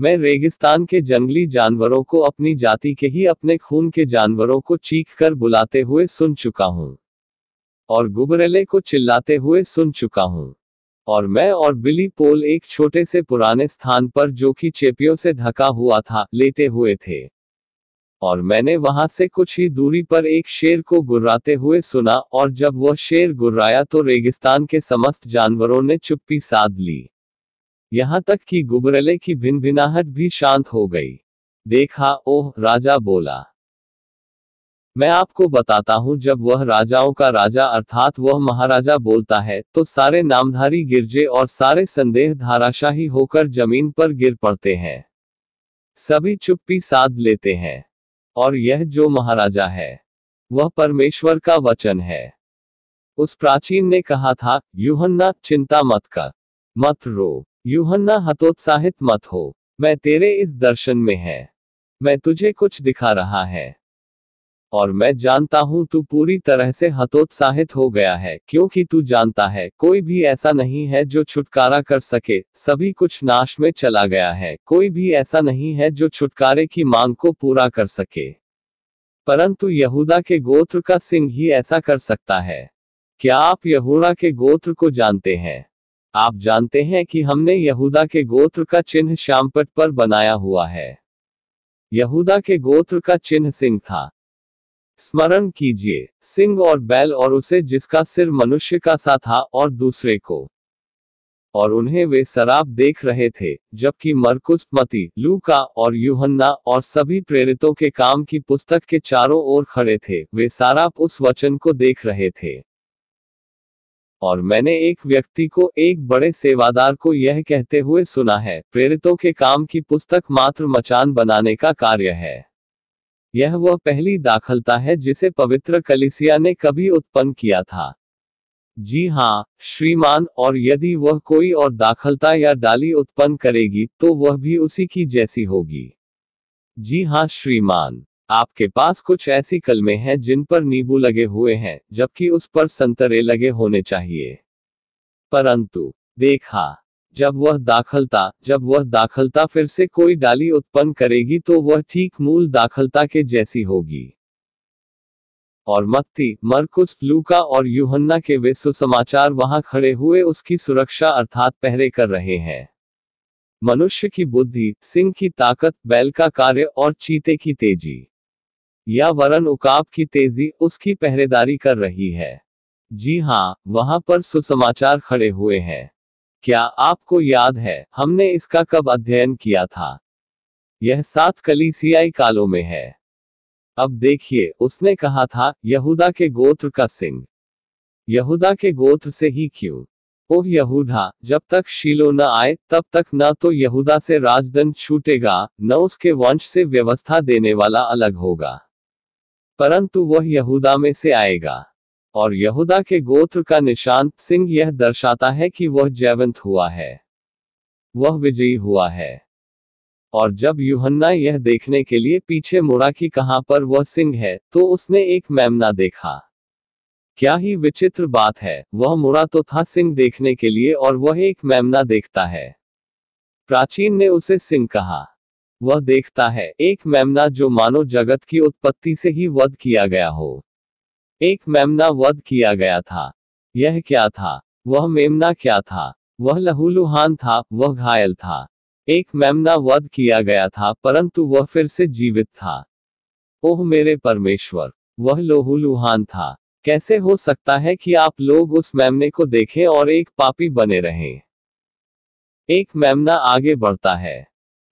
मैं रेगिस्तान के जंगली जानवरों को अपनी जाति के ही अपने खून के जानवरों को चीख कर बुलाते हुए सुन चुका हूं और गुबरेले को चिल्लाते हुए सुन चुका हूँ और मैं और बिली पोल एक छोटे से पुराने स्थान पर जो कि चेपियों से ढका हुआ था लेटे हुए थे और मैंने वहां से कुछ ही दूरी पर एक शेर को गुर्राते हुए सुना और जब वह शेर गुर्राया तो रेगिस्तान के समस्त जानवरों ने चुप्पी साध ली यहाँ तक कि गुबरेले की भिन भिनाहट भी शांत हो गई देखा ओह राजा बोला मैं आपको बताता हूँ जब वह राजाओं का राजा अर्थात वह महाराजा बोलता है तो सारे नामधारी गिरजे और सारे संदेह धाराशाही होकर जमीन पर गिर पड़ते हैं सभी चुप्पी साध लेते हैं और यह जो महाराजा है वह परमेश्वर का वचन है उस प्राचीन ने कहा था यूहन्ना चिंता मत कर मत रो यूहन्ना हतोत्साहित मत हो मैं तेरे इस दर्शन में है मैं तुझे कुछ दिखा रहा है और मैं जानता हूँ तू पूरी तरह से हतोत्साहित हो गया है क्योंकि तू जानता है कोई भी ऐसा नहीं है जो छुटकारा कर सके सभी कुछ नाश में चला गया है कोई भी ऐसा नहीं है जो छुटकारे की मांग को पूरा कर सके परंतु यहूदा के गोत्र का सिंह ही ऐसा कर सकता है क्या आप यहूदा के गोत्र को जानते हैं आप जानते हैं कि हमने यहूदा के गोत्र का चिन्ह श्यामपट पर बनाया हुआ है यहूदा के गोत्र का चिन्ह सिंह था स्मरण कीजिए सिंह और बैल और उसे जिसका सिर मनुष्य का सा था और दूसरे को और उन्हें वे शराब देख रहे थे जबकि मरकुस मती लूका और यूहन्ना और सभी प्रेरितों के काम की पुस्तक के चारों ओर खड़े थे वे सारा उस वचन को देख रहे थे और मैंने एक व्यक्ति को एक बड़े सेवादार को यह कहते हुए सुना है प्रेरितों के काम की पुस्तक मात्र मचान बनाने का कार्य है यह वह पहली दाखलता है जिसे पवित्र कलिसिया ने कभी उत्पन्न किया था जी हाँ श्रीमान और यदि वह कोई और दाखलता या डाली उत्पन्न करेगी तो वह भी उसी की जैसी होगी जी हाँ श्रीमान आपके पास कुछ ऐसी कलमे हैं जिन पर नींबू लगे हुए हैं जबकि उस पर संतरे लगे होने चाहिए परंतु देखा जब वह दाखलता जब वह दाखलता फिर से कोई डाली उत्पन्न करेगी तो वह ठीक मूल दाखलता के जैसी होगी और मत्ती मरकुस लूका और यूहन्ना के वे सुसमाचार वहां खड़े हुए उसकी सुरक्षा अर्थात पहरे कर रहे हैं मनुष्य की बुद्धि सिंह की ताकत बैल का कार्य और चीते की तेजी या वरन उकाब की तेजी उसकी पहरेदारी कर रही है जी हाँ वहां पर सुसमाचार खड़े हुए हैं क्या आपको याद है हमने इसका कब अध्ययन किया था यह सात कलीसियाई कालों में है अब देखिए उसने कहा था यहूदा के गोत्र का सिंह यहूदा के गोत्र से ही क्यों ओह यहूदा जब तक शीलो न आए तब तक न तो यहूदा से राजदंड छूटेगा न उसके वंश से व्यवस्था देने वाला अलग होगा परंतु वह यहूदा में से आएगा और यहूदा के गोत्र का निशान सिंह यह दर्शाता है कि वह जैवंत हुआ है वह विजयी हुआ है और जब यूहन्ना यह देखने के लिए पीछे मुड़ा कि कहां पर वह सिंह है तो उसने एक मेमना देखा क्या ही विचित्र बात है वह मुड़ा तो था सिंह देखने के लिए और वह एक मेमना देखता है प्राचीन ने उसे सिंह कहा वह देखता है एक मेमना जो मानव जगत की उत्पत्ति से ही वध किया गया हो एक मेमना वध किया गया था यह क्या था वह मेमना क्या था वह लहूलुहान था वह घायल था एक मेमना वध किया गया था परंतु वह फिर से जीवित था ओह मेरे परमेश्वर वह लोहूलुहान था कैसे हो सकता है कि आप लोग उस मेमने को देखें और एक पापी बने रहें एक मेमना आगे बढ़ता है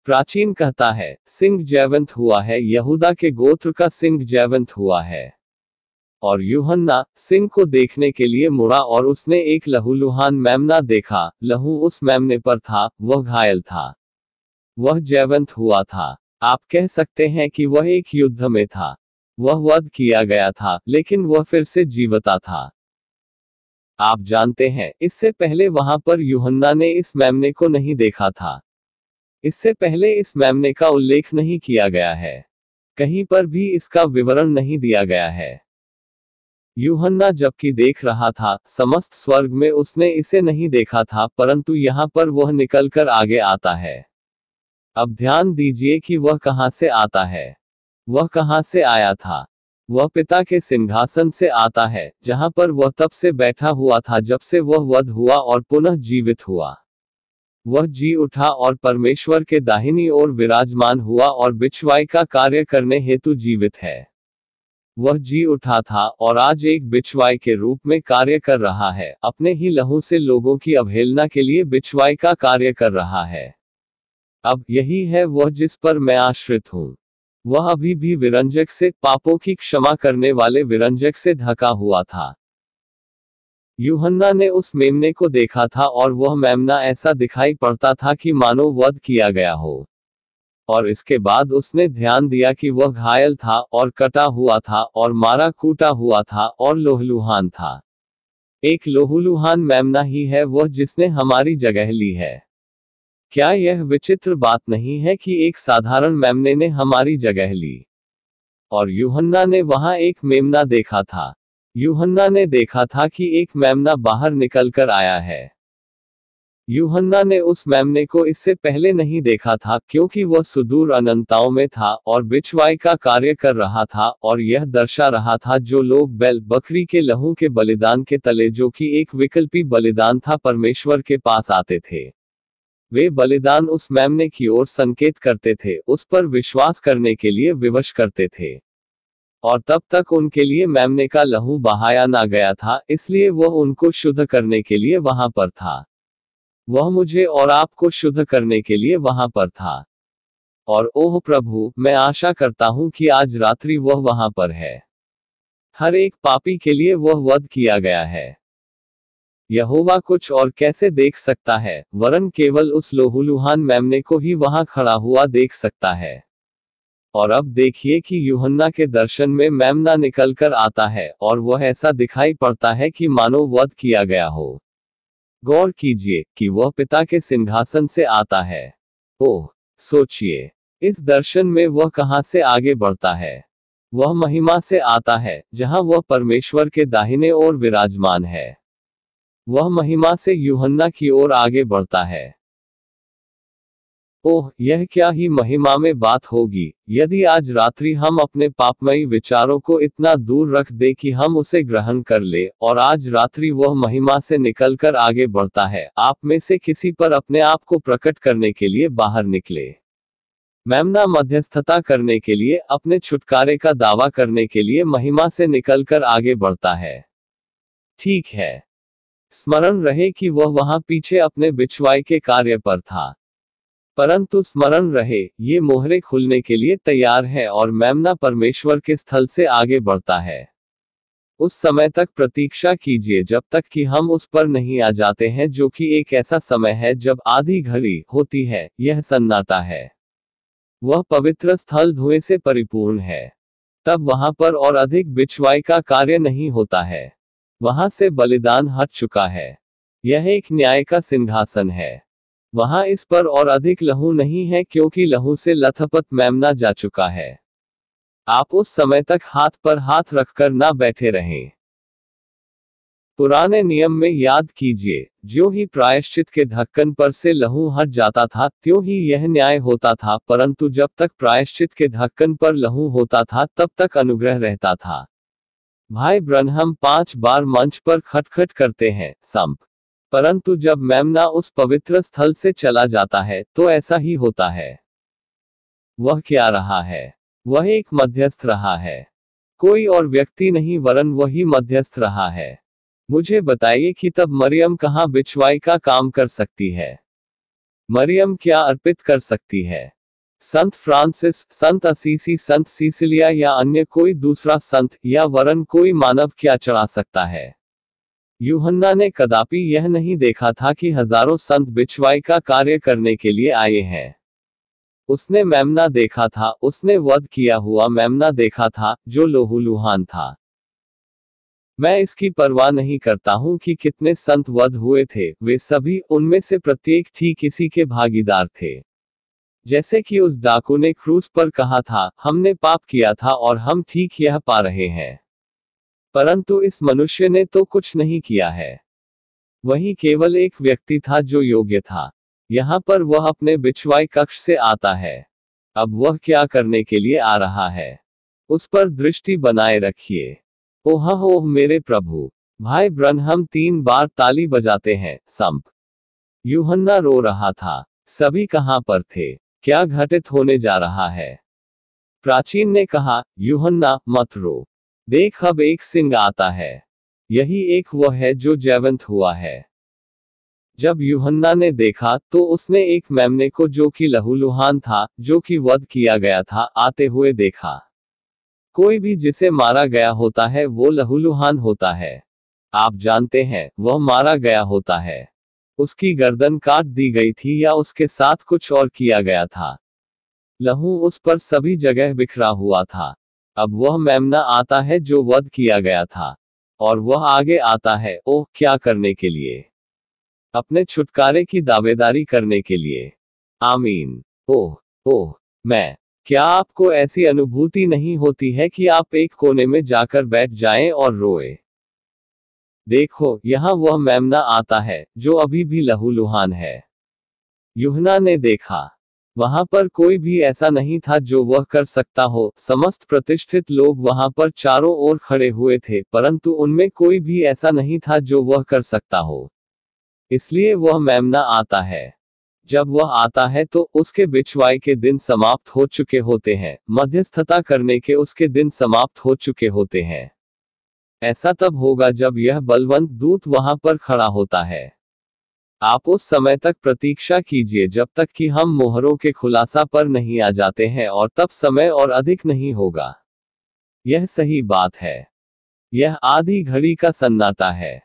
प्राचीन कहता है सिंह जैवंत हुआ है यहूदा के गोत्र का सिंह जैवंत हुआ है और यूहन्ना सिंह को देखने के लिए मुड़ा और उसने एक लहूलुहान मेमना देखा लहू उस मेमने पर था वह घायल था वह जयवंत हुआ था आप कह सकते हैं कि वह एक युद्ध में था वह वध किया गया था लेकिन वह फिर से जीवता था आप जानते हैं इससे पहले वहां पर यूहन्ना ने इस मैमने को नहीं देखा था इससे पहले इस मैमने का उल्लेख नहीं किया गया है कहीं पर भी इसका विवरण नहीं दिया गया है यूहन्ना जबकि देख रहा था समस्त स्वर्ग में उसने इसे नहीं देखा था परंतु यहाँ पर वह निकलकर आगे आता है अब ध्यान दीजिए कि वह कहाँ से आता है वह कहाँ से आया था वह पिता के सिंहासन से आता है जहां पर वह तब से बैठा हुआ था जब से वह वध हुआ और पुनः जीवित हुआ वह जी उठा और परमेश्वर के दाहिनी ओर विराजमान हुआ और बिछवाई का कार्य करने हेतु जीवित है वह जी उठा था और आज एक बिछवाई के रूप में कार्य कर रहा है अपने ही लहू से लोगों की अवहेलना के लिए बिछवाई का कार्य कर रहा है अब यही है वह जिस पर मैं आश्रित हूँ वह अभी भी विरंजक से पापों की क्षमा करने वाले विरंजक से ढका हुआ था युहन्ना ने उस मेमने को देखा था और वह मेमना ऐसा दिखाई पड़ता था कि मानो वध किया गया हो और इसके बाद उसने ध्यान दिया कि वह घायल था और कटा हुआ था और मारा कूटा हुआ था और लोहलुहान था एक लोहलुहान मेमना ही है वह जिसने हमारी जगह ली है क्या यह विचित्र बात नहीं है कि एक साधारण मेमने ने हमारी जगह ली और यूहन्ना ने वहां एक मेमना देखा था यूहन्ना ने देखा था कि एक मेमना बाहर निकल कर आया है यूहन्ना ने उस मैमने को इससे पहले नहीं देखा था क्योंकि वह सुदूर अनंताओं में था और बिछवाई का कार्य कर रहा था और यह दर्शा रहा था जो लोग बैल बकरी के लहू के बलिदान के तले जो कि एक विकल्पी बलिदान था परमेश्वर के पास आते थे वे बलिदान उस मैमने की ओर संकेत करते थे उस पर विश्वास करने के लिए विवश करते थे और तब तक उनके लिए मैमने का लहू बहाया ना गया था इसलिए वह उनको शुद्ध करने के लिए वहां पर था वह मुझे और आपको शुद्ध करने के लिए वहां पर था और ओह प्रभु मैं आशा करता हूं कि आज रात्रि वह वहां पर है हर एक पापी के लिए वह वध किया गया है यहोवा कुछ और कैसे देख सकता है वरन केवल उस लोहूलुहान मैमने को ही वहां खड़ा हुआ देख सकता है और अब देखिए कि युहन्ना के दर्शन में मैमना निकल कर आता है और वह ऐसा दिखाई पड़ता है कि मानो वध किया गया हो गौर कीजिए कि वह पिता के सिंहासन से आता है ओह सोचिए इस दर्शन में वह कहाँ से आगे बढ़ता है वह महिमा से आता है जहाँ वह परमेश्वर के दाहिने ओर विराजमान है वह महिमा से यूहन्ना की ओर आगे बढ़ता है ओह यह क्या ही महिमा में बात होगी यदि आज रात्रि हम अपने पापमयी विचारों को इतना दूर रख दे कि हम उसे ग्रहण कर ले और आज रात्रि वह महिमा से निकलकर आगे बढ़ता है आप में से किसी पर अपने आप को प्रकट करने के लिए बाहर निकले मैमना मध्यस्थता करने के लिए अपने छुटकारे का दावा करने के लिए महिमा से निकलकर आगे बढ़ता है ठीक है स्मरण रहे कि वह वहां पीछे अपने बिछवाई के कार्य पर था परंतु स्मरण रहे ये मोहरे खुलने के लिए तैयार है और मैमना परमेश्वर के स्थल से आगे बढ़ता है उस समय तक प्रतीक्षा कीजिए जब तक कि हम उस पर नहीं आ जाते हैं जो कि एक ऐसा समय है जब आधी घड़ी होती है यह सन्नाटा है वह पवित्र स्थल धुएं से परिपूर्ण है तब वहां पर और अधिक बिछवाई का कार्य नहीं होता है वहां से बलिदान हट चुका है यह एक न्याय का सिंहासन है वहां इस पर और अधिक लहू नहीं है क्योंकि लहू से लथपथ मैमना जा चुका है आप उस समय तक हाथ पर हाथ रखकर ना बैठे रहें पुराने नियम में याद कीजिए जो ही प्रायश्चित के ढक्कन पर से लहू हट जाता था त्यों ही यह न्याय होता था परंतु जब तक प्रायश्चित के ढक्कन पर लहू होता था तब तक अनुग्रह रहता था भाई ब्रह्म पांच बार मंच पर खटखट करते हैं संप परंतु जब मेमना उस पवित्र स्थल से चला जाता है तो ऐसा ही होता है वह क्या रहा है वह एक मध्यस्थ रहा है कोई और व्यक्ति नहीं वरन वही मध्यस्थ रहा है मुझे बताइए कि तब मरियम कहाँ बिछवाई का काम कर सकती है मरियम क्या अर्पित कर सकती है संत फ्रांसिस संत असीसी संत सीसिलिया या अन्य कोई दूसरा संत या वरन कोई मानव क्या चढ़ा सकता है यूहन्ना ने कदापि यह नहीं देखा था कि हजारों संत बिचवाई का कार्य करने के लिए आए हैं उसने मेमना देखा था उसने वध किया हुआ मेमना देखा था जो लोहूलुहान था मैं इसकी परवाह नहीं करता हूं कि कितने संत वध हुए थे वे सभी उनमें से प्रत्येक ठीक किसी के भागीदार थे जैसे कि उस डाकू ने क्रूस पर कहा था हमने पाप किया था और हम ठीक यह पा रहे हैं परंतु इस मनुष्य ने तो कुछ नहीं किया है वही केवल एक व्यक्ति था जो योग्य था यहाँ पर वह अपने बिछवाई कक्ष से आता है अब वह क्या करने के लिए आ रहा है उस पर दृष्टि बनाए रखिए ओह हो मेरे प्रभु भाई ब्रह्म तीन बार ताली बजाते हैं संप यूहना रो रहा था सभी कहाँ पर थे क्या घटित होने जा रहा है प्राचीन ने कहा यूहन्ना मत रो देख अब एक सिंह आता है यही एक वह है जो जैवंत हुआ है जब युहन्ना ने देखा तो उसने एक मेमने को जो कि लहूलुहान था जो कि वध किया गया था आते हुए देखा कोई भी जिसे मारा गया होता है वो लहूलुहान होता है आप जानते हैं वह मारा गया होता है उसकी गर्दन काट दी गई थी या उसके साथ कुछ और किया गया था लहू उस पर सभी जगह बिखरा हुआ था अब वह मेमना आता है जो वध किया गया था और वह आगे आता है ओह क्या करने के लिए अपने छुटकारे की दावेदारी करने के लिए आमीन ओह ओह मैं क्या आपको ऐसी अनुभूति नहीं होती है कि आप एक कोने में जाकर बैठ जाएं और रोए देखो यहाँ वह मेमना आता है जो अभी भी लहूलुहान है युहना ने देखा वहां पर कोई भी ऐसा नहीं था जो वह कर सकता हो समस्त प्रतिष्ठित लोग वहां पर चारों ओर खड़े हुए थे परंतु उनमें कोई भी ऐसा नहीं था जो वह कर सकता हो इसलिए वह मेमना आता है जब वह आता है तो उसके बिछवाई के दिन समाप्त हो चुके होते हैं मध्यस्थता करने के उसके दिन समाप्त हो चुके होते हैं ऐसा तब होगा जब यह बलवंत दूत वहां पर खड़ा होता है आप उस समय तक प्रतीक्षा कीजिए जब तक कि हम मोहरों के खुलासा पर नहीं आ जाते हैं और तब समय और अधिक नहीं होगा यह सही बात है यह आधी घड़ी का सन्नाटा है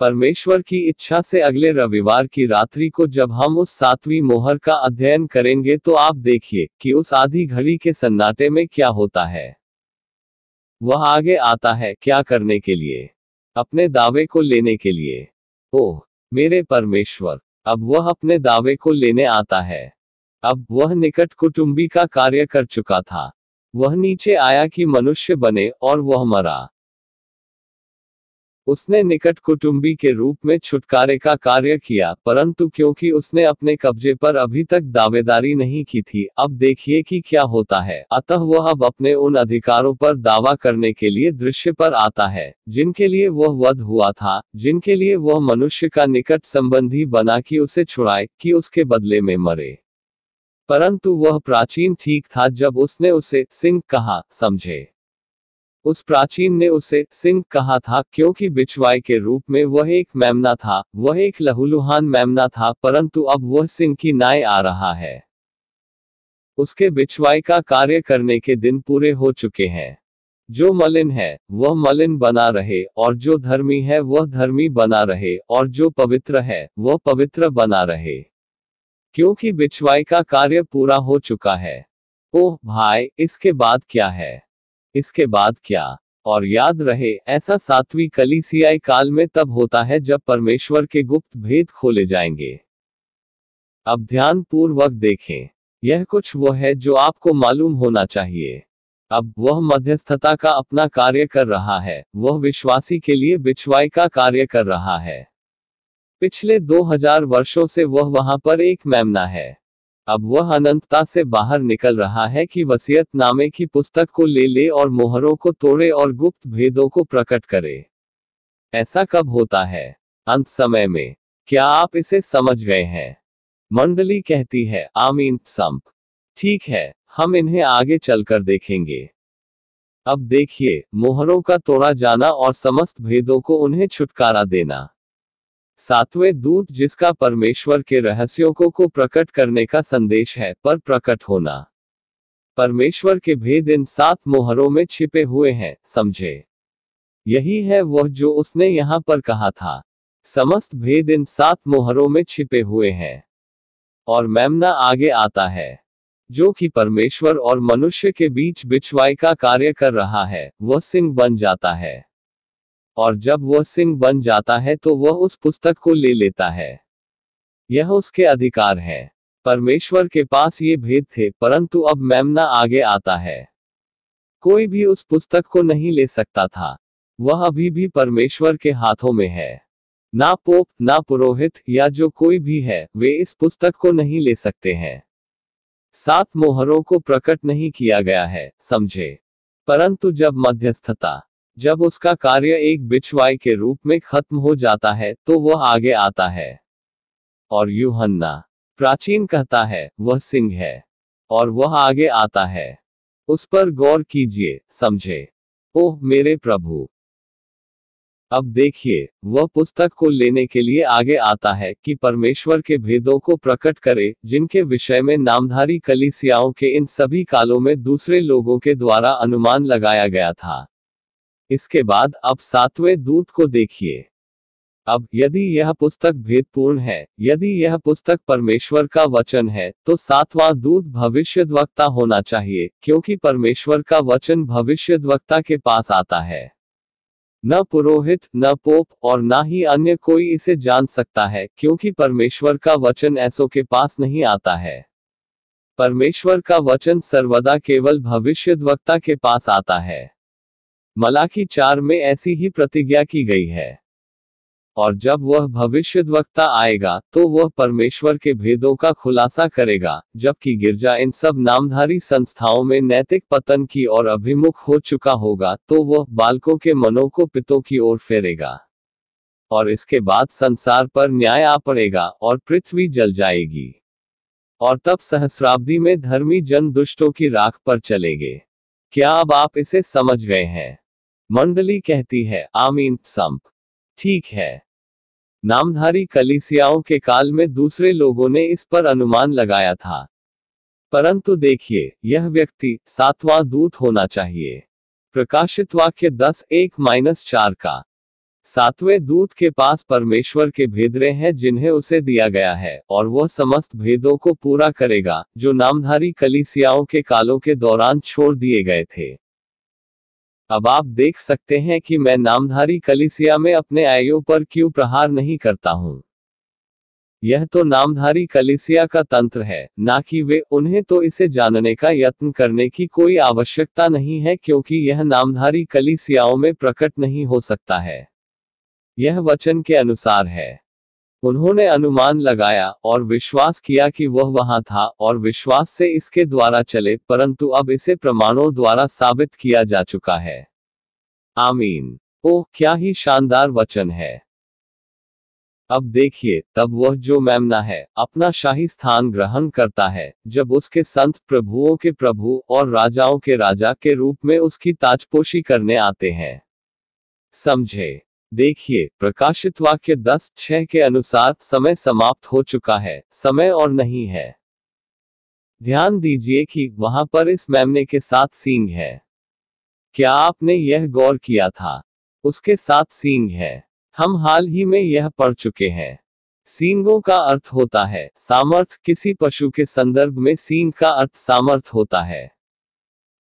परमेश्वर की इच्छा से अगले रविवार की रात्रि को जब हम उस सातवीं मोहर का अध्ययन करेंगे तो आप देखिए कि उस आधी घड़ी के सन्नाटे में क्या होता है वह आगे आता है क्या करने के लिए अपने दावे को लेने के लिए ओह मेरे परमेश्वर अब वह अपने दावे को लेने आता है अब वह निकट कुटुंबी का कार्य कर चुका था वह नीचे आया कि मनुष्य बने और वह मरा उसने निकट कुटुंबी के रूप में छुटकारे का कार्य किया परंतु क्योंकि उसने अपने कब्जे पर अभी तक दावेदारी नहीं की थी अब देखिए कि क्या होता है अतः वह अब अपने उन अधिकारों पर दावा करने के लिए दृश्य पर आता है जिनके लिए वह वध हुआ था जिनके लिए वह मनुष्य का निकट संबंधी बना की उसे छुड़ाए कि उसके बदले में मरे परंतु वह प्राचीन ठीक था जब उसने उसे सिंह कहा समझे उस प्राचीन ने उसे सिंह कहा था क्योंकि बिछवाई के रूप में वह एक मेमना था वह एक लहुलुहान मेमना था परंतु अब वह सिंह की नाय आ रहा है उसके बिचवाई का कार्य करने के दिन पूरे हो चुके हैं जो मलिन है वह मलिन बना रहे और जो धर्मी है वह धर्मी बना रहे और जो पवित्र है वह पवित्र बना रहे क्योंकि बिछवाई का कार्य पूरा हो चुका है ओह भाई इसके बाद क्या है इसके बाद क्या और याद रहे ऐसा सातवीं कलीसियाई काल में तब होता है जब परमेश्वर के गुप्त भेद खोले जाएंगे अब ध्यान पूर्वक देखें यह कुछ वो है जो आपको मालूम होना चाहिए अब वह मध्यस्थता का अपना कार्य कर रहा है वह विश्वासी के लिए बिछवाई का कार्य कर रहा है पिछले 2000 वर्षों से वह वहां पर एक मेमना है अब वह अनंतता से बाहर निकल रहा है कि नामे की पुस्तक को ले ले और मोहरों को तोड़े और गुप्त भेदों को प्रकट करे ऐसा कब होता है अंत समय में क्या आप इसे समझ गए हैं मंडली कहती है आमीन संप ठीक है हम इन्हें आगे चलकर देखेंगे अब देखिए मोहरों का तोड़ा जाना और समस्त भेदों को उन्हें छुटकारा देना सातवें दूत जिसका परमेश्वर के रहस्यों को, को प्रकट करने का संदेश है पर प्रकट होना परमेश्वर के भेद इन सात मोहरों में छिपे हुए हैं समझे यही है वह जो उसने यहाँ पर कहा था समस्त भेद इन सात मोहरों में छिपे हुए हैं और मैमना आगे आता है जो कि परमेश्वर और मनुष्य के बीच बिछवाई का कार्य कर रहा है वह सिंह बन जाता है और जब वह सिंह बन जाता है तो वह उस पुस्तक को ले लेता है यह उसके अधिकार है परमेश्वर के पास ये भेद थे परंतु अब मेमना आगे आता है कोई भी उस पुस्तक को नहीं ले सकता था वह अभी भी परमेश्वर के हाथों में है ना पोप ना पुरोहित या जो कोई भी है वे इस पुस्तक को नहीं ले सकते हैं सात मोहरों को प्रकट नहीं किया गया है समझे परंतु जब मध्यस्थता जब उसका कार्य एक बिछवाई के रूप में खत्म हो जाता है तो वह आगे आता है और यूहन्ना प्राचीन कहता है वह सिंह है और वह आगे आता है उस पर गौर कीजिए समझे ओह मेरे प्रभु अब देखिए वह पुस्तक को लेने के लिए आगे आता है कि परमेश्वर के भेदों को प्रकट करे जिनके विषय में नामधारी कलिसियाओं के इन सभी कालों में दूसरे लोगों के द्वारा अनुमान लगाया गया था इसके बाद अब सातवें दूत को देखिए अब यदि यह पुस्तक भेदपूर्ण है यदि यह पुस्तक परमेश्वर का वचन है तो सातवां दूत भविष्य वक्ता होना चाहिए क्योंकि परमेश्वर का वचन वक्ता के पास आता है न पुरोहित न पोप और न ही अन्य कोई इसे जान सकता है क्योंकि परमेश्वर का वचन ऐसो के पास नहीं आता है परमेश्वर का वचन सर्वदा केवल भविष्य वक्ता के पास आता है मलाकी चार में ऐसी ही प्रतिज्ञा की गई है और जब वह भविष्य वक्ता आएगा तो वह परमेश्वर के भेदों का खुलासा करेगा जबकि गिरजा इन सब नामधारी संस्थाओं में नैतिक पतन की ओर अभिमुख हो चुका होगा तो वह बालकों के मनों को पितों की ओर फेरेगा और इसके बाद संसार पर न्याय आ पड़ेगा और पृथ्वी जल जाएगी और तब सहस्राब्दी में धर्मी जन दुष्टों की राख पर चलेंगे क्या अब आप इसे समझ गए हैं मंडली कहती है आमीन संप ठीक है नामधारी कलिसियाओं के काल में दूसरे लोगों ने इस पर अनुमान लगाया था परंतु देखिए यह व्यक्ति सातवां दूत होना चाहिए प्रकाशित वाक्य दस एक माइनस चार का सातवें दूत के पास परमेश्वर के भेदरे हैं जिन्हें उसे दिया गया है और वह समस्त भेदों को पूरा करेगा जो नामधारी कलिसियाओं के कालों के दौरान छोड़ दिए गए थे अब आप देख सकते हैं कि मैं नामधारी कलिसिया में अपने आयो पर क्यों प्रहार नहीं करता हूं यह तो नामधारी कलिसिया का तंत्र है ना कि वे उन्हें तो इसे जानने का यत्न करने की कोई आवश्यकता नहीं है क्योंकि यह नामधारी कलिसियाओं में प्रकट नहीं हो सकता है यह वचन के अनुसार है उन्होंने अनुमान लगाया और विश्वास किया कि वह वहां था और विश्वास से इसके द्वारा चले परंतु अब इसे प्रमाणों द्वारा साबित किया जा चुका है आमीन ओह क्या ही शानदार वचन है अब देखिए तब वह जो मैमना है अपना शाही स्थान ग्रहण करता है जब उसके संत प्रभुओं के प्रभु और राजाओं के राजा के रूप में उसकी ताजपोशी करने आते हैं समझे देखिए प्रकाशित वाक्य दस छह के अनुसार समय समाप्त हो चुका है समय और नहीं है ध्यान दीजिए कि वहां पर इस मेमने के साथ सींग है क्या आपने यह गौर किया था उसके साथ सींग है हम हाल ही में यह पढ़ चुके हैं सींगों का अर्थ होता है सामर्थ किसी पशु के संदर्भ में सींग का अर्थ सामर्थ होता है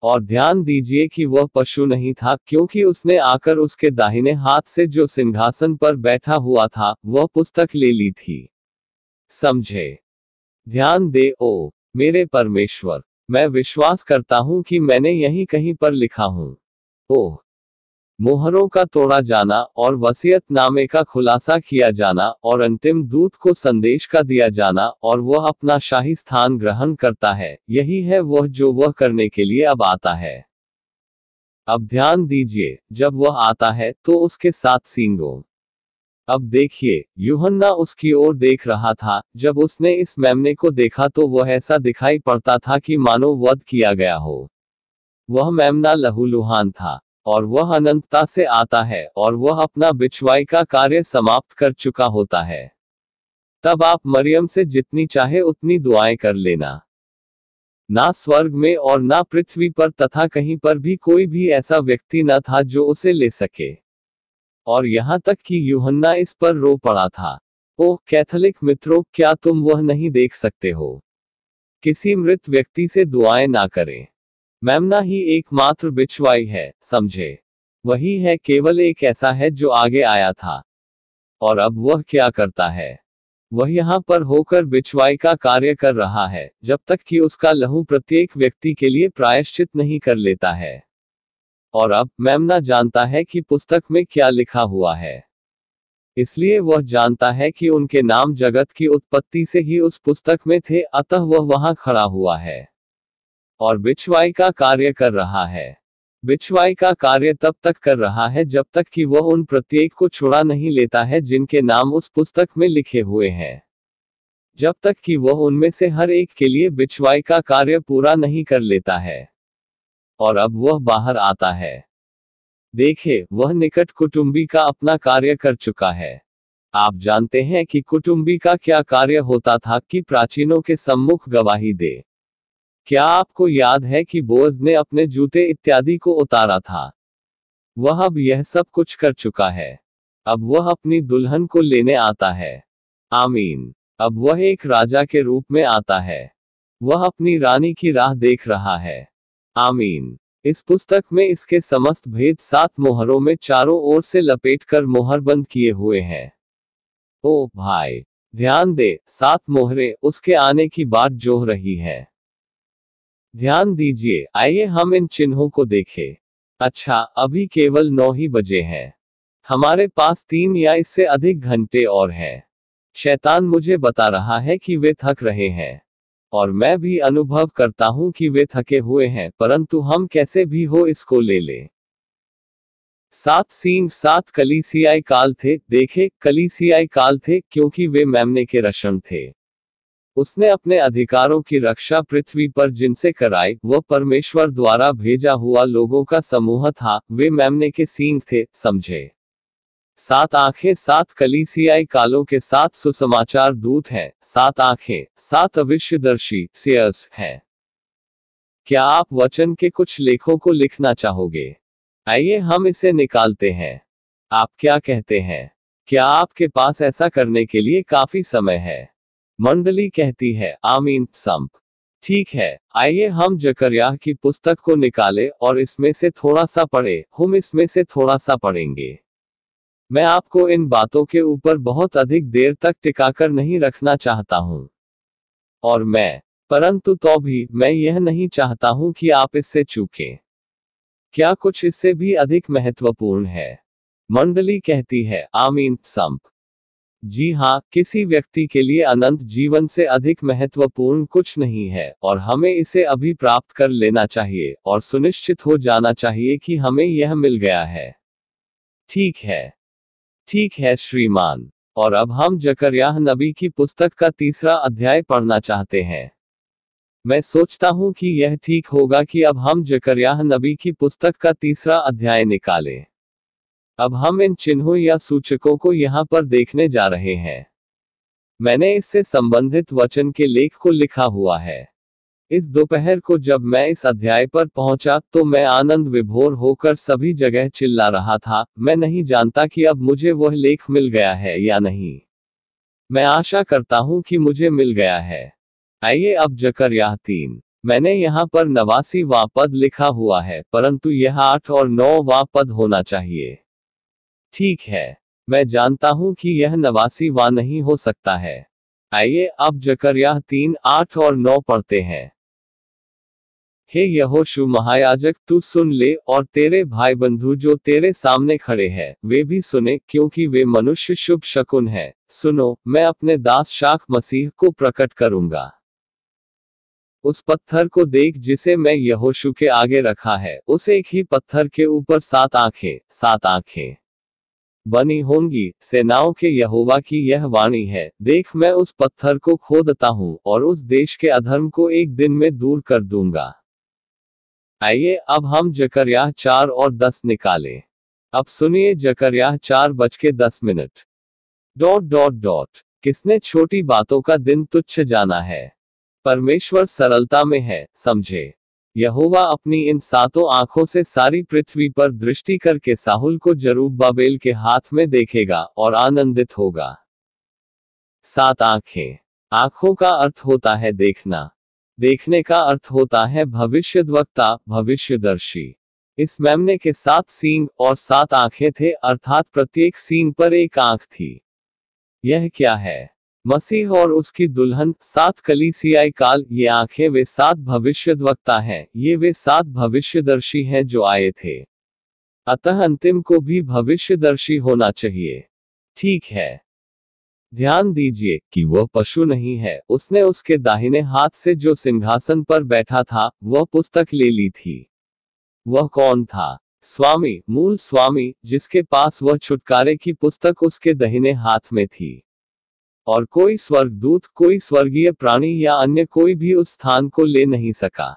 और ध्यान दीजिए कि वह पशु नहीं था क्योंकि उसने आकर उसके दाहिने हाथ से जो सिंहासन पर बैठा हुआ था वह पुस्तक ले ली थी समझे ध्यान दे ओ मेरे परमेश्वर मैं विश्वास करता हूं कि मैंने यही कहीं पर लिखा हूं ओह मोहरों का तोड़ा जाना और वसीयतनामे का खुलासा किया जाना और अंतिम दूत को संदेश का दिया जाना और वह अपना शाही स्थान ग्रहण करता है यही है वह जो वह करने के लिए अब आता है अब ध्यान दीजिए जब वह आता है तो उसके साथ सींगो अब देखिए यूहन्ना उसकी ओर देख रहा था जब उसने इस मेमने को देखा तो वह ऐसा दिखाई पड़ता था कि मानो वध किया गया हो वह मेमना लहूलुहान था और वह अनंतता से आता है और वह अपना बिछवाई का कार्य समाप्त कर चुका होता है तब आप मरियम से जितनी चाहे उतनी दुआएं कर लेना ना स्वर्ग में और ना पृथ्वी पर तथा कहीं पर भी कोई भी ऐसा व्यक्ति न था जो उसे ले सके और यहाँ तक कि यूहन्ना इस पर रो पड़ा था ओह कैथोलिक मित्रों क्या तुम वह नहीं देख सकते हो किसी मृत व्यक्ति से दुआएं ना करें मेमना ही एकमात्र बिछवाई है समझे वही है केवल एक ऐसा है जो आगे आया था और अब वह क्या करता है वह यहाँ पर होकर बिछवाई का कार्य कर रहा है जब तक कि उसका लहू प्रत्येक व्यक्ति के लिए प्रायश्चित नहीं कर लेता है और अब मेमना जानता है कि पुस्तक में क्या लिखा हुआ है इसलिए वह जानता है कि उनके नाम जगत की उत्पत्ति से ही उस पुस्तक में थे अतः वह वहां खड़ा हुआ है और बिछवाई का कार्य कर रहा है बिछवाई का कार्य तब तक कर रहा है जब तक कि वह उन प्रत्येक को छुड़ा नहीं लेता है जिनके नाम उस पुस्तक में लिखे हुए हैं जब तक कि वह उनमें से हर एक के लिए बिछवाई का कार्य पूरा नहीं कर लेता है और अब वह बाहर आता है देखे वह निकट कुटुंबी का अपना कार्य कर चुका है आप जानते हैं कि कुटुंबी का क्या कार्य होता था कि प्राचीनों के सम्मुख गवाही दे क्या आपको याद है कि बोज ने अपने जूते इत्यादि को उतारा था वह अब यह सब कुछ कर चुका है अब वह अपनी दुल्हन को लेने आता है आमीन अब वह एक राजा के रूप में आता है वह अपनी रानी की राह देख रहा है आमीन इस पुस्तक में इसके समस्त भेद सात मोहरों में चारों ओर से लपेट कर बंद किए हुए हैं ओ भाई ध्यान दे सात मोहरे उसके आने की बात जोह रही है ध्यान दीजिए आइए हम इन चिन्हों को देखें अच्छा अभी केवल नौ ही बजे हैं हमारे पास तीन या इससे अधिक घंटे और हैं शैतान मुझे बता रहा है कि वे थक रहे हैं और मैं भी अनुभव करता हूं कि वे थके हुए हैं परंतु हम कैसे भी हो इसको ले ले सात सीम सात कलीसियाई काल थे देखे कलीसियाई काल थे क्योंकि वे मैमने के रशम थे उसने अपने अधिकारों की रक्षा पृथ्वी पर जिनसे कराई वह परमेश्वर द्वारा भेजा हुआ लोगों का समूह था वे मेमने के सींग थे समझे सात आंखें सात कलीसियाई कालों के सात सुसमाचार दूत हैं सात आंखें सात अविश्यदर्शी दर्शी हैं क्या आप वचन के कुछ लेखों को लिखना चाहोगे आइए हम इसे निकालते हैं आप क्या कहते हैं क्या आपके पास ऐसा करने के लिए काफी समय है मंडली कहती है आमीन संप ठीक है आइए हम जकरिया की पुस्तक को निकाले और इसमें से थोड़ा सा पढ़े हम इसमें से थोड़ा सा पढ़ेंगे मैं आपको इन बातों के ऊपर बहुत अधिक देर तक टिकाकर नहीं रखना चाहता हूँ और मैं परंतु तो भी मैं यह नहीं चाहता हूँ कि आप इससे चूके क्या कुछ इससे भी अधिक महत्वपूर्ण है मंडली कहती है आमीन संप जी हाँ किसी व्यक्ति के लिए अनंत जीवन से अधिक महत्वपूर्ण कुछ नहीं है और हमें इसे अभी प्राप्त कर लेना चाहिए और सुनिश्चित हो जाना चाहिए कि हमें यह मिल गया है ठीक है ठीक है श्रीमान और अब हम जकरयाह नबी की पुस्तक का तीसरा अध्याय पढ़ना चाहते हैं मैं सोचता हूं कि यह ठीक होगा कि अब हम जकरयाह नबी की पुस्तक का तीसरा अध्याय निकालें अब हम इन चिन्हों या सूचकों को यहाँ पर देखने जा रहे हैं मैंने इससे संबंधित वचन के लेख को लिखा हुआ है इस दोपहर को जब मैं इस अध्याय पर पहुंचा तो मैं आनंद विभोर होकर सभी जगह चिल्ला रहा था मैं नहीं जानता कि अब मुझे वह लेख मिल गया है या नहीं मैं आशा करता हूं कि मुझे मिल गया है आइए अब जकर यह तीन मैंने यहाँ पर नवासी वापद लिखा हुआ है परंतु यह आठ और नौ वापद होना चाहिए ठीक है मैं जानता हूं कि यह नवासी वा नहीं हो सकता है आइए अब यह तीन आठ और नौ पढ़ते हैं हे यहोशु महायाजक तू सुन ले और तेरे भाई बंधु जो तेरे सामने खड़े हैं वे भी सुने क्योंकि वे मनुष्य शुभ शकुन हैं सुनो मैं अपने दास शाख मसीह को प्रकट करूंगा उस पत्थर को देख जिसे मैं यहोशु के आगे रखा है उसे एक ही पत्थर के ऊपर सात आंखें सात आंखें बनी होंगी सेनाओं के यहोवा की यह वाणी है देख मैं उस पत्थर को खोदता हूँ और उस देश के अधर्म को एक दिन में दूर कर दूंगा आइए अब हम जकरिया चार और दस निकालें अब सुनिए जकरिया चार बज के दस मिनट डॉट डॉट डॉट किसने छोटी बातों का दिन तुच्छ जाना है परमेश्वर सरलता में है समझे यहोवा अपनी इन सातों आंखों से सारी पृथ्वी पर दृष्टि करके साहुल को जरूब बाबेल के हाथ में देखेगा और आनंदित होगा सात आंखें आंखों का अर्थ होता है देखना देखने का अर्थ होता है भविष्य वक्ता भविष्यदर्शी इस मेमने के सात सींग और सात आंखें थे अर्थात प्रत्येक सींग पर एक आंख थी यह क्या है मसीह और उसकी दुल्हन सात कलीसियाई काल ये आंखें वे सात वक्ता है ये वे सात भविष्यदर्शी हैं जो आए थे अतः अंतिम को भी भविष्यदर्शी होना चाहिए ठीक है ध्यान दीजिए कि वह पशु नहीं है उसने उसके दाहिने हाथ से जो सिंहासन पर बैठा था वह पुस्तक ले ली थी वह कौन था स्वामी मूल स्वामी जिसके पास वह छुटकारे की पुस्तक उसके दहिने हाथ में थी और कोई स्वर्गदूत कोई स्वर्गीय प्राणी या अन्य कोई भी उस स्थान को ले नहीं सका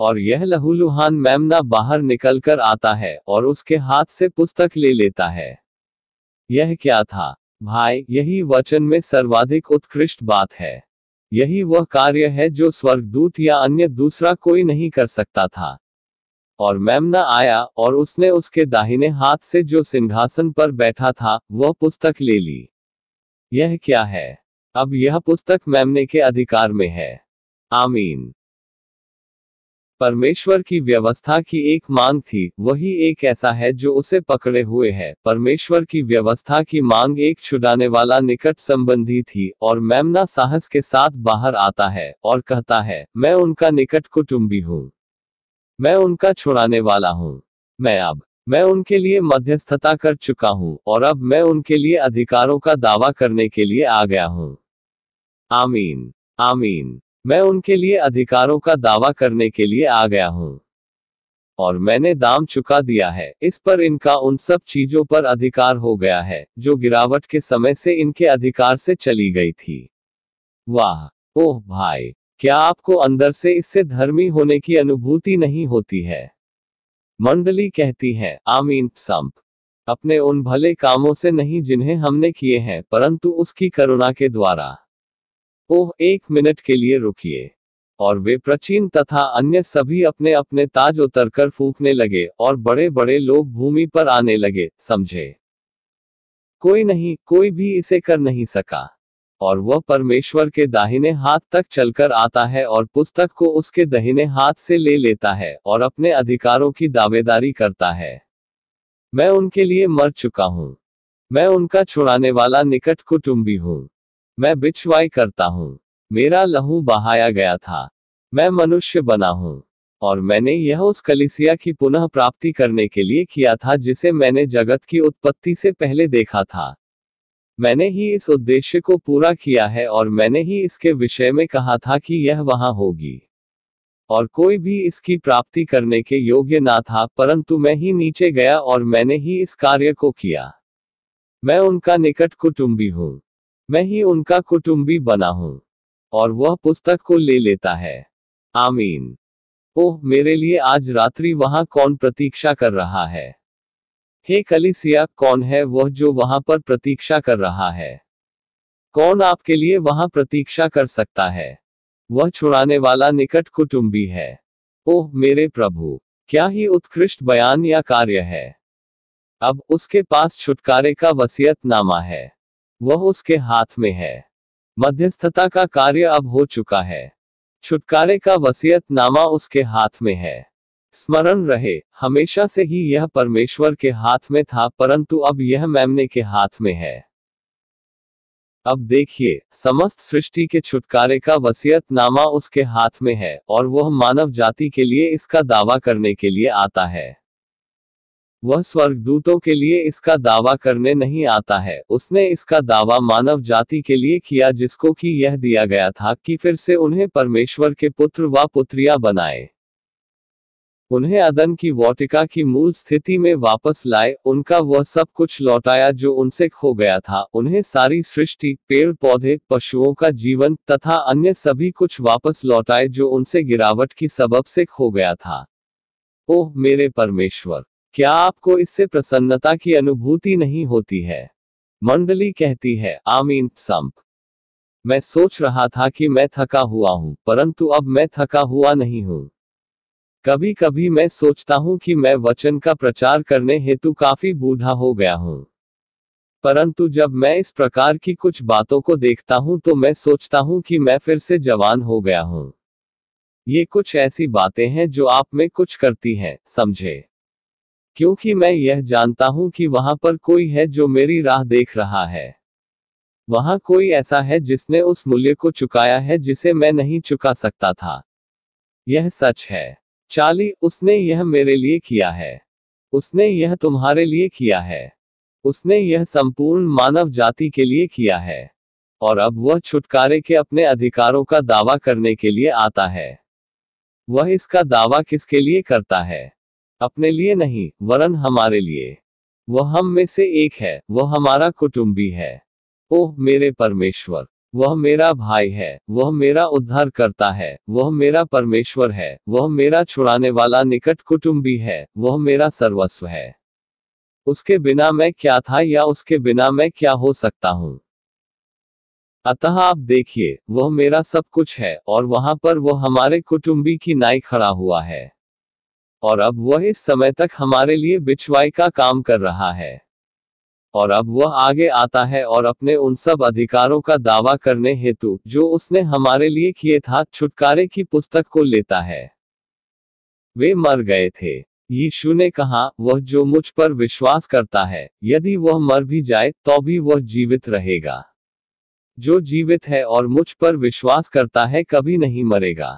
और यह लहूलुहान मैमना बाहर निकलकर आता है और उसके हाथ से पुस्तक ले लेता है यह क्या था भाई यही वचन में सर्वाधिक उत्कृष्ट बात है यही वह कार्य है जो स्वर्गदूत या अन्य दूसरा कोई नहीं कर सकता था और मैमना आया और उसने उसके दाहिने हाथ से जो सिंहासन पर बैठा था वह पुस्तक ले ली यह क्या है अब यह पुस्तक मेमने के अधिकार में है आमीन परमेश्वर की व्यवस्था की एक मांग थी वही एक ऐसा है जो उसे पकड़े हुए है परमेश्वर की व्यवस्था की मांग एक छुड़ाने वाला निकट संबंधी थी और मैमना साहस के साथ बाहर आता है और कहता है मैं उनका निकट कुटुंबी हूँ मैं उनका छुड़ाने वाला हूँ मैं अब मैं उनके लिए मध्यस्थता कर चुका हूं और अब मैं उनके लिए अधिकारों का दावा करने के लिए आ गया हूं आमीन आमीन मैं उनके लिए अधिकारों का दावा करने के लिए आ गया हूं और मैंने दाम चुका दिया है इस पर इनका उन सब चीजों पर अधिकार हो गया है जो गिरावट के समय से इनके अधिकार से चली गई थी वाह ओह भाई क्या आपको अंदर से इससे धर्मी होने की अनुभूति नहीं होती है मंडली कहती है आमीन संप अपने उन भले कामों से नहीं जिन्हें हमने किए हैं परंतु उसकी करुणा के द्वारा ओह एक मिनट के लिए रुकिए और वे प्राचीन तथा अन्य सभी अपने अपने ताज उतरकर फूकने लगे और बड़े बड़े लोग भूमि पर आने लगे समझे कोई नहीं कोई भी इसे कर नहीं सका और वह परमेश्वर के दाहिने हाथ तक चलकर आता है और पुस्तक को उसके दहिने हाथ से ले लेता है और अपने अधिकारों की दावेदारी करता है मैं उनके लिए मर चुका हूँ मैं उनका छुड़ाने वाला निकट कुटुंबी हूँ मैं बिछवाई करता हूँ मेरा लहू बहाया गया था मैं मनुष्य बना हूँ और मैंने यह उस कलिसिया की पुनः प्राप्ति करने के लिए किया था जिसे मैंने जगत की उत्पत्ति से पहले देखा था मैंने ही इस उद्देश्य को पूरा किया है और मैंने ही इसके विषय में कहा था कि यह वहां होगी और कोई भी इसकी प्राप्ति करने के योग्य ना था परंतु मैं ही नीचे गया और मैंने ही इस कार्य को किया मैं उनका निकट कुटुंबी हूं मैं ही उनका कुटुंबी बना हूं और वह पुस्तक को ले लेता है आमीन ओह मेरे लिए आज रात्रि वहां कौन प्रतीक्षा कर रहा है हे कलिसिया कौन है वह जो वहां पर प्रतीक्षा कर रहा है कौन आपके लिए वहां प्रतीक्षा कर सकता है वह छुड़ाने वाला निकट कुटुंबी है ओह मेरे प्रभु क्या ही उत्कृष्ट बयान या कार्य है अब उसके पास छुटकारे का वसीयतनामा है वह उसके हाथ में है मध्यस्थता का कार्य अब हो चुका है छुटकारे का वसीयतनामा उसके हाथ में है स्मरण रहे हमेशा से ही यह परमेश्वर के हाथ में था परंतु अब यह मैमने के हाथ में है अब देखिए समस्त सृष्टि के छुटकारे का वसीयतनामा उसके हाथ में है और वह मानव जाति के लिए इसका दावा करने के लिए आता है वह स्वर्गदूतों के लिए इसका दावा करने नहीं आता है उसने इसका दावा मानव जाति के लिए किया जिसको कि यह दिया गया था कि फिर से उन्हें परमेश्वर के पुत्र व पुत्रिया बनाए उन्हें अदन की वाटिका की मूल स्थिति में वापस लाए उनका वह सब कुछ लौटाया जो उनसे खो गया था उन्हें सारी सृष्टि पेड़ पौधे पशुओं का जीवन तथा अन्य सभी कुछ वापस लौटाए जो उनसे गिरावट की सबब से खो गया था ओह मेरे परमेश्वर क्या आपको इससे प्रसन्नता की अनुभूति नहीं होती है मंडली कहती है आमीन संप मैं सोच रहा था कि मैं थका हुआ हूँ परंतु अब मैं थका हुआ नहीं हूँ कभी कभी मैं सोचता हूँ कि मैं वचन का प्रचार करने हेतु काफी बूढ़ा हो गया हूँ परंतु जब मैं इस प्रकार की कुछ बातों को देखता हूँ तो मैं सोचता हूँ कि मैं फिर से जवान हो गया हूँ ये कुछ ऐसी बातें हैं जो आप में कुछ करती हैं समझे क्योंकि मैं यह जानता हूं कि वहां पर कोई है जो मेरी राह देख रहा है वहां कोई ऐसा है जिसने उस मूल्य को चुकाया है जिसे मैं नहीं चुका सकता था यह सच है चाली उसने यह मेरे लिए किया है उसने यह तुम्हारे लिए किया है उसने यह संपूर्ण मानव जाति के लिए किया है और अब वह छुटकारे के अपने अधिकारों का दावा करने के लिए आता है वह इसका दावा किसके लिए करता है अपने लिए नहीं वरन हमारे लिए वह हम में से एक है वह हमारा कुटुंबी है ओह मेरे परमेश्वर वह मेरा भाई है वह मेरा उद्धार करता है वह मेरा परमेश्वर है वह मेरा छुड़ाने वाला निकट कुटुंबी है वह मेरा सर्वस्व है उसके बिना मैं क्या था या उसके बिना मैं क्या हो सकता हूँ अतः आप देखिए वह मेरा सब कुछ है और वहां पर वह हमारे कुटुंबी की नाई खड़ा हुआ है और अब वह इस समय तक हमारे लिए बिछवाई का काम कर रहा है और अब वह आगे आता है और अपने उन सब अधिकारों का दावा करने हेतु जो उसने हमारे लिए किए था छुटकारे की पुस्तक को लेता है वे मर गए थे यीशु ने कहा वह जो मुझ पर विश्वास करता है यदि वह मर भी जाए तो भी वह जीवित रहेगा जो जीवित है और मुझ पर विश्वास करता है कभी नहीं मरेगा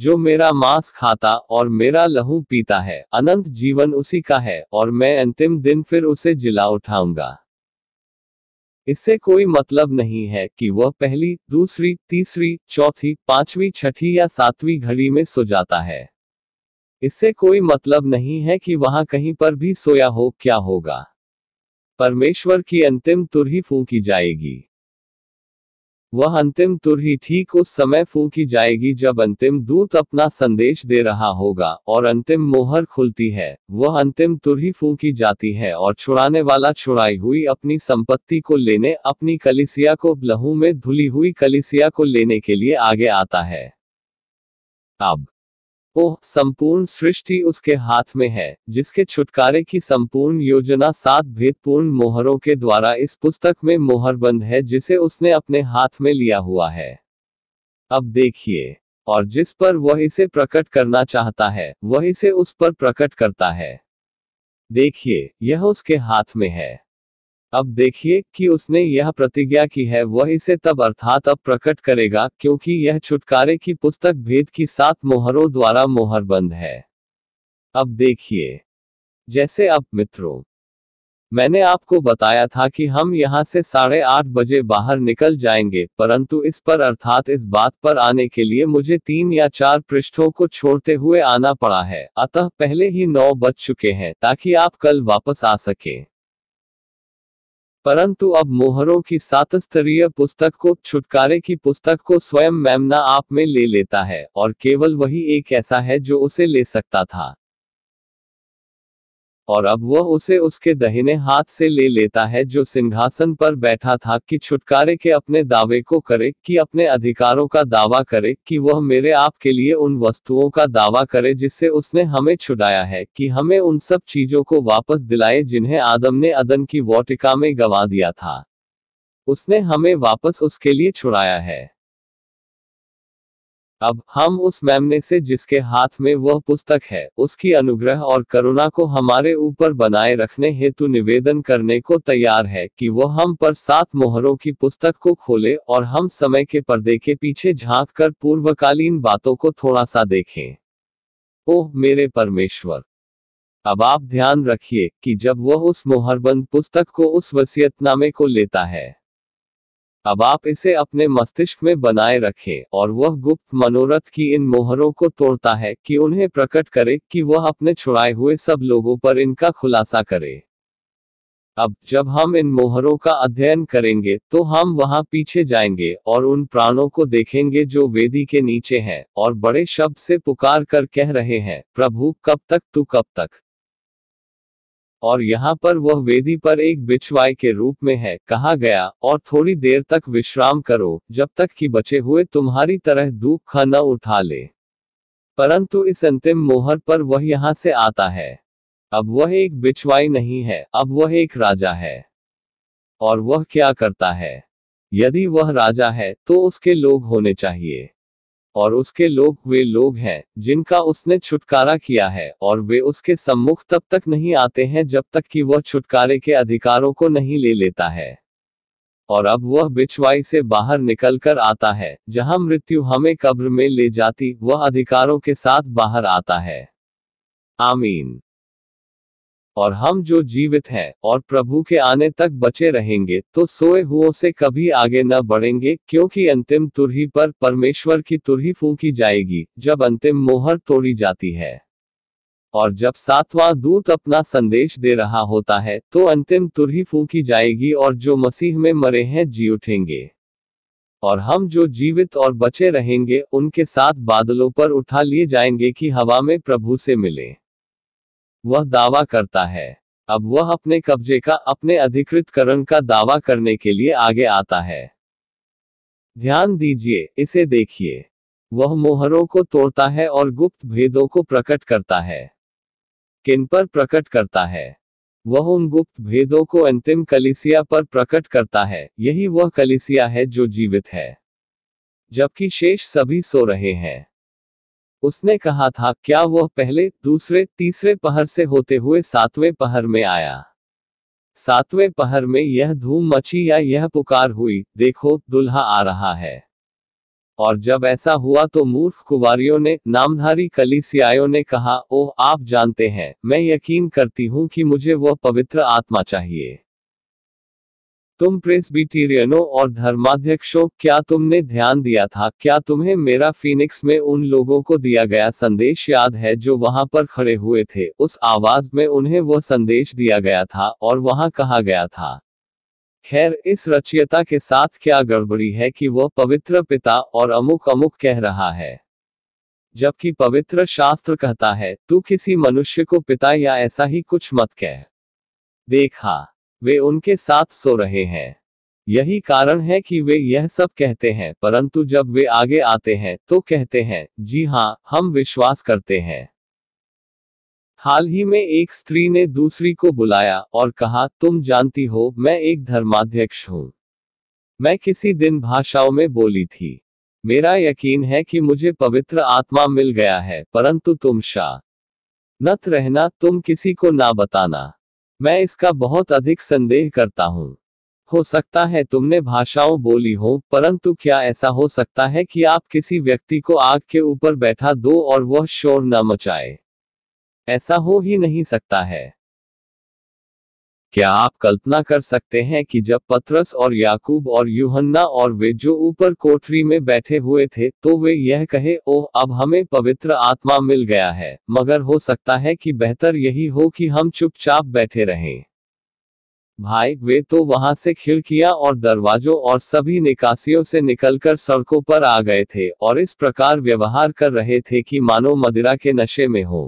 जो मेरा मांस खाता और मेरा लहू पीता है अनंत जीवन उसी का है और मैं अंतिम दिन फिर उसे जिला उठाऊंगा इससे कोई मतलब नहीं है कि वह पहली दूसरी तीसरी चौथी पांचवी छठी या सातवीं घड़ी में सो जाता है इससे कोई मतलब नहीं है कि वहां कहीं पर भी सोया हो क्या होगा परमेश्वर की अंतिम तुरही फूकी जाएगी वह अंतिम तुर ही ठीक उस समय फूकी जाएगी जब अंतिम दूत अपना संदेश दे रहा होगा और अंतिम मोहर खुलती है वह अंतिम तुर ही फूकी जाती है और छुड़ाने वाला छुड़ाई हुई अपनी संपत्ति को लेने अपनी कलिसिया को लहू में धुली हुई कलिसिया को लेने के लिए आगे आता है अब ओह संपूर्ण सृष्टि उसके हाथ में है जिसके छुटकारे की संपूर्ण योजना सात भेदपूर्ण मोहरों के द्वारा इस पुस्तक में मोहरबंद है जिसे उसने अपने हाथ में लिया हुआ है अब देखिए और जिस पर वह इसे प्रकट करना चाहता है वह इसे उस पर प्रकट करता है देखिए यह उसके हाथ में है अब देखिए कि उसने यह प्रतिज्ञा की है वह इसे तब अर्थात अब प्रकट करेगा क्योंकि यह छुटकारे की पुस्तक भेद की सात मोहरों द्वारा मोहरबंद है अब देखिए जैसे अब मित्रों मैंने आपको बताया था कि हम यहाँ से साढ़े आठ बजे बाहर निकल जाएंगे परंतु इस पर अर्थात इस बात पर आने के लिए मुझे तीन या चार पृष्ठों को छोड़ते हुए आना पड़ा है अतः पहले ही नौ बज चुके हैं ताकि आप कल वापस आ सके परंतु अब मोहरों की सात स्तरीय पुस्तक को छुटकारे की पुस्तक को स्वयं मैमना आप में ले लेता है और केवल वही एक ऐसा है जो उसे ले सकता था और अब वह उसे उसके दहिने हाथ से ले लेता है जो सिंहासन पर बैठा था कि छुटकारे के अपने दावे को करे कि अपने अधिकारों का दावा करे कि वह मेरे आप के लिए उन वस्तुओं का दावा करे जिससे उसने हमें छुड़ाया है कि हमें उन सब चीजों को वापस दिलाए जिन्हें आदम ने अदन की वाटिका में गवा दिया था उसने हमें वापस उसके लिए छुड़ाया है अब हम उस मेमने से जिसके हाथ में वह पुस्तक है उसकी अनुग्रह और करुणा को हमारे ऊपर बनाए रखने हेतु निवेदन करने को तैयार है कि वह हम पर सात मोहरों की पुस्तक को खोले और हम समय के पर्दे के पीछे झांक कर पूर्वकालीन बातों को थोड़ा सा देखें ओह मेरे परमेश्वर अब आप ध्यान रखिए कि जब वह उस मोहरबंद पुस्तक को उस वसीयतनामे को लेता है अब आप इसे अपने मस्तिष्क में बनाए रखें और वह गुप्त मनोरथ की इन मोहरों को तोड़ता है कि उन्हें प्रकट करे कि वह अपने छुड़ाए हुए सब लोगों पर इनका खुलासा करे अब जब हम इन मोहरों का अध्ययन करेंगे तो हम वहां पीछे जाएंगे और उन प्राणों को देखेंगे जो वेदी के नीचे हैं और बड़े शब्द से पुकार कर कह रहे हैं प्रभु कब तक तू कब तक और यहाँ पर वह वेदी पर एक बिचवाई के रूप में है कहा गया और थोड़ी देर तक विश्राम करो जब तक कि बचे हुए तुम्हारी तरह धूप खाना न उठा ले परंतु इस अंतिम मोहर पर वह यहाँ से आता है अब वह एक बिचवाई नहीं है अब वह एक राजा है और वह क्या करता है यदि वह राजा है तो उसके लोग होने चाहिए और उसके लोग वे लोग हैं जिनका उसने छुटकारा किया है और वे उसके सम्मुख तब तक नहीं आते हैं जब तक कि वह छुटकारे के अधिकारों को नहीं ले लेता है और अब वह बिछवाई से बाहर निकलकर आता है जहां मृत्यु हमें कब्र में ले जाती वह अधिकारों के साथ बाहर आता है आमीन और हम जो जीवित हैं और प्रभु के आने तक बचे रहेंगे तो सोए हुओं से कभी आगे न बढ़ेंगे क्योंकि अंतिम तुरही पर परमेश्वर की तुरही फूकी जाएगी जब अंतिम मोहर तोड़ी जाती है और जब सातवां दूत अपना संदेश दे रहा होता है तो अंतिम तुरही फूकी जाएगी और जो मसीह में मरे हैं जी उठेंगे और हम जो जीवित और बचे रहेंगे उनके साथ बादलों पर उठा लिए जाएंगे कि हवा में प्रभु से मिलें वह दावा करता है अब वह अपने कब्जे का अपने अधिकृतकरण का दावा करने के लिए आगे आता है ध्यान दीजिए इसे देखिए वह मोहरों को तोड़ता है और गुप्त भेदों को प्रकट करता है किन पर प्रकट करता है वह उन गुप्त भेदों को अंतिम कलिसिया पर प्रकट करता है यही वह कलिसिया है जो जीवित है जबकि शेष सभी सो रहे हैं उसने कहा था क्या वह पहले दूसरे तीसरे पहर से होते हुए सातवें पहर में आया सातवें पहर में यह धूम मची या यह पुकार हुई देखो दुल्हा आ रहा है और जब ऐसा हुआ तो मूर्ख कुवारियों ने नामधारी कलीसियायों ने कहा ओह आप जानते हैं मैं यकीन करती हूँ कि मुझे वह पवित्र आत्मा चाहिए तुम बीटीरियनो और धर्माध्यक्षों क्या तुमने ध्यान दिया था क्या तुम्हें मेरा फिनिक्स में उन लोगों को दिया गया संदेश याद है जो वहां पर खड़े हुए थे उस आवाज में उन्हें वह संदेश दिया गया था और वहां कहा गया था खैर इस रचयिता के साथ क्या गड़बड़ी है कि वह पवित्र पिता और अमुक अमुक कह रहा है जबकि पवित्र शास्त्र कहता है तू किसी मनुष्य को पिता या ऐसा ही कुछ मत कह देखा वे उनके साथ सो रहे हैं यही कारण है कि वे यह सब कहते हैं परंतु जब वे आगे आते हैं तो कहते हैं जी हाँ हम विश्वास करते हैं हाल ही में एक स्त्री ने दूसरी को बुलाया और कहा तुम जानती हो मैं एक धर्माध्यक्ष हूं मैं किसी दिन भाषाओं में बोली थी मेरा यकीन है कि मुझे पवित्र आत्मा मिल गया है परंतु तुम शाह नत रहना तुम किसी को ना बताना मैं इसका बहुत अधिक संदेह करता हूँ हो सकता है तुमने भाषाओं बोली हो परंतु क्या ऐसा हो सकता है कि आप किसी व्यक्ति को आग के ऊपर बैठा दो और वह शोर न मचाए ऐसा हो ही नहीं सकता है क्या आप कल्पना कर सकते हैं कि जब पत्रस और याकूब और यूहन्ना और वे जो ऊपर कोठरी में बैठे हुए थे तो वे यह कहे ओह अब हमें पवित्र आत्मा मिल गया है मगर हो सकता है कि बेहतर यही हो कि हम चुपचाप बैठे रहें भाई वे तो वहां से खिड़कियां और दरवाजों और सभी निकासियों से निकलकर सड़कों पर आ गए थे और इस प्रकार व्यवहार कर रहे थे कि मानो मदिरा के नशे में हो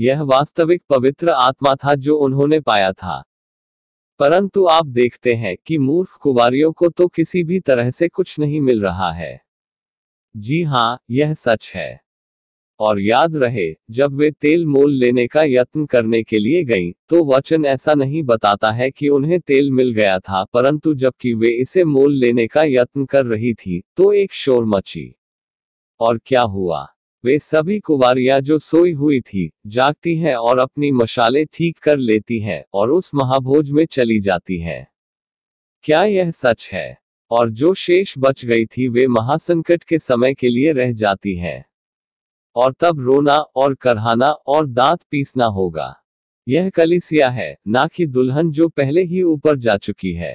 यह वास्तविक पवित्र आत्मा था जो उन्होंने पाया था परंतु आप देखते हैं कि मूर्ख कुवारियों को तो किसी भी तरह से कुछ नहीं मिल रहा है जी हाँ यह सच है और याद रहे जब वे तेल मोल लेने का यत्न करने के लिए गईं, तो वचन ऐसा नहीं बताता है कि उन्हें तेल मिल गया था परंतु जबकि वे इसे मोल लेने का यत्न कर रही थी तो एक शोर मची और क्या हुआ वे सभी कुवारियां जो सोई हुई थी जागती हैं और अपनी मशाले ठीक कर लेती हैं और उस महाभोज में चली जाती हैं क्या यह सच है और जो शेष बच गई थी वे महासंकट के समय के लिए रह जाती हैं और तब रोना और करहाना और दांत पीसना होगा यह कलिसिया है ना कि दुल्हन जो पहले ही ऊपर जा चुकी है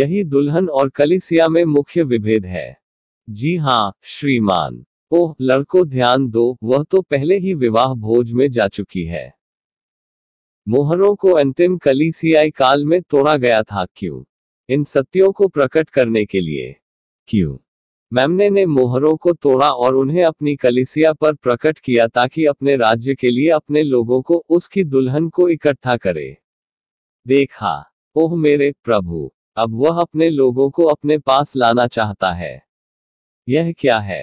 यही दुल्हन और कलिसिया में मुख्य विभेद है जी हाँ श्रीमान ओह लड़को ध्यान दो वह तो पहले ही विवाह भोज में जा चुकी है मोहरों को अंतिम कलीसियाई काल में तोड़ा गया था क्यों इन सत्यों को प्रकट करने के लिए क्यों मैमने ने मोहरों को तोड़ा और उन्हें अपनी कलिसिया पर प्रकट किया ताकि अपने राज्य के लिए अपने लोगों को उसकी दुल्हन को इकट्ठा करे देखा ओह मेरे प्रभु अब वह अपने लोगों को अपने पास लाना चाहता है यह क्या है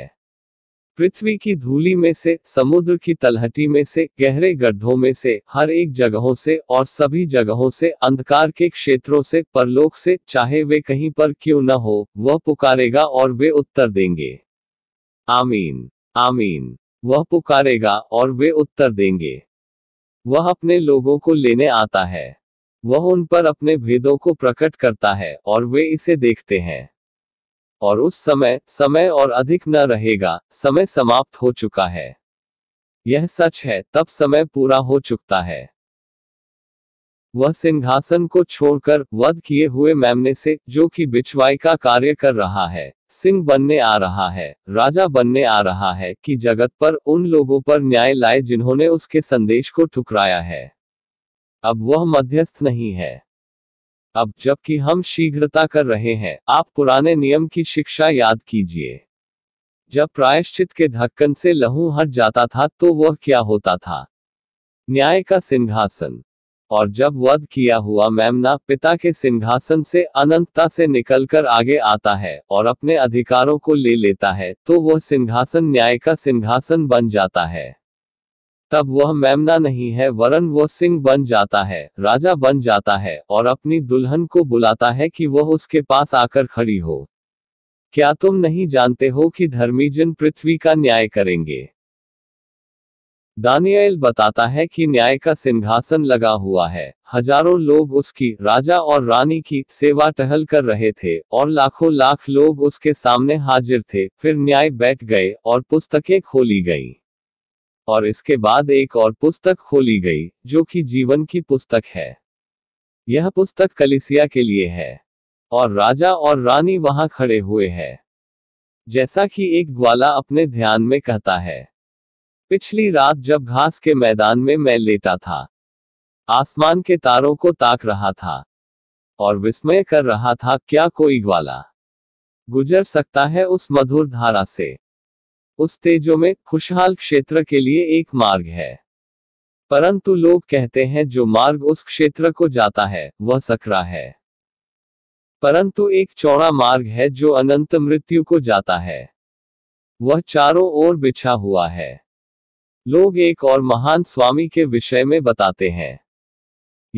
पृथ्वी की धूली में से समुद्र की तलहटी में से गहरे गड्ढों में से हर एक जगहों से और सभी जगहों से अंधकार के क्षेत्रों से परलोक से चाहे वे कहीं पर क्यों न हो वह पुकारेगा और वे उत्तर देंगे आमीन आमीन वह पुकारेगा और वे उत्तर देंगे वह अपने लोगों को लेने आता है वह उन पर अपने भेदों को प्रकट करता है और वे इसे देखते हैं और उस समय समय और अधिक न रहेगा समय समाप्त हो चुका है यह सच है तब समय पूरा हो चुकता है वह सिंहासन को छोड़कर वध किए हुए मैमने से जो कि बिछवाई का कार्य कर रहा है सिंह बनने आ रहा है राजा बनने आ रहा है कि जगत पर उन लोगों पर न्याय लाए जिन्होंने उसके संदेश को ठुकराया है अब वह मध्यस्थ नहीं है अब जबकि हम शीघ्रता कर रहे हैं आप पुराने नियम की शिक्षा याद कीजिए जब प्रायश्चित के ढक्कन से लहू हट जाता था तो वह क्या होता था न्याय का सिंहासन और जब वध किया हुआ मैमना पिता के सिंहासन से अनंतता से निकलकर आगे आता है और अपने अधिकारों को ले लेता है तो वह सिंहासन न्याय का सिंहासन बन जाता है तब वह मेमना नहीं है वरन वह सिंह बन जाता है राजा बन जाता है और अपनी दुल्हन को बुलाता है कि वह उसके पास आकर खड़ी हो क्या तुम नहीं जानते हो कि धर्मीजन पृथ्वी का न्याय करेंगे दानियल बताता है कि न्याय का सिंहासन लगा हुआ है हजारों लोग उसकी राजा और रानी की सेवा टहल कर रहे थे और लाखों लाख लोग उसके सामने हाजिर थे फिर न्याय बैठ गए और पुस्तकें खोली गईं। और इसके बाद एक और पुस्तक खोली गई जो कि जीवन की पुस्तक है यह पुस्तक कलिसिया के लिए है और राजा और रानी वहां खड़े हुए हैं जैसा कि एक ग्वाला अपने ध्यान में कहता है पिछली रात जब घास के मैदान में मैं लेटा था आसमान के तारों को ताक रहा था और विस्मय कर रहा था क्या कोई ग्वाला गुजर सकता है उस मधुर धारा से उस तेजो में खुशहाल क्षेत्र के लिए एक मार्ग है परंतु लोग कहते हैं जो मार्ग उस क्षेत्र को जाता है वह सकरा है परंतु एक चौड़ा मार्ग है जो अनंत मृत्यु को जाता है वह चारों ओर बिछा हुआ है लोग एक और महान स्वामी के विषय में बताते हैं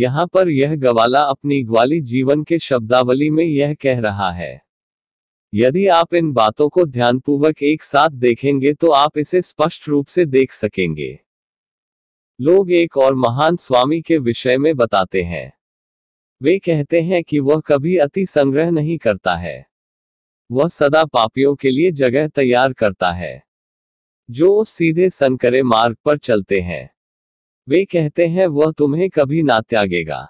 यहाँ पर यह गवाला अपनी ग्वाली जीवन के शब्दावली में यह कह रहा है यदि आप इन बातों को ध्यानपूर्वक एक साथ देखेंगे तो आप इसे स्पष्ट रूप से देख सकेंगे लोग एक और महान स्वामी के विषय में बताते हैं वे कहते हैं कि वह कभी अति संग्रह नहीं करता है वह सदा पापियों के लिए जगह तैयार करता है जो सीधे संकरे मार्ग पर चलते हैं वे कहते हैं वह तुम्हें कभी ना त्यागेगा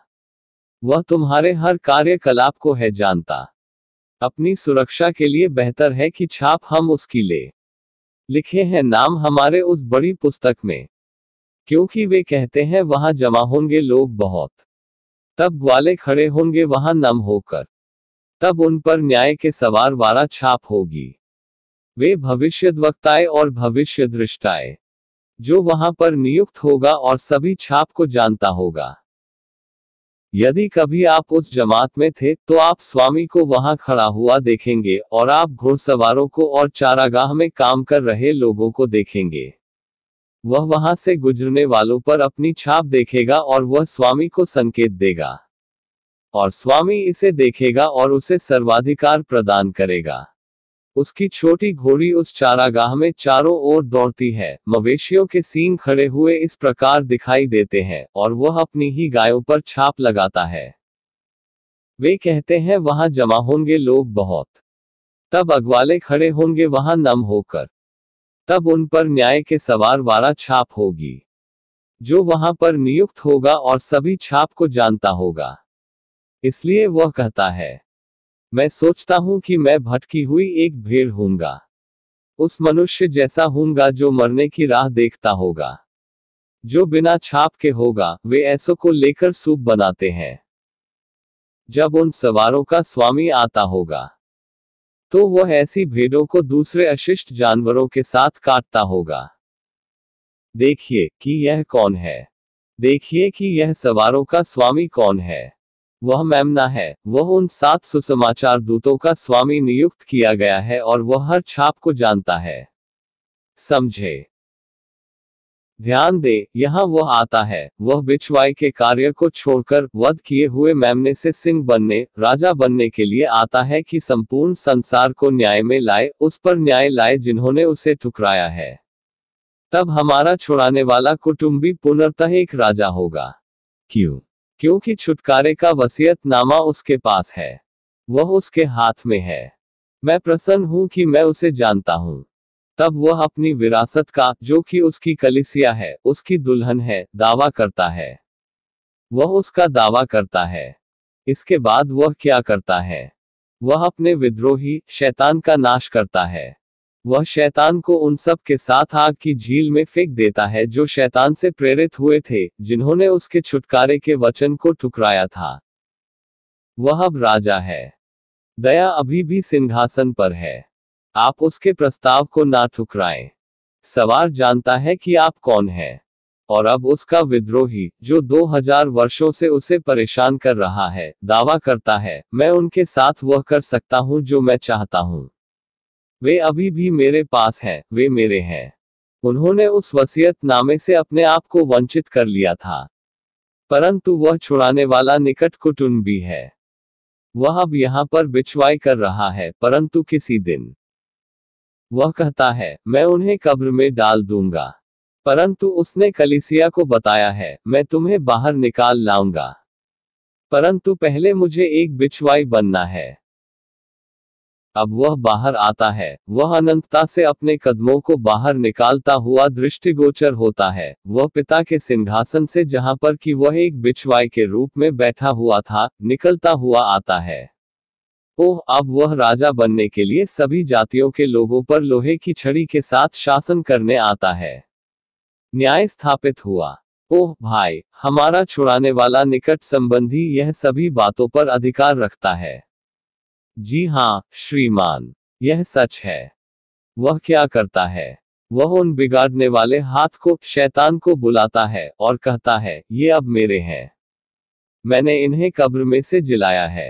वह तुम्हारे हर कार्यकलाप को है जानता अपनी सुरक्षा के लिए बेहतर है कि छाप हम उसकी ले लिखे हैं नाम हमारे उस बड़ी पुस्तक में क्योंकि वे कहते हैं वहां जमा होंगे लोग बहुत तब ग्वाले खड़े होंगे वहां नम होकर तब उन पर न्याय के सवार वाला छाप होगी वे भविष्य वक्ताए और भविष्य दृष्टाए जो वहां पर नियुक्त होगा और सभी छाप को जानता होगा यदि कभी आप उस जमात में थे तो आप स्वामी को वहां खड़ा हुआ देखेंगे और आप घुड़सवारों को और चारागाह में काम कर रहे लोगों को देखेंगे वह वहां से गुजरने वालों पर अपनी छाप देखेगा और वह स्वामी को संकेत देगा और स्वामी इसे देखेगा और उसे सर्वाधिकार प्रदान करेगा उसकी छोटी घोड़ी उस चारागाह में चारों ओर दौड़ती है मवेशियों के सीन खड़े हुए इस प्रकार दिखाई देते हैं और वह अपनी ही गायों पर छाप लगाता है वे कहते हैं वहां जमा होंगे लोग बहुत तब अगवाले खड़े होंगे वहां नम होकर तब उन पर न्याय के सवार वारा छाप होगी जो वहां पर नियुक्त होगा और सभी छाप को जानता होगा इसलिए वह कहता है मैं सोचता हूं कि मैं भटकी हुई एक भेड़ हूंगा उस मनुष्य जैसा हूंगा जो मरने की राह देखता होगा जो बिना छाप के होगा वे ऐसो को लेकर सूप बनाते हैं जब उन सवारों का स्वामी आता होगा तो वह ऐसी भेड़ों को दूसरे अशिष्ट जानवरों के साथ काटता होगा देखिए कि यह कौन है देखिए कि यह सवारों का स्वामी कौन है वह मेमना है वह उन सात सुसमाचार दूतों का स्वामी नियुक्त किया गया है और वह हर छाप को जानता है समझे ध्यान दे यहाँ वह आता है वह बिछवाई के कार्य को छोड़कर वध किए हुए मेमने से सिंह बनने राजा बनने के लिए आता है कि संपूर्ण संसार को न्याय में लाए उस पर न्याय लाए जिन्होंने उसे ठुकराया है तब हमारा छुड़ाने वाला कुटुंबी पुनर्तः एक राजा होगा क्यों क्योंकि छुटकारे का वसीयतनामा उसके पास है वह उसके हाथ में है मैं प्रसन्न हूं कि मैं उसे जानता हूं तब वह अपनी विरासत का जो कि उसकी कलिसिया है उसकी दुल्हन है दावा करता है वह उसका दावा करता है इसके बाद वह क्या करता है वह अपने विद्रोही शैतान का नाश करता है वह शैतान को उन सब के साथ आग की झील में फेंक देता है जो शैतान से प्रेरित हुए थे जिन्होंने उसके छुटकारे के वचन को ठुकराया था वह अब राजा है दया अभी भी सिंहासन पर है आप उसके प्रस्ताव को ना ठुकराए सवार जानता है कि आप कौन हैं और अब उसका विद्रोही जो 2000 वर्षों से उसे परेशान कर रहा है दावा करता है मैं उनके साथ वह कर सकता हूं जो मैं चाहता हूं वे अभी भी मेरे पास हैं वे मेरे हैं उन्होंने उस वसीयत नामे से अपने आप को वंचित कर लिया था परंतु वह छुड़ाने वाला निकट भी है वह अब यहाँ पर बिछवाई कर रहा है परंतु किसी दिन वह कहता है मैं उन्हें कब्र में डाल दूंगा परंतु उसने कलिसिया को बताया है मैं तुम्हें बाहर निकाल लाऊंगा परंतु पहले मुझे एक बिछवाई बनना है अब वह बाहर आता है वह अनंतता से अपने कदमों को बाहर निकालता हुआ दृष्टिगोचर होता है वह पिता के सिंहासन से जहाँ पर कि वह एक बिछवाई के रूप में बैठा हुआ था निकलता हुआ आता है ओह अब वह राजा बनने के लिए सभी जातियों के लोगों पर लोहे की छड़ी के साथ शासन करने आता है न्याय स्थापित हुआ ओह भाई हमारा छुड़ाने वाला निकट संबंधी यह सभी बातों पर अधिकार रखता है जी हाँ श्रीमान यह सच है वह क्या करता है वह उन बिगाड़ने वाले हाथ को शैतान को बुलाता है और कहता है ये अब मेरे हैं मैंने इन्हें कब्र में से जिलाया है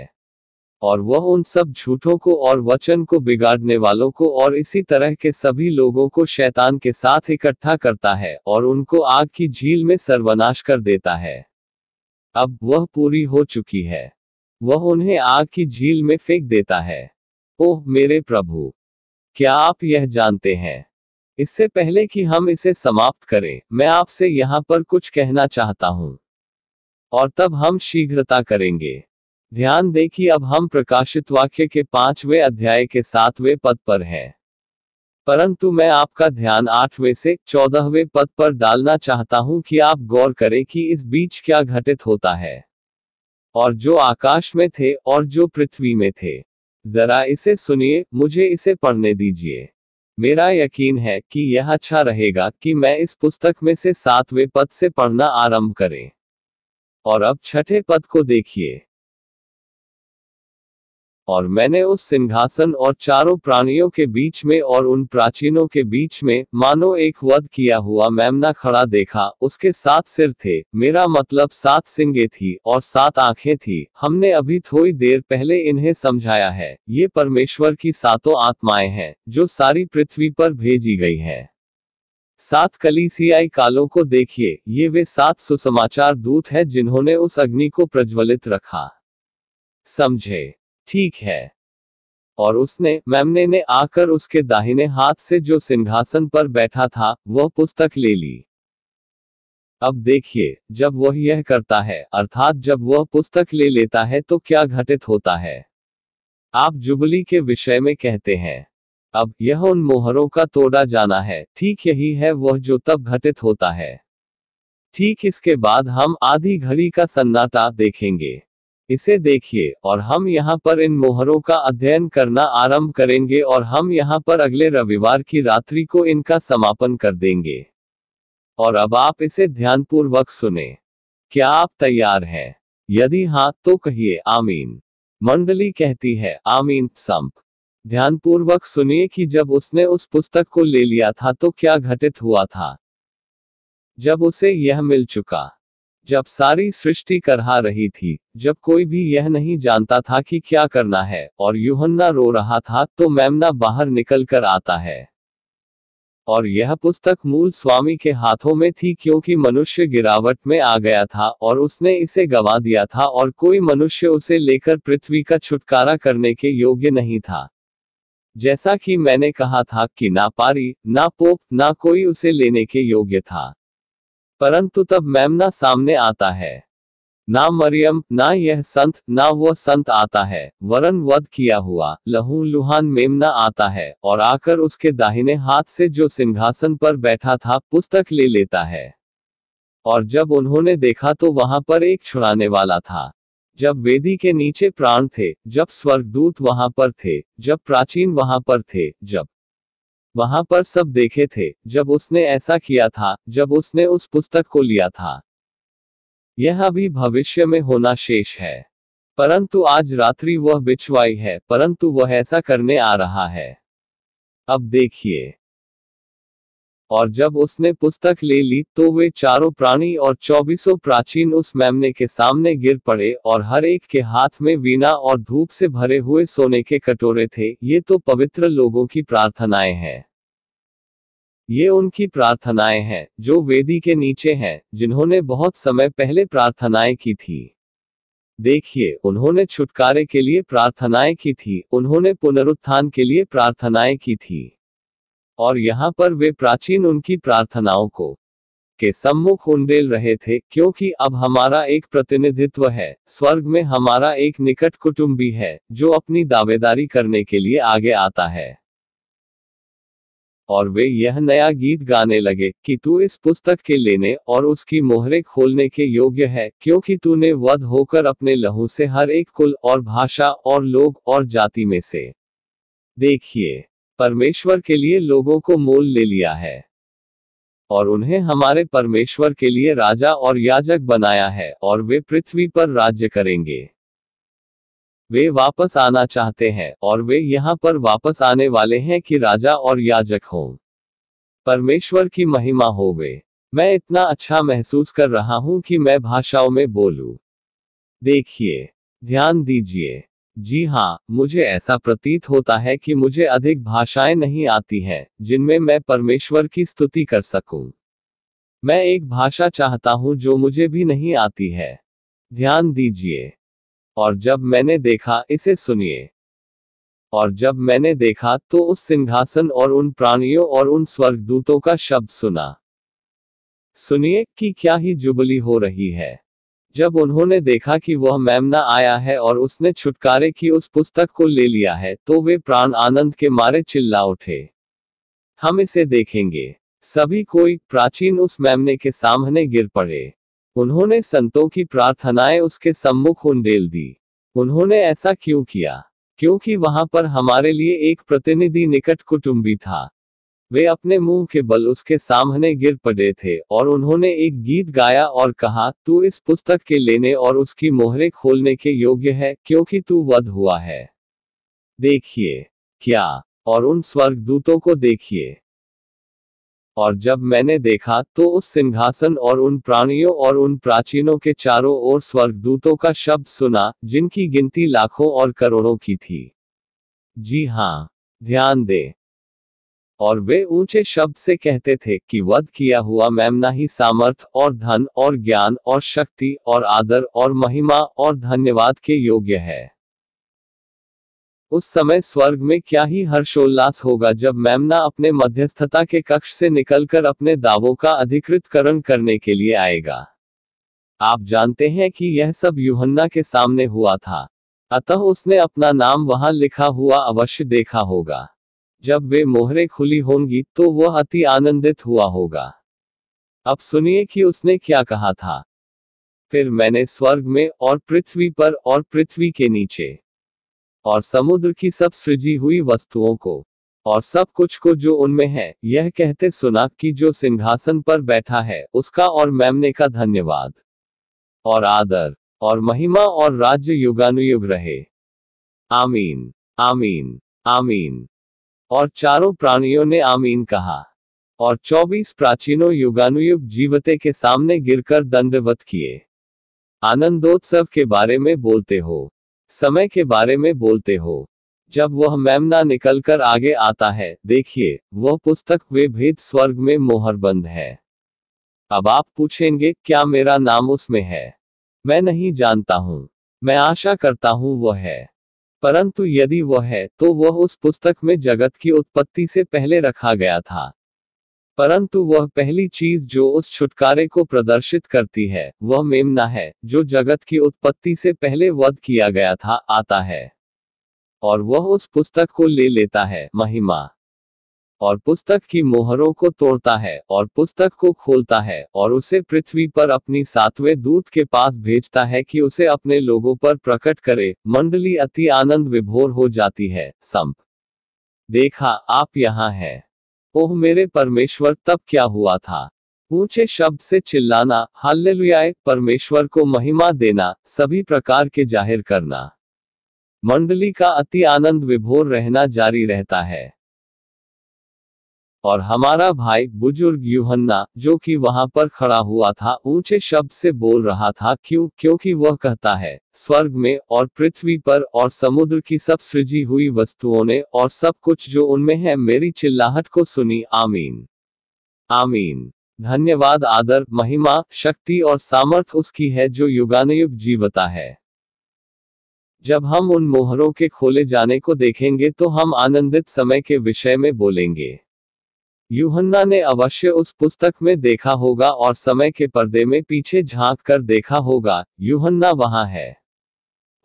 और वह उन सब झूठों को और वचन को बिगाड़ने वालों को और इसी तरह के सभी लोगों को शैतान के साथ इकट्ठा करता है और उनको आग की झील में सर्वनाश कर देता है अब वह पूरी हो चुकी है वह उन्हें आग की झील में फेंक देता है ओह मेरे प्रभु क्या आप यह जानते हैं इससे पहले कि हम इसे समाप्त करें मैं आपसे यहाँ पर कुछ कहना चाहता हूँ और तब हम शीघ्रता करेंगे ध्यान दें कि अब हम प्रकाशित वाक्य के पांचवें अध्याय के सातवें पद पर हैं परंतु मैं आपका ध्यान आठवें से चौदहवें पद पर डालना चाहता हूं कि आप गौर करें कि इस बीच क्या घटित होता है और जो आकाश में थे और जो पृथ्वी में थे जरा इसे सुनिए मुझे इसे पढ़ने दीजिए मेरा यकीन है कि यह अच्छा रहेगा कि मैं इस पुस्तक में से सातवें पद से पढ़ना आरंभ करें और अब छठे पद को देखिए और मैंने उस सिंहासन और चारों प्राणियों के बीच में और उन प्राचीनों के बीच में मानो एक वध किया हुआ मेमना खड़ा देखा उसके सात सिर थे मेरा मतलब सात सिंगे थी और सात आंखें थी हमने अभी थोड़ी देर पहले इन्हें समझाया है ये परमेश्वर की सातों आत्माएं हैं जो सारी पृथ्वी पर भेजी गई है सात कलीसियाई कालों को देखिए ये वे सात सुसमाचार दूत हैं जिन्होंने उस अग्नि को प्रज्वलित रखा समझे ठीक है और उसने मैमने ने आकर उसके दाहिने हाथ से जो सिंहासन पर बैठा था वह पुस्तक ले ली अब देखिए जब वह यह करता है अर्थात जब वह पुस्तक ले लेता है तो क्या घटित होता है आप जुबली के विषय में कहते हैं अब यह उन मोहरों का तोड़ा जाना है ठीक यही है वह जो तब घटित होता है ठीक इसके बाद हम आधी घड़ी का सन्नाटा देखेंगे इसे देखिए और हम यहाँ पर इन मोहरों का अध्ययन करना आरंभ करेंगे और हम यहाँ पर अगले रविवार की रात्रि को इनका समापन कर देंगे और अब आप इसे ध्यानपूर्वक सुने क्या आप तैयार हैं यदि हाँ तो कहिए आमीन मंडली कहती है आमीन संप ध्यानपूर्वक सुनिए कि जब उसने उस पुस्तक को ले लिया था तो क्या घटित हुआ था जब उसे यह मिल चुका जब सारी सृष्टि करहा रही थी जब कोई भी यह नहीं जानता था कि क्या करना है और यूहन्ना रो रहा था तो मैमना बाहर निकल कर आता है और यह पुस्तक मूल स्वामी के हाथों में थी क्योंकि मनुष्य गिरावट में आ गया था और उसने इसे गवा दिया था और कोई मनुष्य उसे लेकर पृथ्वी का छुटकारा करने के योग्य नहीं था जैसा कि मैंने कहा था कि ना पारी ना पोप ना कोई उसे लेने के योग्य था परंतु तब मेमना सामने आता है ना मरियम ना यह संत ना वह संत आता है वरन वध किया हुआ लहू लुहान मेमना आता है और आकर उसके दाहिने हाथ से जो सिंहासन पर बैठा था पुस्तक ले लेता है और जब उन्होंने देखा तो वहां पर एक छुड़ाने वाला था जब वेदी के नीचे प्राण थे जब स्वर्गदूत वहां पर थे जब प्राचीन वहां पर थे जब वहां पर सब देखे थे जब उसने ऐसा किया था जब उसने उस पुस्तक को लिया था यह अभी भविष्य में होना शेष है परंतु आज रात्रि वह बिछवाई है परंतु वह ऐसा करने आ रहा है अब देखिए और जब उसने पुस्तक ले ली तो वे चारों प्राणी और चौबीसों प्राचीन उस मेमने के सामने गिर पड़े और हर एक के हाथ में वीणा और धूप से भरे हुए सोने के कटोरे थे ये तो पवित्र लोगों की प्रार्थनाएं हैं ये उनकी प्रार्थनाएं हैं जो वेदी के नीचे हैं जिन्होंने बहुत समय पहले प्रार्थनाएं की थी देखिए उन्होंने छुटकारे के लिए प्रार्थनाएं की थी उन्होंने पुनरुत्थान के लिए प्रार्थनाएं की थी और यहाँ पर वे प्राचीन उनकी प्रार्थनाओं को के सम्मुख उंडेल रहे थे क्योंकि अब हमारा एक प्रतिनिधित्व है स्वर्ग में हमारा एक निकट कुटुंबी है जो अपनी दावेदारी करने के लिए आगे आता है और वे यह नया गीत गाने लगे कि तू इस पुस्तक के लेने और उसकी मोहरे खोलने के योग्य है क्योंकि तूने वध होकर अपने लहू से हर एक कुल और भाषा और लोग और जाति में से देखिए परमेश्वर के लिए लोगों को मोल ले लिया है और उन्हें हमारे परमेश्वर के लिए राजा और याजक बनाया है और वे पृथ्वी पर राज्य करेंगे वे वापस आना चाहते हैं और वे यहाँ पर वापस आने वाले हैं कि राजा और याजक हों परमेश्वर की महिमा हो वे मैं इतना अच्छा महसूस कर रहा हूं कि मैं भाषाओं में बोलूं। देखिए ध्यान दीजिए जी हाँ मुझे ऐसा प्रतीत होता है कि मुझे अधिक भाषाएं नहीं आती हैं जिनमें मैं परमेश्वर की स्तुति कर सकूं। मैं एक भाषा चाहता हूं जो मुझे भी नहीं आती है ध्यान दीजिए और जब मैंने देखा इसे सुनिए और जब मैंने देखा तो उस सिंहासन और उन प्राणियों और उन स्वर्गदूतों का शब्द सुना सुनिए कि क्या ही जुबली हो रही है जब उन्होंने देखा कि वह मेमना आया है और उसने छुटकारे की उस पुस्तक को ले लिया है तो वे प्राण आनंद के मारे चिल्ला उठे हम इसे देखेंगे सभी कोई प्राचीन उस मेमने के सामने गिर पड़े उन्होंने संतों की प्रार्थनाएं उसके सम्मुख उंडेल दी उन्होंने ऐसा क्यों किया क्योंकि वहां पर हमारे लिए एक प्रतिनिधि निकट कुटुंबी था वे अपने मुंह के बल उसके सामने गिर पड़े थे और उन्होंने एक गीत गाया और कहा तू इस पुस्तक के लेने और उसकी मोहरे खोलने के योग्य है क्योंकि तू वध हुआ है देखिए क्या और उन स्वर्गदूतों को देखिए और जब मैंने देखा तो उस सिंहासन और उन प्राणियों और उन प्राचीनों के चारों ओर स्वर्गदूतों का शब्द सुना जिनकी गिनती लाखों और करोड़ों की थी जी हाँ ध्यान दे और वे ऊंचे शब्द से कहते थे कि वध किया हुआ मेमना ही सामर्थ और धन और ज्ञान और शक्ति और आदर और महिमा और धन्यवाद के योग्य है उस समय स्वर्ग में क्या ही हर्षोल्लास होगा जब मेमना अपने मध्यस्थता के कक्ष से निकलकर अपने दावों का अधिकृतकरण करने के लिए आएगा आप जानते हैं कि यह सब युहन्ना के सामने हुआ था अतः उसने अपना नाम वहां लिखा हुआ अवश्य देखा होगा जब वे मोहरे खुली होंगी तो वह अति आनंदित हुआ होगा अब सुनिए कि उसने क्या कहा था फिर मैंने स्वर्ग में और पृथ्वी पर और पृथ्वी के नीचे और समुद्र की सब सृजी हुई वस्तुओं को और सब कुछ को जो उनमें है यह कहते सुना कि जो सिंहासन पर बैठा है उसका और मैमने का धन्यवाद और आदर और महिमा और राज्य युगानुयुग रहे आमीन आमीन आमीन और चारों प्राणियों ने आमीन कहा और 24 प्राचीनों युगानुयुग जीवते के सामने गिरकर दंडवत किए आनंदोत्सव के बारे में बोलते हो समय के बारे में बोलते हो जब वह मेमना निकलकर आगे आता है देखिए वह पुस्तक वे भेद स्वर्ग में मोहरबंद है अब आप पूछेंगे क्या मेरा नाम उसमें है मैं नहीं जानता हूँ मैं आशा करता हूँ वह है परंतु यदि वह है तो वह उस पुस्तक में जगत की उत्पत्ति से पहले रखा गया था परंतु वह पहली चीज जो उस छुटकारे को प्रदर्शित करती है वह मेमना है जो जगत की उत्पत्ति से पहले वध किया गया था आता है और वह उस पुस्तक को ले लेता है महिमा और पुस्तक की मोहरों को तोड़ता है और पुस्तक को खोलता है और उसे पृथ्वी पर अपनी सातवें दूत के पास भेजता है कि उसे अपने लोगों पर प्रकट करे मंडली अति आनंद विभोर हो जाती है संप देखा आप यहाँ है ओह मेरे परमेश्वर तब क्या हुआ था ऊंचे शब्द से चिल्लाना हाल्लेलुयाए परमेश्वर को महिमा देना सभी प्रकार के जाहिर करना मंडली का अति आनंद विभोर रहना जारी रहता है और हमारा भाई बुजुर्ग यूहन्ना जो कि वहां पर खड़ा हुआ था ऊंचे शब्द से बोल रहा था क्यों क्योंकि वह कहता है स्वर्ग में और पृथ्वी पर और समुद्र की सब सृजी हुई वस्तुओं ने और सब कुछ जो उनमें है मेरी चिल्लाहट को सुनी आमीन आमीन धन्यवाद आदर महिमा शक्ति और सामर्थ उसकी है जो युगानुयुग जीवता है जब हम उन मोहरों के खोले जाने को देखेंगे तो हम आनंदित समय के विषय में बोलेंगे यूहन्ना ने अवश्य उस पुस्तक में देखा होगा और समय के पर्दे में पीछे झांक कर देखा होगा यूहन्ना वहां है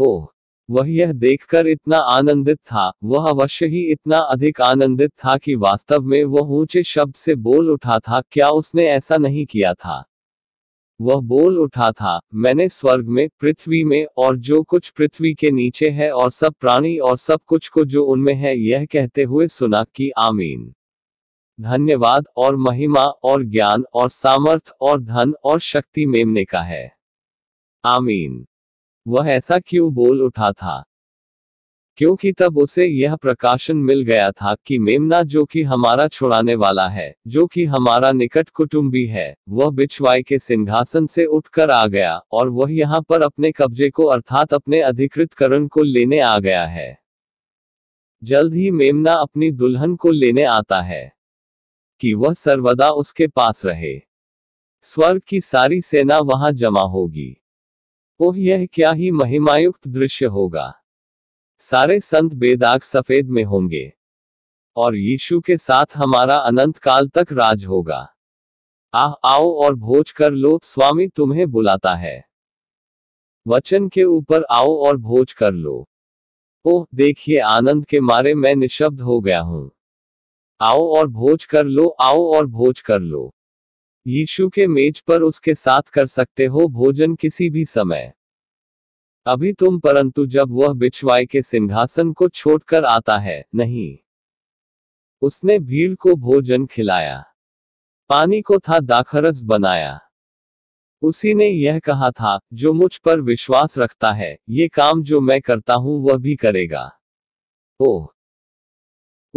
ओह वह यह देखकर इतना आनंदित था वह अवश्य ही इतना अधिक आनंदित था कि वास्तव में वह ऊंचे शब्द से बोल उठा था क्या उसने ऐसा नहीं किया था वह बोल उठा था मैंने स्वर्ग में पृथ्वी में और जो कुछ पृथ्वी के नीचे है और सब प्राणी और सब कुछ को जो उनमें है यह कहते हुए सुना कि आमीन धन्यवाद और महिमा और ज्ञान और सामर्थ और धन और शक्ति मेमने का है आमीन वह ऐसा क्यों बोल उठा था क्योंकि तब उसे यह प्रकाशन मिल गया था कि मेमना जो कि हमारा छुड़ाने वाला है जो कि हमारा निकट कुटुंबी है वह बिछवाई के सिंहासन से उठकर आ गया और वह यहाँ पर अपने कब्जे को अर्थात अपने अधिकृत करण को लेने आ गया है जल्द ही मेमना अपनी दुल्हन को लेने आता है कि वह सर्वदा उसके पास रहे स्वर्ग की सारी सेना वहां जमा होगी ओह यह क्या ही महिमायुक्त दृश्य होगा सारे संत बेदाग सफेद में होंगे और यीशु के साथ हमारा अनंत काल तक राज होगा आह आओ और भोज कर लो स्वामी तुम्हें बुलाता है वचन के ऊपर आओ और भोज कर लो ओह देखिए आनंद के मारे मैं निशब्द हो गया हूं आओ और भोज कर लो आओ और भोज कर लो यीशु के मेज पर उसके साथ कर सकते हो भोजन किसी भी समय अभी तुम परंतु जब वह बिछवाई के सिंहासन को छोड़कर आता है नहीं उसने भीड़ को भोजन खिलाया पानी को था दाखरस बनाया उसी ने यह कहा था जो मुझ पर विश्वास रखता है ये काम जो मैं करता हूं वह भी करेगा ओह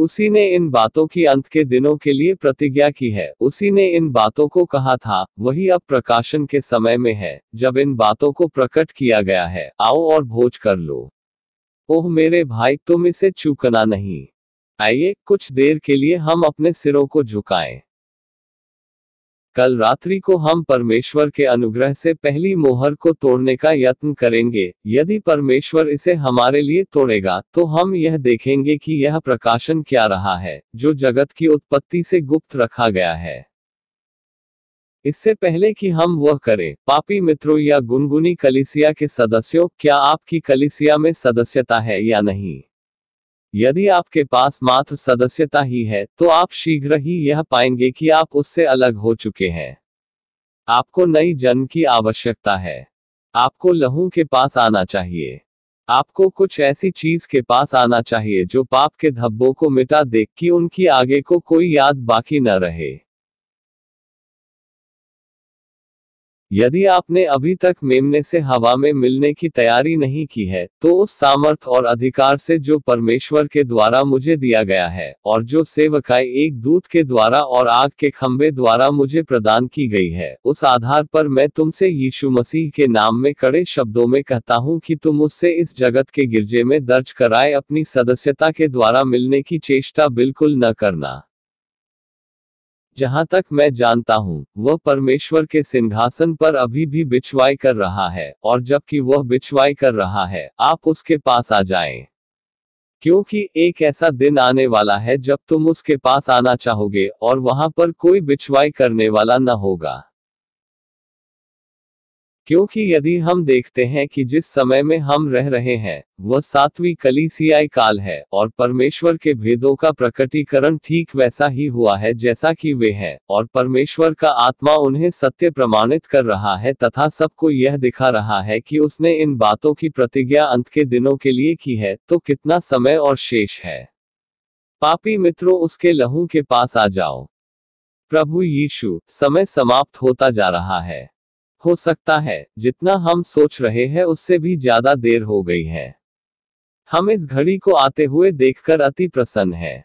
उसी ने इन बातों की अंत के दिनों के लिए प्रतिज्ञा की है उसी ने इन बातों को कहा था वही अब प्रकाशन के समय में है जब इन बातों को प्रकट किया गया है आओ और भोज कर लो ओह मेरे भाई तुम इसे चूकना नहीं आइए कुछ देर के लिए हम अपने सिरों को झुकाएं कल रात्रि को हम परमेश्वर के अनुग्रह से पहली मोहर को तोड़ने का यत्न करेंगे यदि परमेश्वर इसे हमारे लिए तोड़ेगा तो हम यह देखेंगे कि यह प्रकाशन क्या रहा है जो जगत की उत्पत्ति से गुप्त रखा गया है इससे पहले कि हम वह करें पापी मित्रों या गुनगुनी कलिसिया के सदस्यों क्या आपकी कलिसिया में सदस्यता है या नहीं यदि आपके पास मात्र सदस्यता ही है तो आप शीघ्र ही यह पाएंगे कि आप उससे अलग हो चुके हैं आपको नई जन्म की आवश्यकता है आपको लहू के पास आना चाहिए आपको कुछ ऐसी चीज के पास आना चाहिए जो पाप के धब्बों को मिटा दे कि उनकी आगे को कोई याद बाकी न रहे यदि आपने अभी तक मेमने से हवा में मिलने की तैयारी नहीं की है तो उस सामर्थ और अधिकार से जो परमेश्वर के द्वारा मुझे दिया गया है और जो सेवकाई एक दूत के द्वारा और आग के खम्बे द्वारा मुझे प्रदान की गई है उस आधार पर मैं तुमसे यीशु मसीह के नाम में कड़े शब्दों में कहता हूँ कि तुम उससे इस जगत के गिरजे में दर्ज कराए अपनी सदस्यता के द्वारा मिलने की चेष्टा बिल्कुल न करना जहाँ तक मैं जानता हूँ वह परमेश्वर के सिंहासन पर अभी भी बिछवाई कर रहा है और जबकि वह बिछवाई कर रहा है आप उसके पास आ जाएं। क्योंकि एक ऐसा दिन आने वाला है जब तुम उसके पास आना चाहोगे और वहां पर कोई बिछवाई करने वाला न होगा क्योंकि यदि हम देखते हैं कि जिस समय में हम रह रहे हैं वह सातवीं कलीसियाई काल है और परमेश्वर के भेदों का प्रकटीकरण ठीक वैसा ही हुआ है जैसा कि वे हैं और परमेश्वर का आत्मा उन्हें सत्य प्रमाणित कर रहा है तथा सबको यह दिखा रहा है कि उसने इन बातों की प्रतिज्ञा अंत के दिनों के लिए की है तो कितना समय और शेष है पापी मित्रों उसके लहू के पास आ जाओ प्रभु यीशु समय समाप्त होता जा रहा है हो सकता है जितना हम सोच रहे हैं उससे भी ज्यादा देर हो गई है हम इस घड़ी को आते हुए देखकर अति प्रसन्न हैं।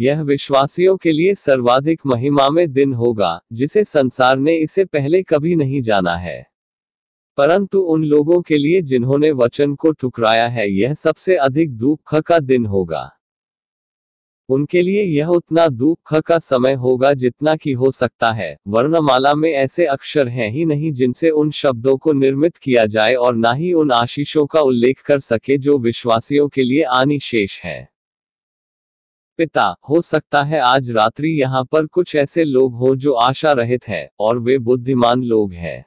यह विश्वासियों के लिए सर्वाधिक महिमा में दिन होगा जिसे संसार ने इसे पहले कभी नहीं जाना है परंतु उन लोगों के लिए जिन्होंने वचन को ठुकराया है यह सबसे अधिक दुख का दिन होगा उनके लिए यह उतना दुख का समय होगा जितना कि हो सकता है वर्णमाला में ऐसे अक्षर हैं ही नहीं जिनसे उन शब्दों को निर्मित किया जाए और ना ही उन आशीषों का उल्लेख कर सके जो विश्वासियों के लिए आनी शेष है पिता हो सकता है आज रात्रि यहाँ पर कुछ ऐसे लोग हों जो आशा रहित हैं और वे बुद्धिमान लोग हैं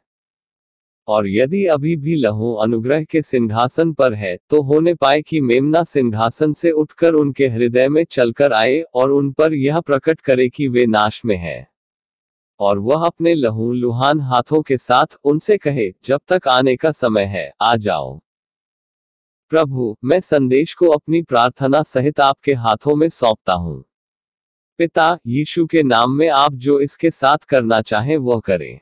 और यदि अभी भी लहू अनुग्रह के सिंहासन पर है तो होने पाए कि मेमना सिंहासन से उठकर उनके हृदय में चलकर आए और उन पर यह प्रकट करे कि वे नाश में हैं और वह अपने लहू लुहान हाथों के साथ उनसे कहे जब तक आने का समय है आ जाओ प्रभु मैं संदेश को अपनी प्रार्थना सहित आपके हाथों में सौंपता हूँ पिता यीशु के नाम में आप जो इसके साथ करना चाहें वह करें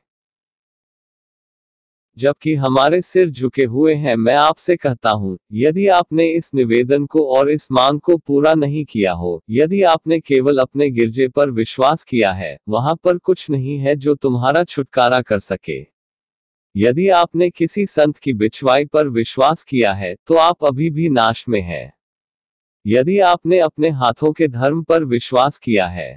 जबकि हमारे सिर झुके हुए हैं मैं आपसे कहता हूँ यदि आपने इस निवेदन को और इस मांग को पूरा नहीं किया हो यदि आपने केवल अपने गिरजे पर विश्वास किया है वहां पर कुछ नहीं है जो तुम्हारा छुटकारा कर सके यदि आपने किसी संत की बिछवाई पर विश्वास किया है तो आप अभी भी नाश में हैं यदि आपने अपने हाथों के धर्म पर विश्वास किया है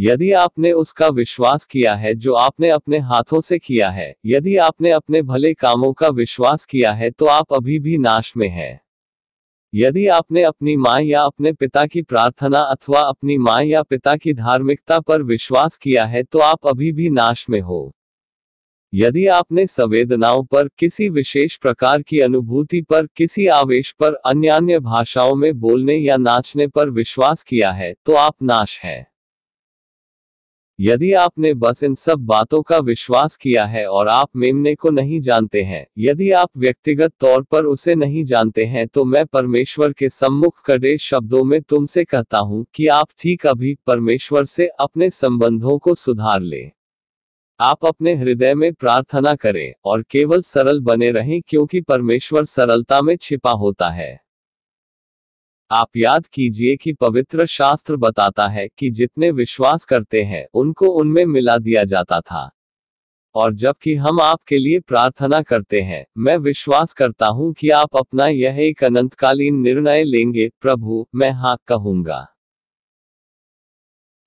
यदि आपने उसका विश्वास किया है जो आपने अपने हाथों से किया है यदि आपने अपने भले कामों का विश्वास किया है तो आप अभी भी नाश में हैं यदि आपने अपनी माँ या अपने पिता की प्रार्थना अथवा अपनी माँ या पिता की धार्मिकता पर विश्वास किया है तो आप अभी भी नाश में हो यदि आपने संवेदनाओं पर किसी विशेष प्रकार की अनुभूति पर किसी आवेश पर अन्य भाषाओं में बोलने या नाचने पर विश्वास किया है तो आप नाश हैं यदि आपने बस इन सब बातों का विश्वास किया है और आप मेमने को नहीं जानते हैं यदि आप व्यक्तिगत तौर पर उसे नहीं जानते हैं तो मैं परमेश्वर के सम्मुख कड़े शब्दों में तुमसे कहता हूँ कि आप ठीक अभी परमेश्वर से अपने संबंधों को सुधार ले आप अपने हृदय में प्रार्थना करें और केवल सरल बने रहें क्योंकि परमेश्वर सरलता में छिपा होता है आप याद कीजिए कि पवित्र शास्त्र बताता है कि जितने विश्वास करते हैं उनको उनमें मिला दिया जाता था और जबकि हम आपके लिए प्रार्थना करते हैं मैं विश्वास करता हूँ कि आप अपना यह एक अनंतकालीन निर्णय लेंगे प्रभु मैं हाँ कहूंगा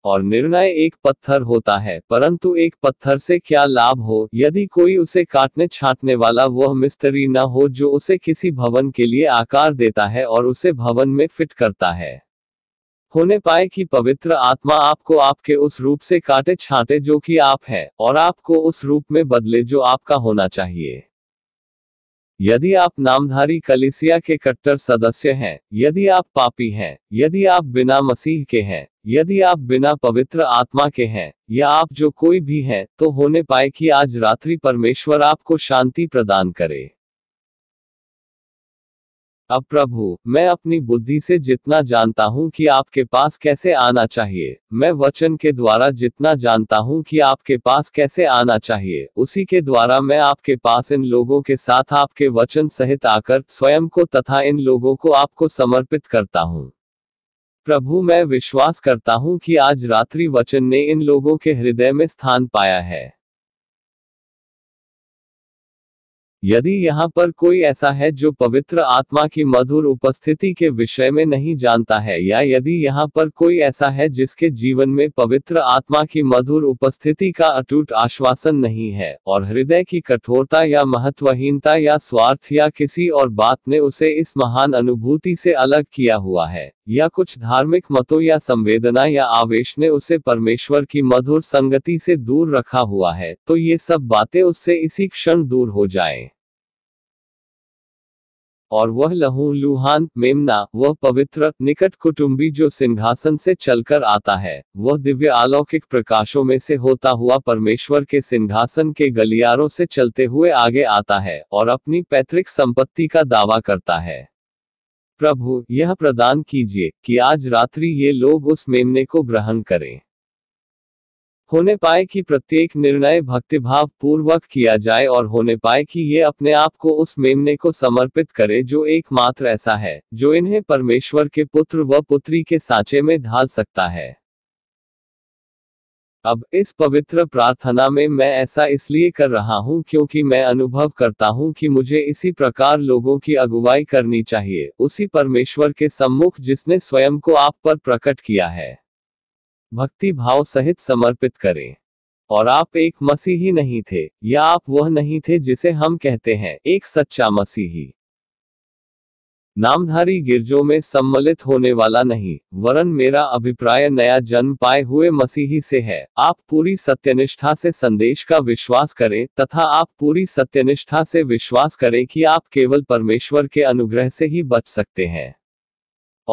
और निर्णय एक पत्थर होता है परंतु एक पत्थर से क्या लाभ हो यदि कोई उसे काटने छाटने वाला वह मिस्त्री न हो जो उसे किसी भवन के लिए आकार देता है और उसे भवन में फिट करता है होने पाए कि पवित्र आत्मा आपको आपके उस रूप से काटे छाटे जो कि आप हैं और आपको उस रूप में बदले जो आपका होना चाहिए यदि आप नामधारी कलिसिया के कट्टर सदस्य हैं यदि आप पापी हैं यदि आप बिना मसीह के हैं यदि आप बिना पवित्र आत्मा के हैं या आप जो कोई भी हैं तो होने पाए कि आज रात्रि परमेश्वर आपको शांति प्रदान करे अब प्रभु मैं अपनी बुद्धि से जितना जानता हूँ कि आपके पास कैसे आना चाहिए मैं वचन के द्वारा जितना जानता हूँ कि आपके पास कैसे आना चाहिए उसी के द्वारा मैं आपके पास इन लोगों के साथ आपके वचन सहित आकर स्वयं को तथा इन लोगों को आपको समर्पित करता हूँ प्रभु मैं विश्वास करता हूँ कि आज रात्रि वचन ने इन लोगों के हृदय में स्थान पाया है यदि यहाँ पर कोई ऐसा है जो पवित्र आत्मा की मधुर उपस्थिति के विषय में नहीं जानता है या यदि यहाँ पर कोई ऐसा है जिसके जीवन में पवित्र आत्मा की मधुर उपस्थिति का अटूट आश्वासन नहीं है और हृदय की कठोरता या महत्वहीनता या स्वार्थ या किसी और बात ने उसे इस महान अनुभूति से अलग किया हुआ है या कुछ धार्मिक मतों या संवेदना या आवेश ने उसे परमेश्वर की मधुर संगति से दूर रखा हुआ है तो ये सब बातें उससे इसी क्षण दूर हो जाए और वह लहू लुहान मेमना वह पवित्र निकट कुटुंबी जो सिंहासन से चलकर आता है वह दिव्य अलौकिक प्रकाशों में से होता हुआ परमेश्वर के सिंहासन के गलियारों से चलते हुए आगे आता है और अपनी पैतृक संपत्ति का दावा करता है प्रभु यह प्रदान कीजिए कि आज रात्रि ये लोग उस मेमने को ग्रहण करें होने पाए कि प्रत्येक निर्णय भक्तिभाव पूर्वक किया जाए और होने पाए कि ये अपने आप को उस मेमने को समर्पित करे जो एकमात्र ऐसा है जो इन्हें परमेश्वर के पुत्र व पुत्री के सांचे में ढाल सकता है अब इस पवित्र प्रार्थना में मैं ऐसा इसलिए कर रहा हूं क्योंकि मैं अनुभव करता हूं कि मुझे इसी प्रकार लोगों की अगुवाई करनी चाहिए उसी परमेश्वर के सम्मुख जिसने स्वयं को आप पर प्रकट किया है भक्ति भाव सहित समर्पित करें और आप एक मसीही नहीं थे या आप वह नहीं थे जिसे हम कहते हैं एक सच्चा मसीही नामधारी गिरजों में सम्मिलित होने वाला नहीं वरन मेरा अभिप्राय नया जन्म पाए हुए मसीही से है आप पूरी सत्यनिष्ठा से संदेश का विश्वास करें तथा आप पूरी सत्यनिष्ठा से विश्वास करें कि आप केवल परमेश्वर के अनुग्रह से ही बच सकते हैं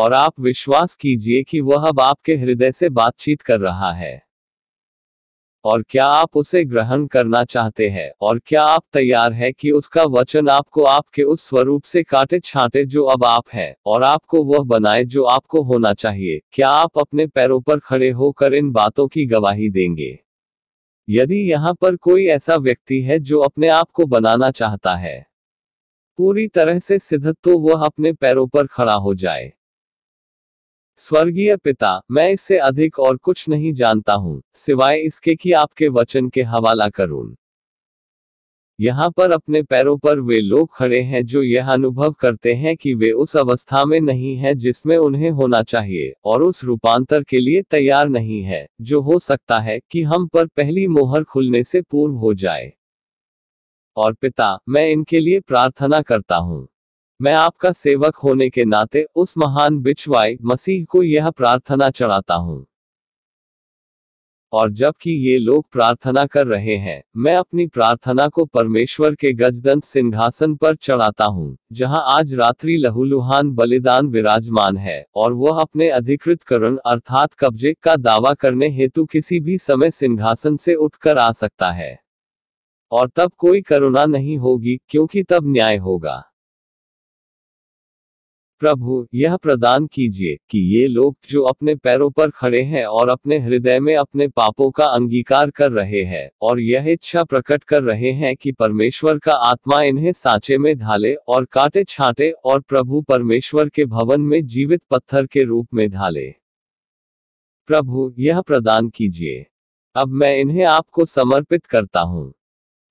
और आप विश्वास कीजिए कि वह अब आपके हृदय से बातचीत कर रहा है और क्या आप उसे ग्रहण करना चाहते हैं और क्या आप तैयार हैं कि उसका वचन आपको आपके उस स्वरूप से काटे छाटे जो अब आप हैं और आपको वह बनाए जो आपको होना चाहिए क्या आप अपने पैरों पर खड़े होकर इन बातों की गवाही देंगे यदि यहाँ पर कोई ऐसा व्यक्ति है जो अपने आप को बनाना चाहता है पूरी तरह से सिद्ध तो वह अपने पैरों पर खड़ा हो जाए स्वर्गीय पिता मैं इससे अधिक और कुछ नहीं जानता हूँ सिवाय इसके कि आपके वचन के हवाला करूं यहाँ पर अपने पैरों पर वे लोग खड़े हैं जो यह अनुभव करते हैं कि वे उस अवस्था में नहीं हैं जिसमें उन्हें होना चाहिए और उस रूपांतर के लिए तैयार नहीं है जो हो सकता है कि हम पर पहली मोहर खुलने से पूर्व हो जाए और पिता मैं इनके लिए प्रार्थना करता हूँ मैं आपका सेवक होने के नाते उस महान बिचवाई मसीह को यह प्रार्थना चढ़ाता हूँ और जबकि ये लोग प्रार्थना कर रहे हैं मैं अपनी प्रार्थना को परमेश्वर के गजदंत सिंहासन पर चढ़ाता हूँ जहाँ आज रात्रि लहूलुहान बलिदान विराजमान है और वह अपने अधिकृत करण अर्थात कब्जे का दावा करने हेतु किसी भी समय सिंहासन से उठकर आ सकता है और तब कोई करुणा नहीं होगी क्योंकि तब न्याय होगा प्रभु यह प्रदान कीजिए कि ये लोग जो अपने पैरों पर खड़े हैं और अपने हृदय में अपने पापों का अंगीकार कर रहे हैं और यह इच्छा प्रकट कर रहे हैं कि परमेश्वर का आत्मा इन्हें सांचे में ढाले और काटे छाटे और प्रभु परमेश्वर के भवन में जीवित पत्थर के रूप में ढाले प्रभु यह प्रदान कीजिए अब मैं इन्हें आपको समर्पित करता हूँ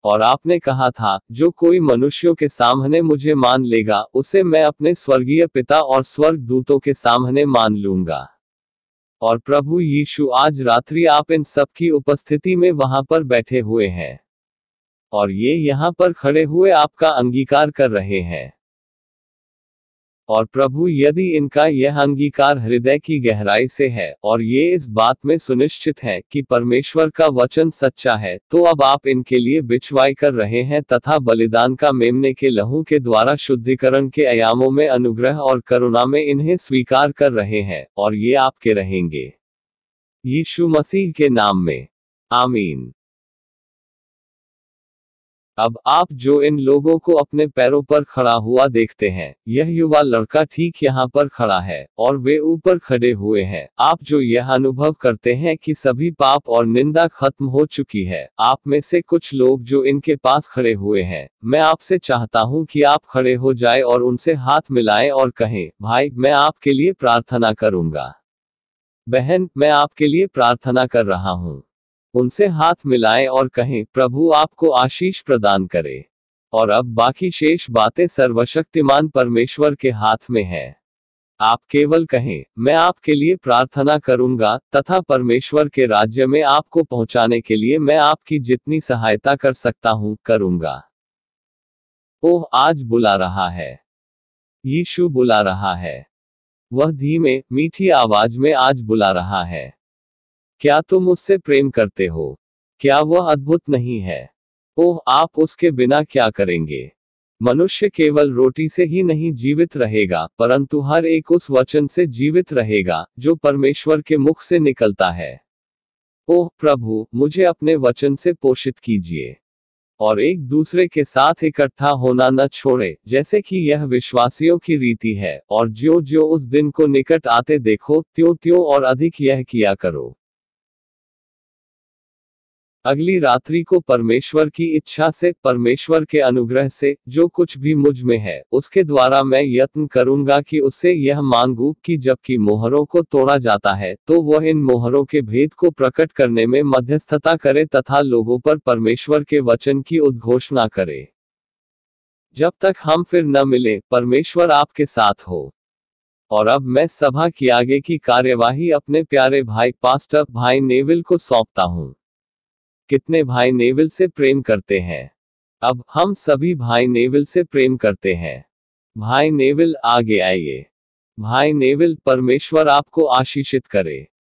और आपने कहा था जो कोई मनुष्यों के सामने मुझे मान लेगा उसे मैं अपने स्वर्गीय पिता और स्वर्ग दूतों के सामने मान लूंगा और प्रभु यीशु आज रात्रि आप इन सब की उपस्थिति में वहां पर बैठे हुए हैं और ये यहाँ पर खड़े हुए आपका अंगीकार कर रहे हैं और प्रभु यदि इनका यह अंगीकार हृदय की गहराई से है और ये इस बात में सुनिश्चित है कि परमेश्वर का वचन सच्चा है तो अब आप इनके लिए बिछवाई कर रहे हैं तथा बलिदान का मेमने के लहू के द्वारा शुद्धिकरण के आयामों में अनुग्रह और करुणा में इन्हें स्वीकार कर रहे हैं और ये आपके रहेंगे यीशु मसीह के नाम में आमीन अब आप जो इन लोगों को अपने पैरों पर खड़ा हुआ देखते हैं यह युवा लड़का ठीक यहाँ पर खड़ा है और वे ऊपर खड़े हुए हैं आप जो यह अनुभव करते हैं कि सभी पाप और निंदा खत्म हो चुकी है आप में से कुछ लोग जो इनके पास खड़े हुए हैं मैं आपसे चाहता हूँ कि आप खड़े हो जाए और उनसे हाथ मिलाए और कहें भाई मैं आपके लिए प्रार्थना करूंगा बहन मैं आपके लिए प्रार्थना कर रहा हूँ उनसे हाथ मिलाएं और कहें प्रभु आपको आशीष प्रदान करे और अब बाकी शेष बातें सर्वशक्तिमान परमेश्वर के हाथ में है आप केवल कहें मैं आपके लिए प्रार्थना करूंगा तथा परमेश्वर के राज्य में आपको पहुंचाने के लिए मैं आपकी जितनी सहायता कर सकता हूं करूंगा ओह आज बुला रहा है यीशु बुला रहा है वह धीमे मीठी आवाज में आज बुला रहा है क्या तुम उससे प्रेम करते हो क्या वह अद्भुत नहीं है ओह आप उसके बिना क्या करेंगे मनुष्य केवल रोटी से ही नहीं जीवित रहेगा परंतु हर एक उस वचन से जीवित रहेगा जो परमेश्वर के मुख से निकलता है ओह प्रभु मुझे अपने वचन से पोषित कीजिए और एक दूसरे के साथ इकट्ठा होना न छोड़े जैसे कि यह विश्वासियों की रीति है और ज्यो ज्यो उस दिन को निकट आते देखो त्यों त्यों और अधिक यह किया करो अगली रात्रि को परमेश्वर की इच्छा से परमेश्वर के अनुग्रह से जो कुछ भी मुझ में है उसके द्वारा मैं यत्न करूंगा कि उसे यह मांगू कि जबकि मोहरों को तोड़ा जाता है तो वह इन मोहरों के भेद को प्रकट करने में मध्यस्थता करे तथा लोगों पर परमेश्वर के वचन की उद्घोषणा करे जब तक हम फिर न मिले परमेश्वर आपके साथ हो और अब मैं सभा की आगे की कार्यवाही अपने प्यारे भाई पास्टर भाई नेविल को सौंपता हूँ कितने भाई नेविल से प्रेम करते हैं अब हम सभी भाई नेविल से प्रेम करते हैं भाई नेविल आगे आइए भाई नेविल परमेश्वर आपको आशीषित करे